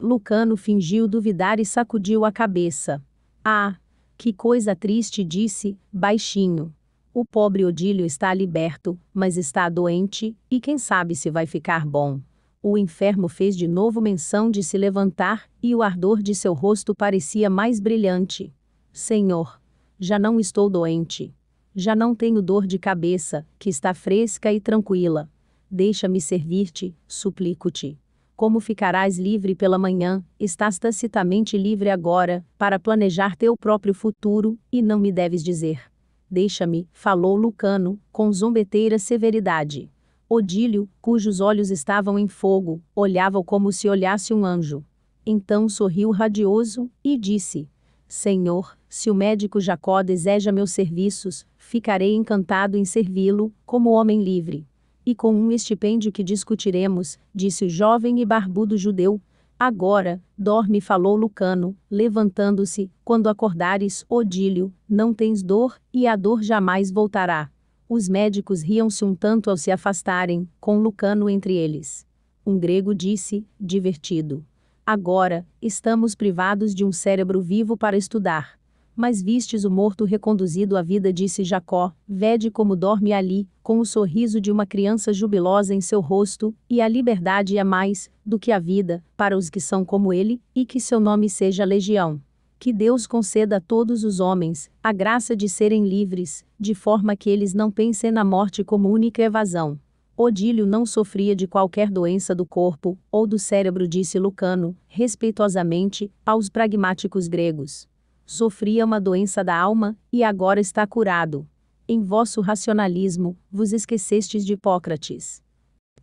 Lucano fingiu duvidar e sacudiu a cabeça. Ah, que coisa triste, disse, baixinho. O pobre Odílio está liberto, mas está doente, e quem sabe se vai ficar bom. O enfermo fez de novo menção de se levantar, e o ardor de seu rosto parecia mais brilhante. Senhor, já não estou doente. Já não tenho dor de cabeça, que está fresca e tranquila. Deixa-me servir-te, suplico-te. Como ficarás livre pela manhã, estás tacitamente livre agora, para planejar teu próprio futuro, e não me deves dizer. Deixa-me, falou Lucano, com zombeteira severidade. Odílio, cujos olhos estavam em fogo, olhava-o como se olhasse um anjo. Então sorriu radioso e disse: Senhor, se o médico Jacó deseja meus serviços, ficarei encantado em servi-lo, como homem livre. E com um estipêndio que discutiremos, disse o jovem e barbudo judeu, Agora, dorme, falou Lucano, levantando-se, quando acordares, Odílio, não tens dor, e a dor jamais voltará. Os médicos riam-se um tanto ao se afastarem, com Lucano entre eles. Um grego disse, divertido. Agora, estamos privados de um cérebro vivo para estudar mas vistes o morto reconduzido à vida, disse Jacó: Vede como dorme ali, com o sorriso de uma criança jubilosa em seu rosto, e a liberdade é mais do que a vida, para os que são como ele, e que seu nome seja Legião. Que Deus conceda a todos os homens a graça de serem livres, de forma que eles não pensem na morte como única evasão. Odílio não sofria de qualquer doença do corpo ou do cérebro, disse Lucano, respeitosamente, aos pragmáticos gregos sofria uma doença da alma, e agora está curado. Em vosso racionalismo, vos esquecestes de Hipócrates.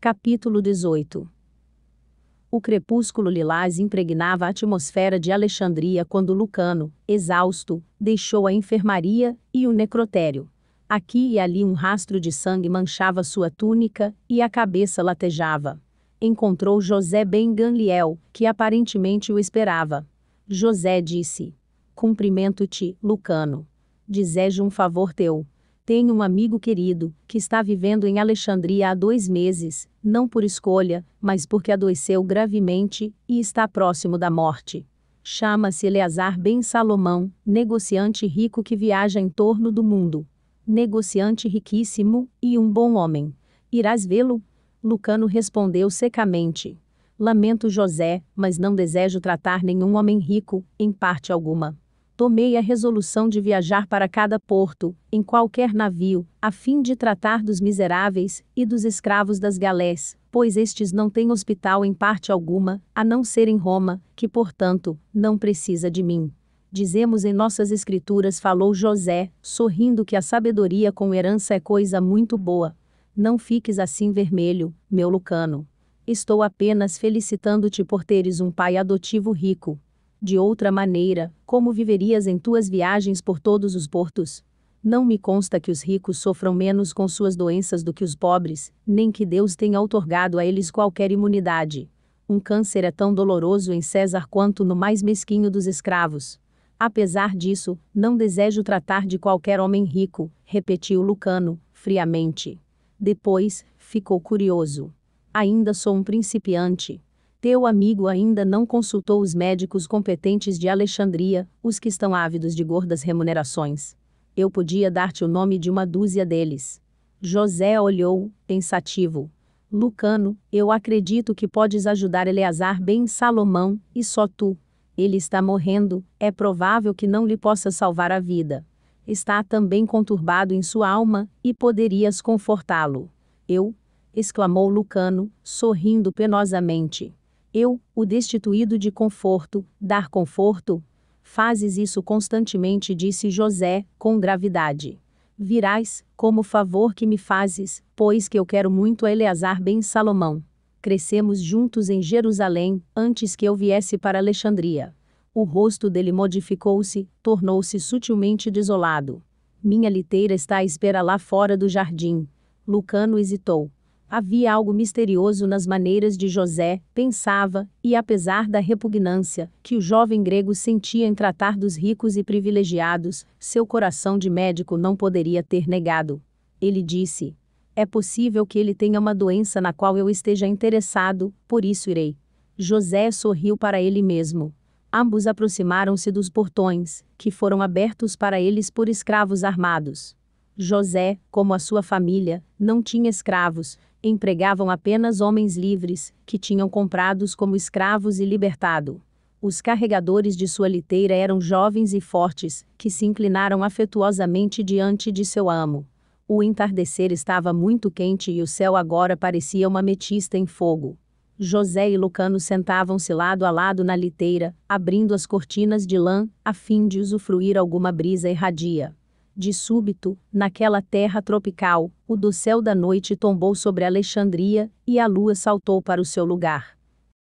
Capítulo 18 O crepúsculo lilás impregnava a atmosfera de Alexandria quando Lucano, exausto, deixou a enfermaria e o necrotério. Aqui e ali um rastro de sangue manchava sua túnica e a cabeça latejava. Encontrou José Ben Ganiel, que aparentemente o esperava. José disse: Cumprimento-te, Lucano. Desejo um favor teu. Tenho um amigo querido, que está vivendo em Alexandria há dois meses, não por escolha, mas porque adoeceu gravemente e está próximo da morte. Chama-se Eleazar Ben Salomão, negociante rico que viaja em torno do mundo. Negociante riquíssimo e um bom homem. Irás vê-lo? Lucano respondeu secamente. Lamento José, mas não desejo tratar nenhum homem rico, em parte alguma tomei a resolução de viajar para cada porto, em qualquer navio, a fim de tratar dos miseráveis e dos escravos das galés, pois estes não têm hospital em parte alguma, a não ser em Roma, que, portanto, não precisa de mim. Dizemos em nossas Escrituras, falou José, sorrindo que a sabedoria com herança é coisa muito boa. Não fiques assim vermelho, meu Lucano. Estou apenas felicitando-te por teres um pai adotivo rico de outra maneira, como viverias em tuas viagens por todos os portos? Não me consta que os ricos sofram menos com suas doenças do que os pobres, nem que Deus tenha outorgado a eles qualquer imunidade. Um câncer é tão doloroso em César quanto no mais mesquinho dos escravos. Apesar disso, não desejo tratar de qualquer homem rico, repetiu Lucano, friamente. Depois, ficou curioso. Ainda sou um principiante. Teu amigo ainda não consultou os médicos competentes de Alexandria, os que estão ávidos de gordas remunerações. Eu podia dar-te o nome de uma dúzia deles. José olhou, pensativo. Lucano, eu acredito que podes ajudar Eleazar bem Salomão, e só tu. Ele está morrendo, é provável que não lhe possa salvar a vida. Está também conturbado em sua alma, e poderias confortá-lo. Eu? exclamou Lucano, sorrindo penosamente eu, o destituído de conforto, dar conforto? Fazes isso constantemente, disse José, com gravidade. Virás, como favor que me fazes, pois que eu quero muito a Eleazar bem Salomão. Crescemos juntos em Jerusalém, antes que eu viesse para Alexandria. O rosto dele modificou-se, tornou-se sutilmente desolado. Minha liteira está à espera lá fora do jardim. Lucano hesitou. Havia algo misterioso nas maneiras de José, pensava, e apesar da repugnância que o jovem grego sentia em tratar dos ricos e privilegiados, seu coração de médico não poderia ter negado. Ele disse: É possível que ele tenha uma doença na qual eu esteja interessado, por isso irei. José sorriu para ele mesmo. Ambos aproximaram-se dos portões, que foram abertos para eles por escravos armados. José, como a sua família, não tinha escravos, empregavam apenas homens livres, que tinham comprados como escravos e libertado. Os carregadores de sua liteira eram jovens e fortes, que se inclinaram afetuosamente diante de seu amo. O entardecer estava muito quente e o céu agora parecia uma metista em fogo. José e Lucano sentavam-se lado a lado na liteira, abrindo as cortinas de lã, a fim de usufruir alguma brisa erradia. De súbito, naquela terra tropical, o dossel da noite tombou sobre Alexandria, e a lua saltou para o seu lugar.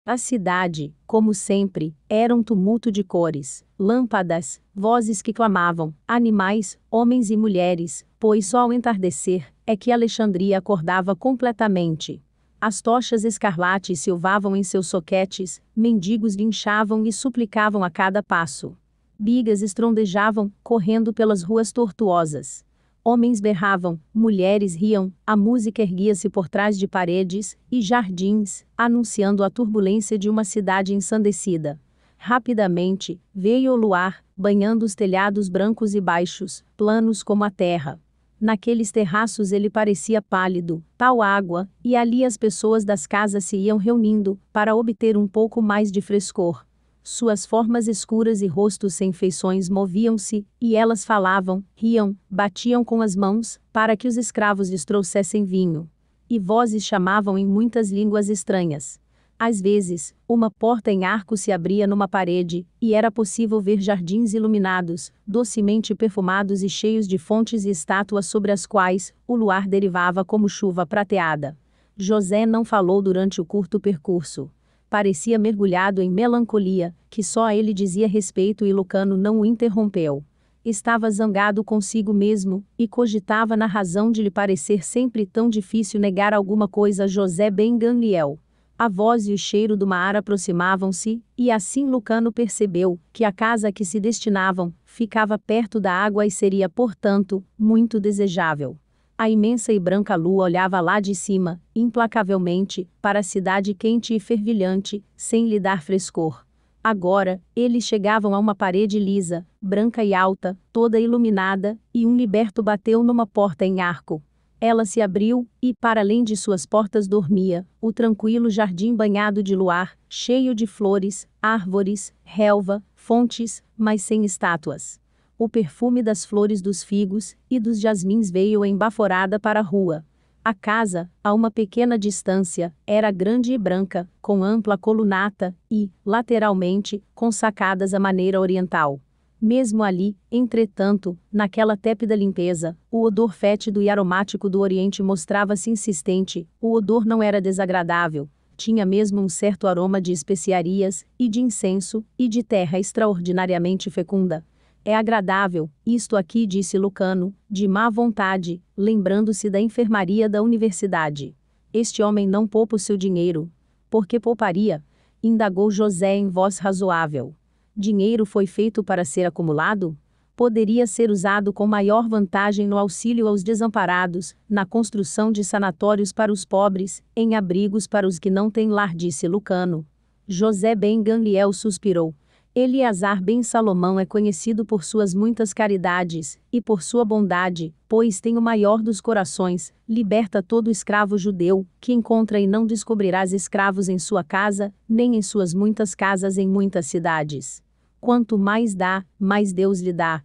A cidade, como sempre, era um tumulto de cores, lâmpadas, vozes que clamavam, animais, homens e mulheres, pois só ao entardecer é que Alexandria acordava completamente. As tochas escarlates silvavam em seus soquetes, mendigos guinchavam e suplicavam a cada passo. Bigas estrondejavam, correndo pelas ruas tortuosas. Homens berravam, mulheres riam, a música erguia-se por trás de paredes e jardins, anunciando a turbulência de uma cidade ensandecida. Rapidamente, veio o luar, banhando os telhados brancos e baixos, planos como a terra. Naqueles terraços ele parecia pálido, tal água, e ali as pessoas das casas se iam reunindo, para obter um pouco mais de frescor. Suas formas escuras e rostos sem feições moviam-se, e elas falavam, riam, batiam com as mãos, para que os escravos lhes trouxessem vinho. E vozes chamavam em muitas línguas estranhas. Às vezes, uma porta em arco se abria numa parede, e era possível ver jardins iluminados, docemente perfumados e cheios de fontes e estátuas sobre as quais o luar derivava como chuva prateada. José não falou durante o curto percurso. Parecia mergulhado em melancolia, que só a ele dizia respeito e Lucano não o interrompeu. Estava zangado consigo mesmo, e cogitava na razão de lhe parecer sempre tão difícil negar alguma coisa a José Ben Ganiel. A voz e o cheiro do mar aproximavam-se, e assim Lucano percebeu que a casa a que se destinavam ficava perto da água e seria, portanto, muito desejável. A imensa e branca lua olhava lá de cima, implacavelmente, para a cidade quente e fervilhante, sem lhe dar frescor. Agora, eles chegavam a uma parede lisa, branca e alta, toda iluminada, e um liberto bateu numa porta em arco. Ela se abriu, e, para além de suas portas, dormia o tranquilo jardim banhado de luar, cheio de flores, árvores, relva, fontes, mas sem estátuas. O perfume das flores dos figos e dos jasmins veio embaforada para a rua. A casa, a uma pequena distância, era grande e branca, com ampla colunata e, lateralmente, com sacadas à maneira oriental. Mesmo ali, entretanto, naquela tépida limpeza, o odor fétido e aromático do Oriente mostrava-se insistente, o odor não era desagradável, tinha mesmo um certo aroma de especiarias, e de incenso, e de terra extraordinariamente fecunda. É agradável, isto aqui, disse Lucano, de má vontade, lembrando-se da enfermaria da universidade. Este homem não poupa o seu dinheiro. Porque pouparia? indagou José em voz razoável. Dinheiro foi feito para ser acumulado? Poderia ser usado com maior vantagem no auxílio aos desamparados, na construção de sanatórios para os pobres, em abrigos para os que não têm lar, disse Lucano. José Ben Ganliel suspirou Eleazar ben Salomão é conhecido por suas muitas caridades, e por sua bondade, pois tem o maior dos corações, liberta todo escravo judeu, que encontra e não descobrirás escravos em sua casa, nem em suas muitas casas em muitas cidades. Quanto mais dá, mais Deus lhe dá.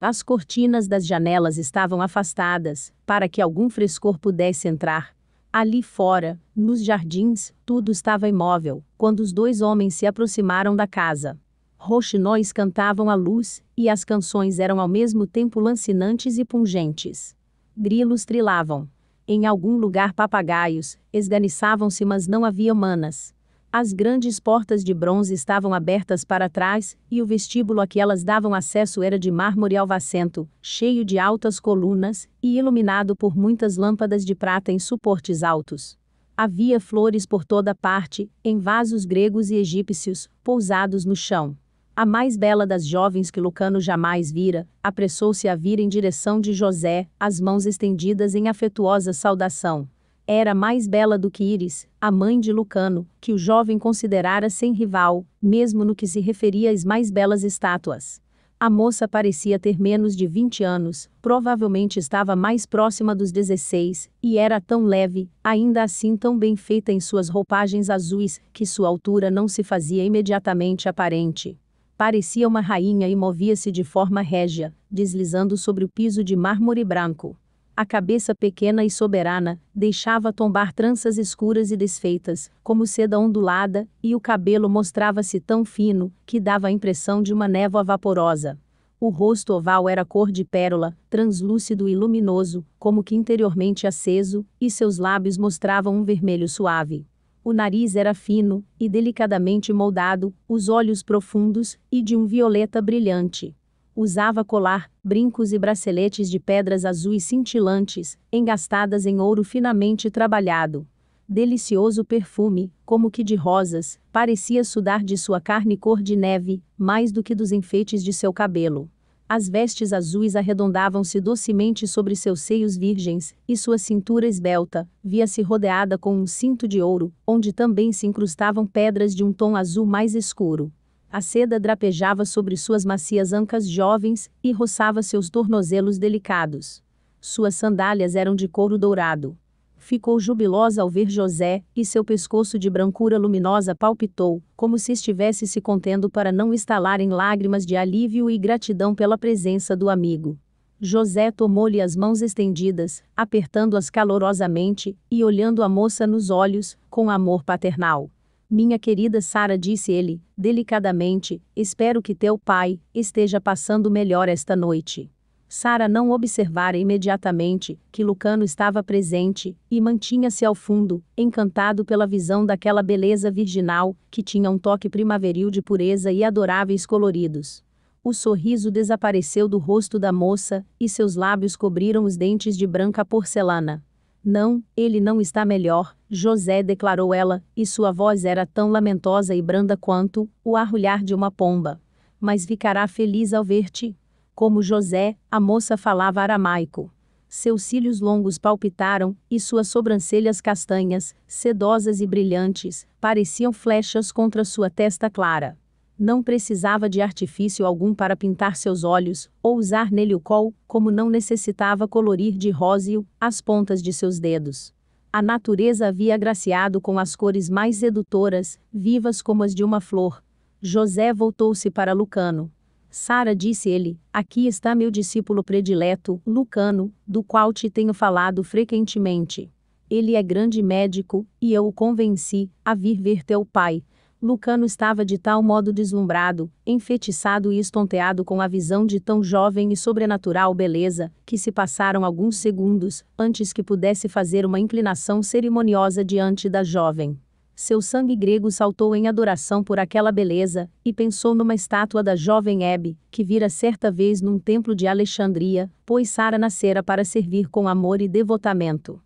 As cortinas das janelas estavam afastadas, para que algum frescor pudesse entrar. Ali fora, nos jardins, tudo estava imóvel, quando os dois homens se aproximaram da casa roxinóis cantavam à luz, e as canções eram ao mesmo tempo lancinantes e pungentes. Grilos trilavam. Em algum lugar papagaios, esganiçavam-se mas não havia manas. As grandes portas de bronze estavam abertas para trás, e o vestíbulo a que elas davam acesso era de mármore alvacento, cheio de altas colunas, e iluminado por muitas lâmpadas de prata em suportes altos. Havia flores por toda parte, em vasos gregos e egípcios, pousados no chão. A mais bela das jovens que Lucano jamais vira, apressou-se a vir em direção de José, as mãos estendidas em afetuosa saudação. Era mais bela do que Iris, a mãe de Lucano, que o jovem considerara sem rival, mesmo no que se referia às mais belas estátuas. A moça parecia ter menos de 20 anos, provavelmente estava mais próxima dos 16, e era tão leve, ainda assim tão bem feita em suas roupagens azuis, que sua altura não se fazia imediatamente aparente. Parecia uma rainha e movia-se de forma régia, deslizando sobre o piso de mármore branco. A cabeça pequena e soberana deixava tombar tranças escuras e desfeitas, como seda ondulada, e o cabelo mostrava-se tão fino que dava a impressão de uma névoa vaporosa. O rosto oval era cor de pérola, translúcido e luminoso, como que interiormente aceso, e seus lábios mostravam um vermelho suave. O nariz era fino e delicadamente moldado, os olhos profundos e de um violeta brilhante. Usava colar, brincos e braceletes de pedras azuis cintilantes, engastadas em ouro finamente trabalhado. Delicioso perfume, como que de rosas, parecia sudar de sua carne cor de neve, mais do que dos enfeites de seu cabelo. As vestes azuis arredondavam-se docemente sobre seus seios virgens, e sua cintura esbelta via-se rodeada com um cinto de ouro, onde também se incrustavam pedras de um tom azul mais escuro. A seda drapejava sobre suas macias ancas jovens e roçava seus tornozelos delicados. Suas sandálias eram de couro dourado ficou jubilosa ao ver José, e seu pescoço de brancura luminosa palpitou, como se estivesse se contendo para não estalar em lágrimas de alívio e gratidão pela presença do amigo. José tomou-lhe as mãos estendidas, apertando-as calorosamente, e olhando a moça nos olhos, com amor paternal. Minha querida Sara, disse ele, delicadamente, espero que teu pai esteja passando melhor esta noite. Sara não observara imediatamente que Lucano estava presente e mantinha-se ao fundo, encantado pela visão daquela beleza virginal, que tinha um toque primaveril de pureza e adoráveis coloridos. O sorriso desapareceu do rosto da moça e seus lábios cobriram os dentes de branca porcelana. Não, ele não está melhor, José declarou ela, e sua voz era tão lamentosa e branda quanto o arrulhar de uma pomba. Mas ficará feliz ao ver-te, como José, a moça falava aramaico. Seus cílios longos palpitaram, e suas sobrancelhas castanhas, sedosas e brilhantes, pareciam flechas contra sua testa clara. Não precisava de artifício algum para pintar seus olhos, ou usar nele o col, como não necessitava colorir de róseo as pontas de seus dedos a natureza havia agraciado com as cores mais sedutoras, vivas como as de uma flor. José voltou-se para Lucano. Sara disse ele: Aqui está meu discípulo predileto, Lucano, do qual te tenho falado frequentemente. Ele é grande médico, e eu o convenci a vir ver teu pai. Lucano estava de tal modo deslumbrado, enfeitiçado e estonteado com a visão de tão jovem e sobrenatural beleza, que se passaram alguns segundos antes que pudesse fazer uma inclinação cerimoniosa diante da jovem. Seu sangue grego saltou em adoração por aquela beleza, e pensou numa estátua da jovem Hebe, que vira certa vez num templo de Alexandria, pois Sara nascera para servir com amor e devotamento.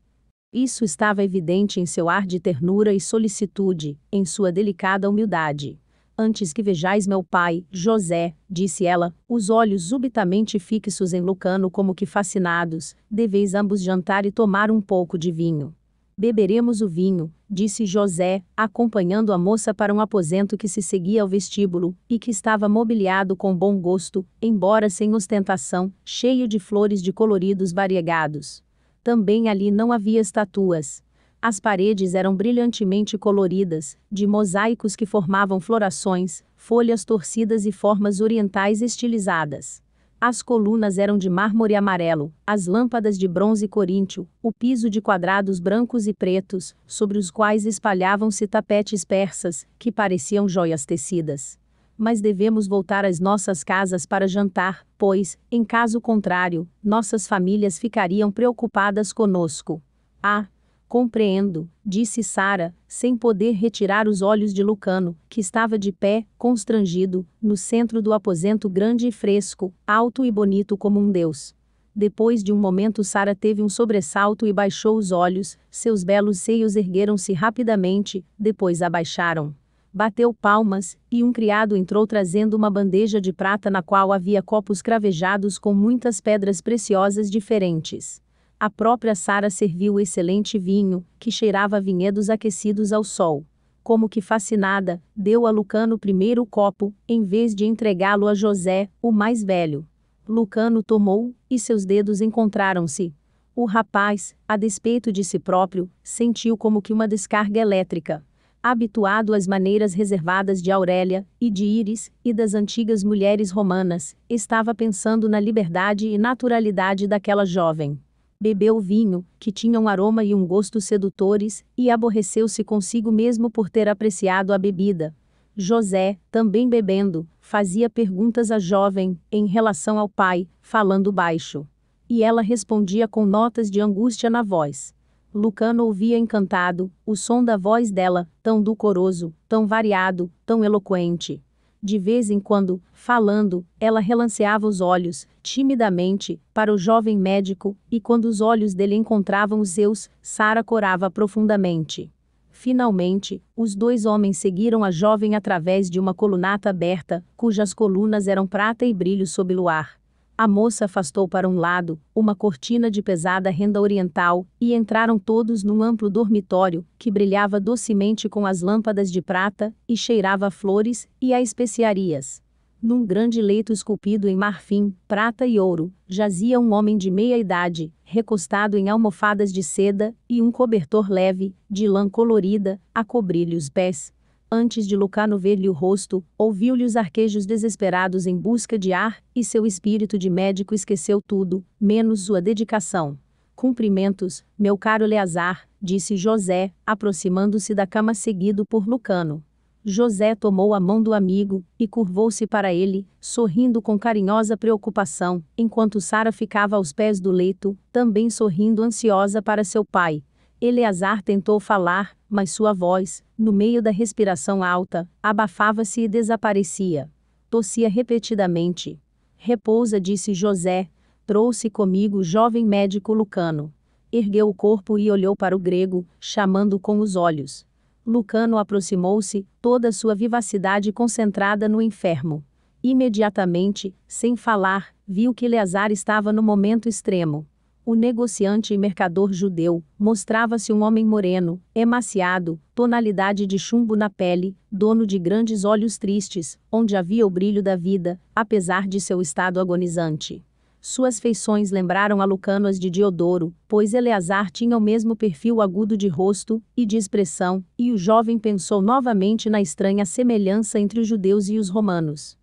Isso estava evidente em seu ar de ternura e solicitude, em sua delicada humildade. Antes que vejais meu pai, José, disse ela, os olhos subitamente fixos em Lucano como que fascinados, deveis ambos jantar e tomar um pouco de vinho. Beberemos o vinho, disse José, acompanhando a moça para um aposento que se seguia ao vestíbulo, e que estava mobiliado com bom gosto, embora sem ostentação, cheio de flores de coloridos variegados. Também ali não havia estatuas. As paredes eram brilhantemente coloridas, de mosaicos que formavam florações, folhas torcidas e formas orientais estilizadas. As colunas eram de mármore amarelo, as lâmpadas de bronze coríntio, o piso de quadrados brancos e pretos, sobre os quais espalhavam-se tapetes persas, que pareciam joias tecidas. Mas devemos voltar às nossas casas para jantar, pois, em caso contrário, nossas famílias ficariam preocupadas conosco. Ah, Compreendo, disse Sara, sem poder retirar os olhos de Lucano, que estava de pé, constrangido, no centro do aposento grande e fresco, alto e bonito como um deus. Depois de um momento, Sara teve um sobressalto e baixou os olhos, seus belos seios ergueram-se rapidamente, depois abaixaram. Bateu palmas, e um criado entrou trazendo uma bandeja de prata na qual havia copos cravejados com muitas pedras preciosas diferentes. A própria Sara serviu excelente vinho, que cheirava a vinhedos aquecidos ao sol. Como que fascinada, deu a Lucano o primeiro copo, em vez de entregá-lo a José, o mais velho. Lucano tomou, e seus dedos encontraram-se. O rapaz, a despeito de si próprio, sentiu como que uma descarga elétrica. Habituado às maneiras reservadas de Aurélia, e de Íris, e das antigas mulheres romanas, estava pensando na liberdade e naturalidade daquela jovem bebeu vinho, que tinha um aroma e um gosto sedutores, e aborreceu-se consigo mesmo por ter apreciado a bebida. José, também bebendo, fazia perguntas à jovem, em relação ao pai, falando baixo. E ela respondia com notas de angústia na voz. Lucano ouvia encantado o som da voz dela, tão decoroso, tão variado, tão eloquente. De vez em quando, falando, ela relanceava os olhos, timidamente, para o jovem médico, e quando os olhos dele encontravam os seus, Sara corava profundamente. Finalmente, os dois homens seguiram a jovem através de uma colunata aberta, cujas colunas eram prata e brilho sob o luar. A moça afastou para um lado uma cortina de pesada renda oriental e entraram todos num amplo dormitório que brilhava docemente com as lâmpadas de prata e cheirava a flores e a especiarias. Num grande leito esculpido em marfim, prata e ouro, jazia um homem de meia idade, recostado em almofadas de seda e um cobertor leve, de lã colorida, a cobrir-lhe os pés. Antes de Lucano ver-lhe o rosto, ouviu-lhe os arquejos desesperados em busca de ar, e seu espírito de médico esqueceu tudo, menos sua dedicação. Cumprimentos, meu caro Leazar, disse José, aproximando-se da cama seguido por Lucano. José tomou a mão do amigo e curvou-se para ele, sorrindo com carinhosa preocupação, enquanto Sara ficava aos pés do leito, também sorrindo ansiosa para seu pai. Eleazar tentou falar, mas sua voz, no meio da respiração alta, abafava-se e desaparecia. Tossia repetidamente. Repousa, disse José. Trouxe comigo o jovem médico Lucano. Ergueu o corpo e olhou para o grego, chamando com os olhos. Lucano aproximou-se, toda sua vivacidade concentrada no enfermo. Imediatamente, sem falar, viu que Leazar estava no momento extremo o negociante e mercador judeu, mostrava-se um homem moreno, emaciado, tonalidade de chumbo na pele, dono de grandes olhos tristes, onde havia o brilho da vida, apesar de seu estado agonizante. Suas feições lembraram a Lucano as de Diodoro, pois Eleazar tinha o mesmo perfil agudo de rosto e de expressão, e o jovem pensou novamente na estranha semelhança entre os judeus e os romanos.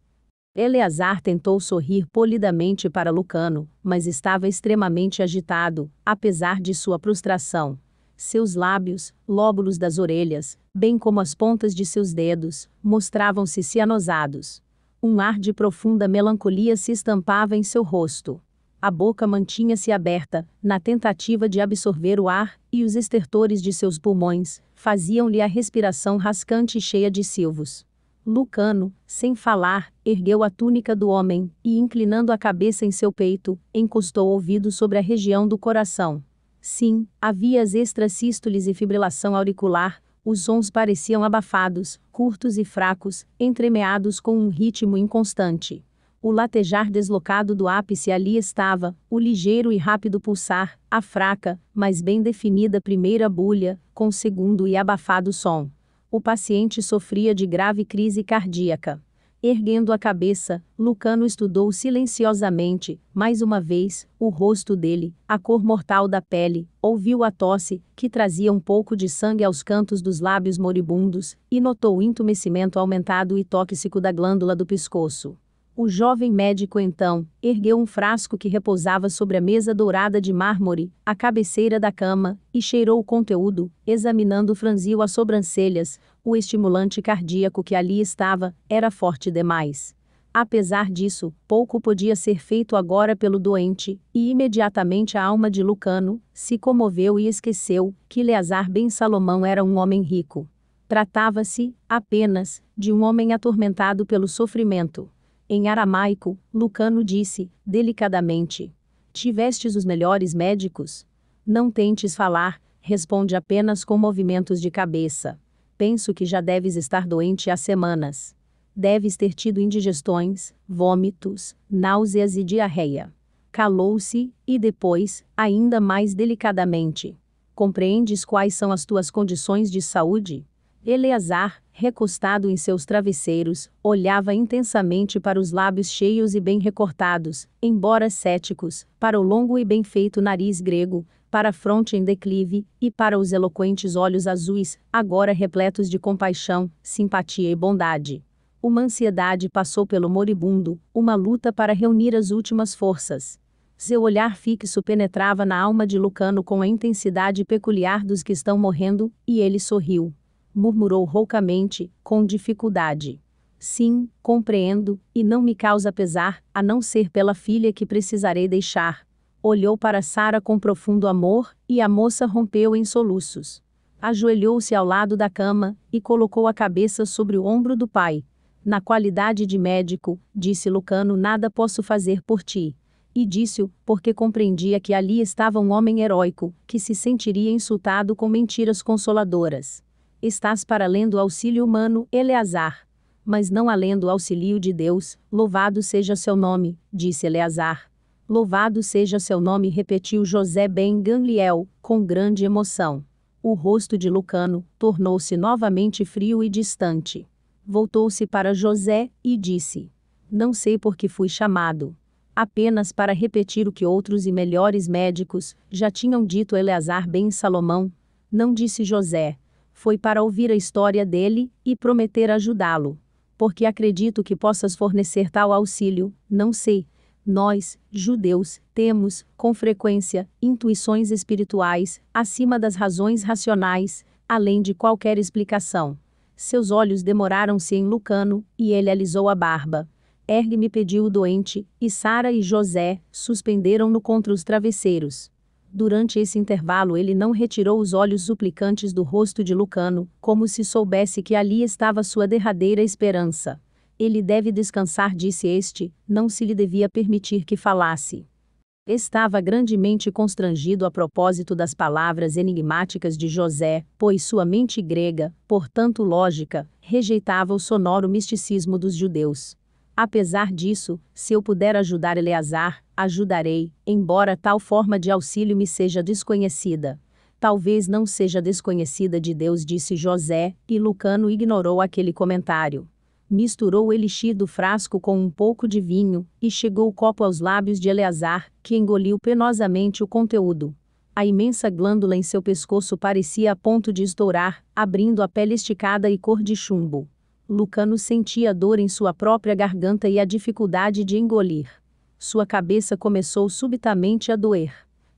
Eleazar tentou sorrir polidamente para Lucano, mas estava extremamente agitado, apesar de sua prostração. Seus lábios, lóbulos das orelhas, bem como as pontas de seus dedos, mostravam-se cianosados. Um ar de profunda melancolia se estampava em seu rosto. A boca mantinha-se aberta, na tentativa de absorver o ar, e os estertores de seus pulmões faziam-lhe a respiração rascante e cheia de silvos. Lucano, sem falar, ergueu a túnica do homem, e inclinando a cabeça em seu peito, encostou o ouvido sobre a região do coração. Sim, havia as extrasístoles e fibrilação auricular, os sons pareciam abafados, curtos e fracos, entremeados com um ritmo inconstante. O latejar deslocado do ápice ali estava, o ligeiro e rápido pulsar, a fraca, mas bem definida primeira bulha, com segundo e abafado som o paciente sofria de grave crise cardíaca. Erguendo a cabeça, Lucano estudou silenciosamente, mais uma vez, o rosto dele, a cor mortal da pele, ouviu a tosse, que trazia um pouco de sangue aos cantos dos lábios moribundos, e notou o intumescimento aumentado e tóxico da glândula do pescoço. O jovem médico então ergueu um frasco que repousava sobre a mesa dourada de mármore, à cabeceira da cama, e cheirou o conteúdo, examinando franziu as sobrancelhas. O estimulante cardíaco que ali estava era forte demais. Apesar disso, pouco podia ser feito agora pelo doente, e imediatamente a alma de Lucano se comoveu e esqueceu que Leazar ben Salomão era um homem rico. Tratava-se, apenas, de um homem atormentado pelo sofrimento em aramaico, Lucano disse, delicadamente: Tivestes os melhores médicos? Não tentes falar, responde apenas com movimentos de cabeça. Penso que já deves estar doente há semanas. Deves ter tido indigestões, vômitos, náuseas e diarreia. Calou-se, e depois, ainda mais delicadamente. Compreendes quais são as tuas condições de saúde? Eleazar, recostado em seus travesseiros, olhava intensamente para os lábios cheios e bem recortados, embora céticos, para o longo e bem feito nariz grego, para a fronte em declive, e para os eloquentes olhos azuis, agora repletos de compaixão, simpatia e bondade. Uma ansiedade passou pelo moribundo, uma luta para reunir as últimas forças. Seu olhar fixo penetrava na alma de Lucano com a intensidade peculiar dos que estão morrendo, e ele sorriu murmurou roucamente, com dificuldade. Sim, compreendo, e não me causa pesar, a não ser pela filha que precisarei deixar. Olhou para Sara com profundo amor, e a moça rompeu em soluços. Ajoelhou-se ao lado da cama e colocou a cabeça sobre o ombro do pai. Na qualidade de médico, disse Lucano: Nada posso fazer por ti. E disse-o, porque compreendia que ali estava um homem heróico, que se sentiria insultado com mentiras consoladoras estás para além do auxílio humano, Eleazar. Mas não além do auxílio de Deus, louvado seja seu nome, disse Eleazar. Louvado seja seu nome, repetiu José Ben Gamliel, com grande emoção. O rosto de Lucano tornou-se novamente frio e distante. Voltou-se para José e disse: Não sei por que fui chamado apenas para repetir o que outros e melhores médicos já tinham dito Eleazar ben Salomão. Não disse José, foi para ouvir a história dele e prometer ajudá-lo. Porque acredito que possas fornecer tal auxílio, não sei. Nós, judeus, temos, com frequência, intuições espirituais, acima das razões racionais, além de qualquer explicação. Seus olhos demoraram-se em Lucano, e ele alisou a barba. Ergue me pediu o doente, e Sara e José suspenderam-no contra os travesseiros. Durante esse intervalo, ele não retirou os olhos suplicantes do rosto de Lucano, como se soubesse que ali estava sua derradeira esperança. Ele deve descansar, disse este, não se lhe devia permitir que falasse. Estava grandemente constrangido a propósito das palavras enigmáticas de José, pois sua mente grega, portanto lógica, rejeitava o sonoro misticismo dos judeus. Apesar disso, se eu puder ajudar Eleazar, ajudarei, embora tal forma de auxílio me seja desconhecida. Talvez não seja desconhecida de Deus, disse José, e Lucano ignorou aquele comentário. Misturou o elixir do frasco com um pouco de vinho, e chegou o copo aos lábios de Eleazar, que engoliu penosamente o conteúdo. A imensa glândula em seu pescoço parecia a ponto de estourar, abrindo a pele esticada e cor de chumbo. Lucano sentia dor em sua própria garganta e a dificuldade de engolir. Sua cabeça começou subitamente a doer.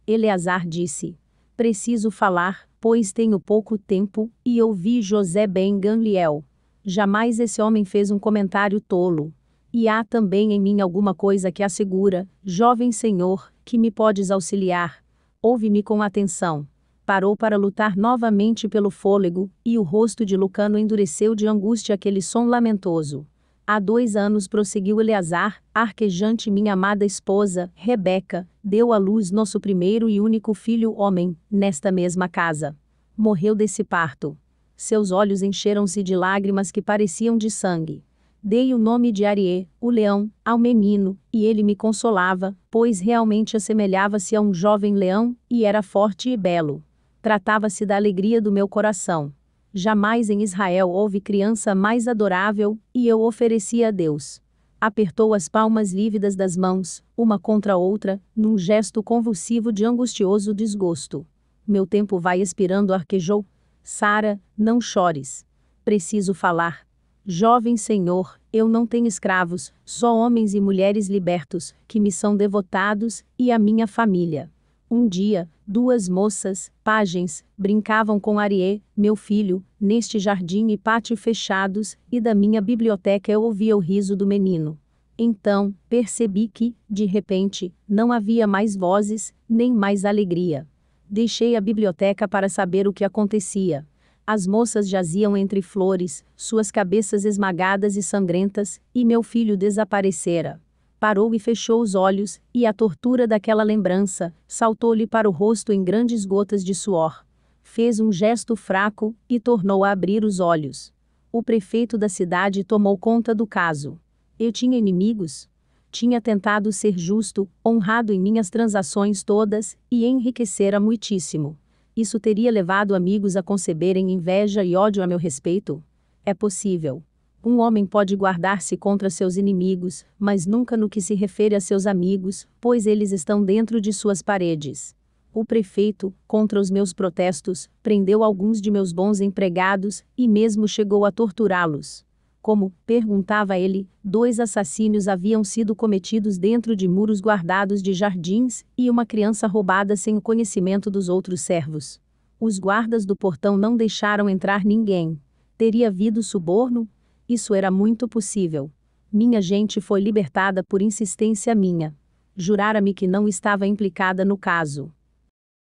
Eleazar disse: Preciso falar, pois tenho pouco tempo, e ouvi José Ben Gamliel. Jamais esse homem fez um comentário tolo. E há também em mim alguma coisa que assegura, jovem senhor, que me podes auxiliar. Ouve-me com atenção parou para lutar novamente pelo fôlego, e o rosto de Lucano endureceu de angústia aquele som lamentoso. Há dois anos prosseguiu Eleazar, arquejante minha amada esposa, Rebeca, deu à luz nosso primeiro e único filho homem, nesta mesma casa. Morreu desse parto. Seus olhos encheram-se de lágrimas que pareciam de sangue. Dei o nome de Arié, o leão, ao menino, e ele me consolava, pois realmente assemelhava-se a um jovem leão, e era forte e belo. Tratava-se da alegria do meu coração. Jamais em Israel houve criança mais adorável, e eu oferecia a Deus. Apertou as palmas lívidas das mãos, uma contra a outra, num gesto convulsivo de angustioso desgosto. Meu tempo vai expirando, arquejou. Sara, não chores. Preciso falar. Jovem Senhor, eu não tenho escravos, só homens e mulheres libertos, que me são devotados, e a minha família. Um dia, duas moças, pajens, brincavam com Arié, meu filho, neste jardim e pátio fechados, e da minha biblioteca eu ouvia o riso do menino. Então, percebi que, de repente, não havia mais vozes, nem mais alegria. Deixei a biblioteca para saber o que acontecia. As moças jaziam entre flores, suas cabeças esmagadas e sangrentas, e meu filho desaparecera parou e fechou os olhos, e a tortura daquela lembrança saltou-lhe para o rosto em grandes gotas de suor. Fez um gesto fraco e tornou a abrir os olhos. O prefeito da cidade tomou conta do caso. Eu tinha inimigos? Tinha tentado ser justo, honrado em minhas transações todas e enriquecera muitíssimo. Isso teria levado amigos a conceberem inveja e ódio a meu respeito? É possível. Um homem pode guardar-se contra seus inimigos, mas nunca no que se refere a seus amigos, pois eles estão dentro de suas paredes. O prefeito, contra os meus protestos, prendeu alguns de meus bons empregados e mesmo chegou a torturá-los. Como, perguntava ele, dois assassínios haviam sido cometidos dentro de muros guardados de jardins e uma criança roubada sem o conhecimento dos outros servos. Os guardas do portão não deixaram entrar ninguém. Teria havido suborno, isso era muito possível. Minha gente foi libertada por insistência minha. Jurara-me que não estava implicada no caso.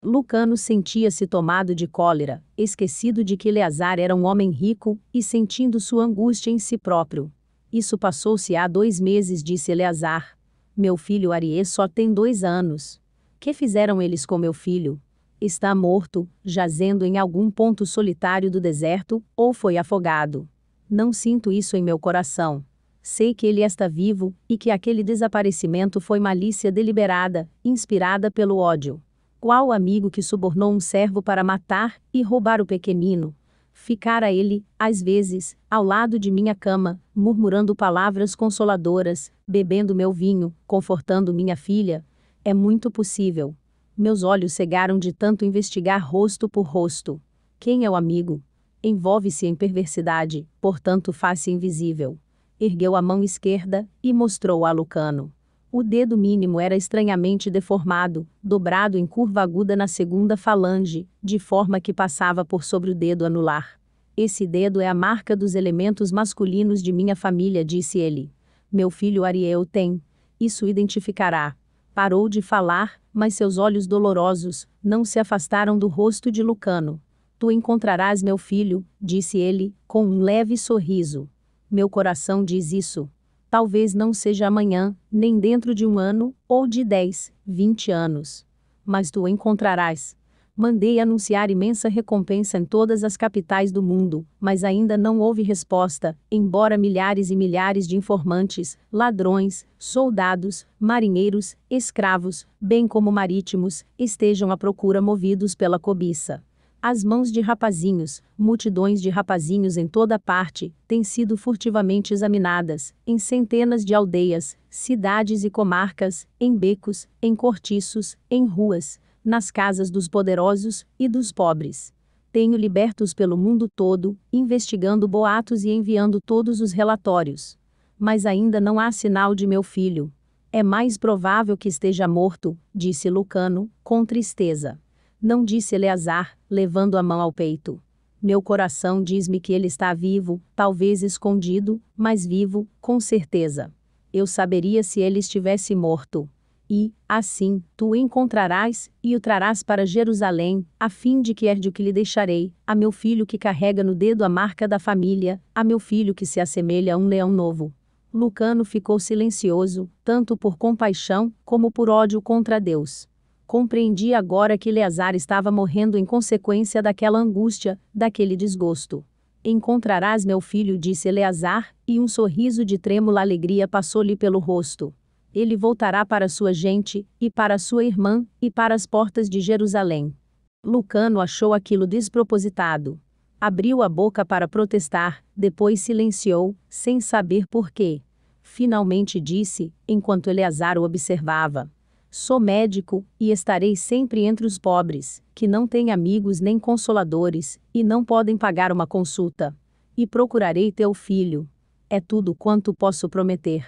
Lucano sentia-se tomado de cólera, esquecido de que Eleazar era um homem rico, e sentindo sua angústia em si próprio. Isso passou-se há dois meses, disse Eleazar. Meu filho Ariê só tem dois anos. Que fizeram eles com meu filho? Está morto, jazendo em algum ponto solitário do deserto, ou foi afogado. Não sinto isso em meu coração. Sei que ele está vivo e que aquele desaparecimento foi malícia deliberada, inspirada pelo ódio. Qual amigo que subornou um servo para matar e roubar o pequenino? Ficara ele, às vezes, ao lado de minha cama, murmurando palavras consoladoras, bebendo meu vinho, confortando minha filha? É muito possível. Meus olhos cegaram de tanto investigar rosto por rosto. Quem é o amigo? envolve-se em perversidade, portanto face invisível. Ergueu a mão esquerda e mostrou a Lucano. O dedo mínimo era estranhamente deformado, dobrado em curva aguda na segunda falange, de forma que passava por sobre o dedo anular. Esse dedo é a marca dos elementos masculinos de minha família, disse ele. Meu filho Ariel tem. Isso identificará. Parou de falar, mas seus olhos dolorosos não se afastaram do rosto de Lucano. Tu encontrarás meu filho, disse ele, com um leve sorriso. Meu coração diz isso. Talvez não seja amanhã, nem dentro de um ano, ou de dez, vinte anos. Mas tu encontrarás. Mandei anunciar imensa recompensa em todas as capitais do mundo, mas ainda não houve resposta, embora milhares e milhares de informantes, ladrões, soldados, marinheiros, escravos, bem como marítimos, estejam à procura movidos pela cobiça. As mãos de rapazinhos, multidões de rapazinhos em toda parte, têm sido furtivamente examinadas, em centenas de aldeias, cidades e comarcas, em becos, em cortiços, em ruas, nas casas dos poderosos e dos pobres. Tenho libertos pelo mundo todo, investigando boatos e enviando todos os relatórios. Mas ainda não há sinal de meu filho. É mais provável que esteja morto, disse Lucano, com tristeza. Não disse Eleazar, levando a mão ao peito. Meu coração diz-me que ele está vivo, talvez escondido, mas vivo, com certeza. Eu saberia se ele estivesse morto. E, assim, tu o encontrarás, e o trarás para Jerusalém, a fim de que herde o que lhe deixarei, a meu filho que carrega no dedo a marca da família, a meu filho que se assemelha a um leão novo. Lucano ficou silencioso, tanto por compaixão, como por ódio contra Deus compreendi agora que Eleazar estava morrendo em consequência daquela angústia, daquele desgosto. Encontrarás meu filho, disse Eleazar, e um sorriso de trêmula alegria passou-lhe pelo rosto. Ele voltará para sua gente, e para sua irmã, e para as portas de Jerusalém. Lucano achou aquilo despropositado. Abriu a boca para protestar, depois silenciou, sem saber por quê. Finalmente disse, enquanto Eleazar o observava Sou médico, e estarei sempre entre os pobres, que não têm amigos nem consoladores, e não podem pagar uma consulta. E procurarei teu filho. É tudo quanto posso prometer.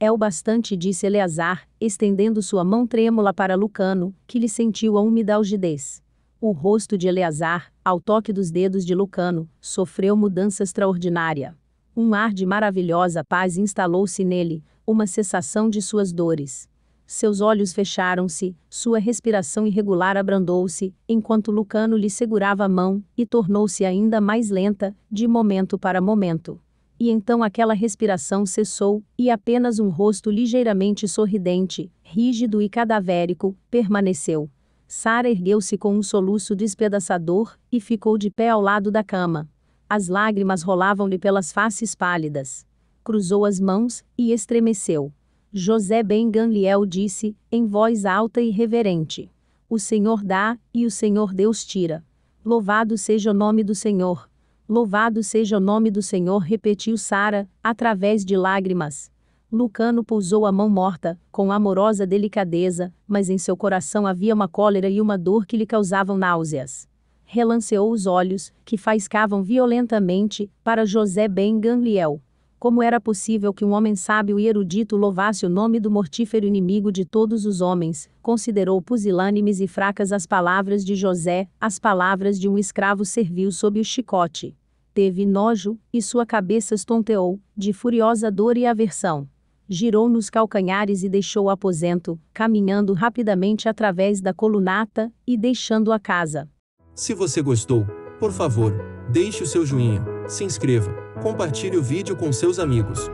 É o bastante, disse Eleazar, estendendo sua mão trêmula para Lucano, que lhe sentiu a úmida algidez. O rosto de Eleazar, ao toque dos dedos de Lucano, sofreu mudança extraordinária. Um ar de maravilhosa paz instalou-se nele, uma cessação de suas dores. Seus olhos fecharam-se, sua respiração irregular abrandou-se, enquanto Lucano lhe segurava a mão, e tornou-se ainda mais lenta, de momento para momento. E então aquela respiração cessou, e apenas um rosto ligeiramente sorridente, rígido e cadavérico, permaneceu. Sara ergueu-se com um soluço despedaçador e ficou de pé ao lado da cama. As lágrimas rolavam-lhe pelas faces pálidas. Cruzou as mãos e estremeceu. José Ben Ganliel disse, em voz alta e reverente: O Senhor dá, e o Senhor Deus tira. Louvado seja o nome do Senhor. Louvado seja o nome do Senhor, repetiu Sara, através de lágrimas. Lucano pousou a mão morta, com amorosa delicadeza, mas em seu coração havia uma cólera e uma dor que lhe causavam náuseas. Relanceou os olhos, que faiscavam violentamente, para José Ben Ganliel. Como era possível que um homem sábio e erudito louvasse o nome do mortífero inimigo de todos os homens? Considerou pusilânimes e fracas as palavras de José, as palavras de um escravo servil sob o chicote. Teve nojo, e sua cabeça estonteou, de furiosa dor e aversão. Girou nos calcanhares e deixou o aposento, caminhando rapidamente através da colunata e deixando a casa. Se você gostou, por favor, deixe o seu joinha, se inscreva, compartilhe o vídeo com seus amigos.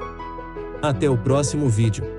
Até o próximo vídeo.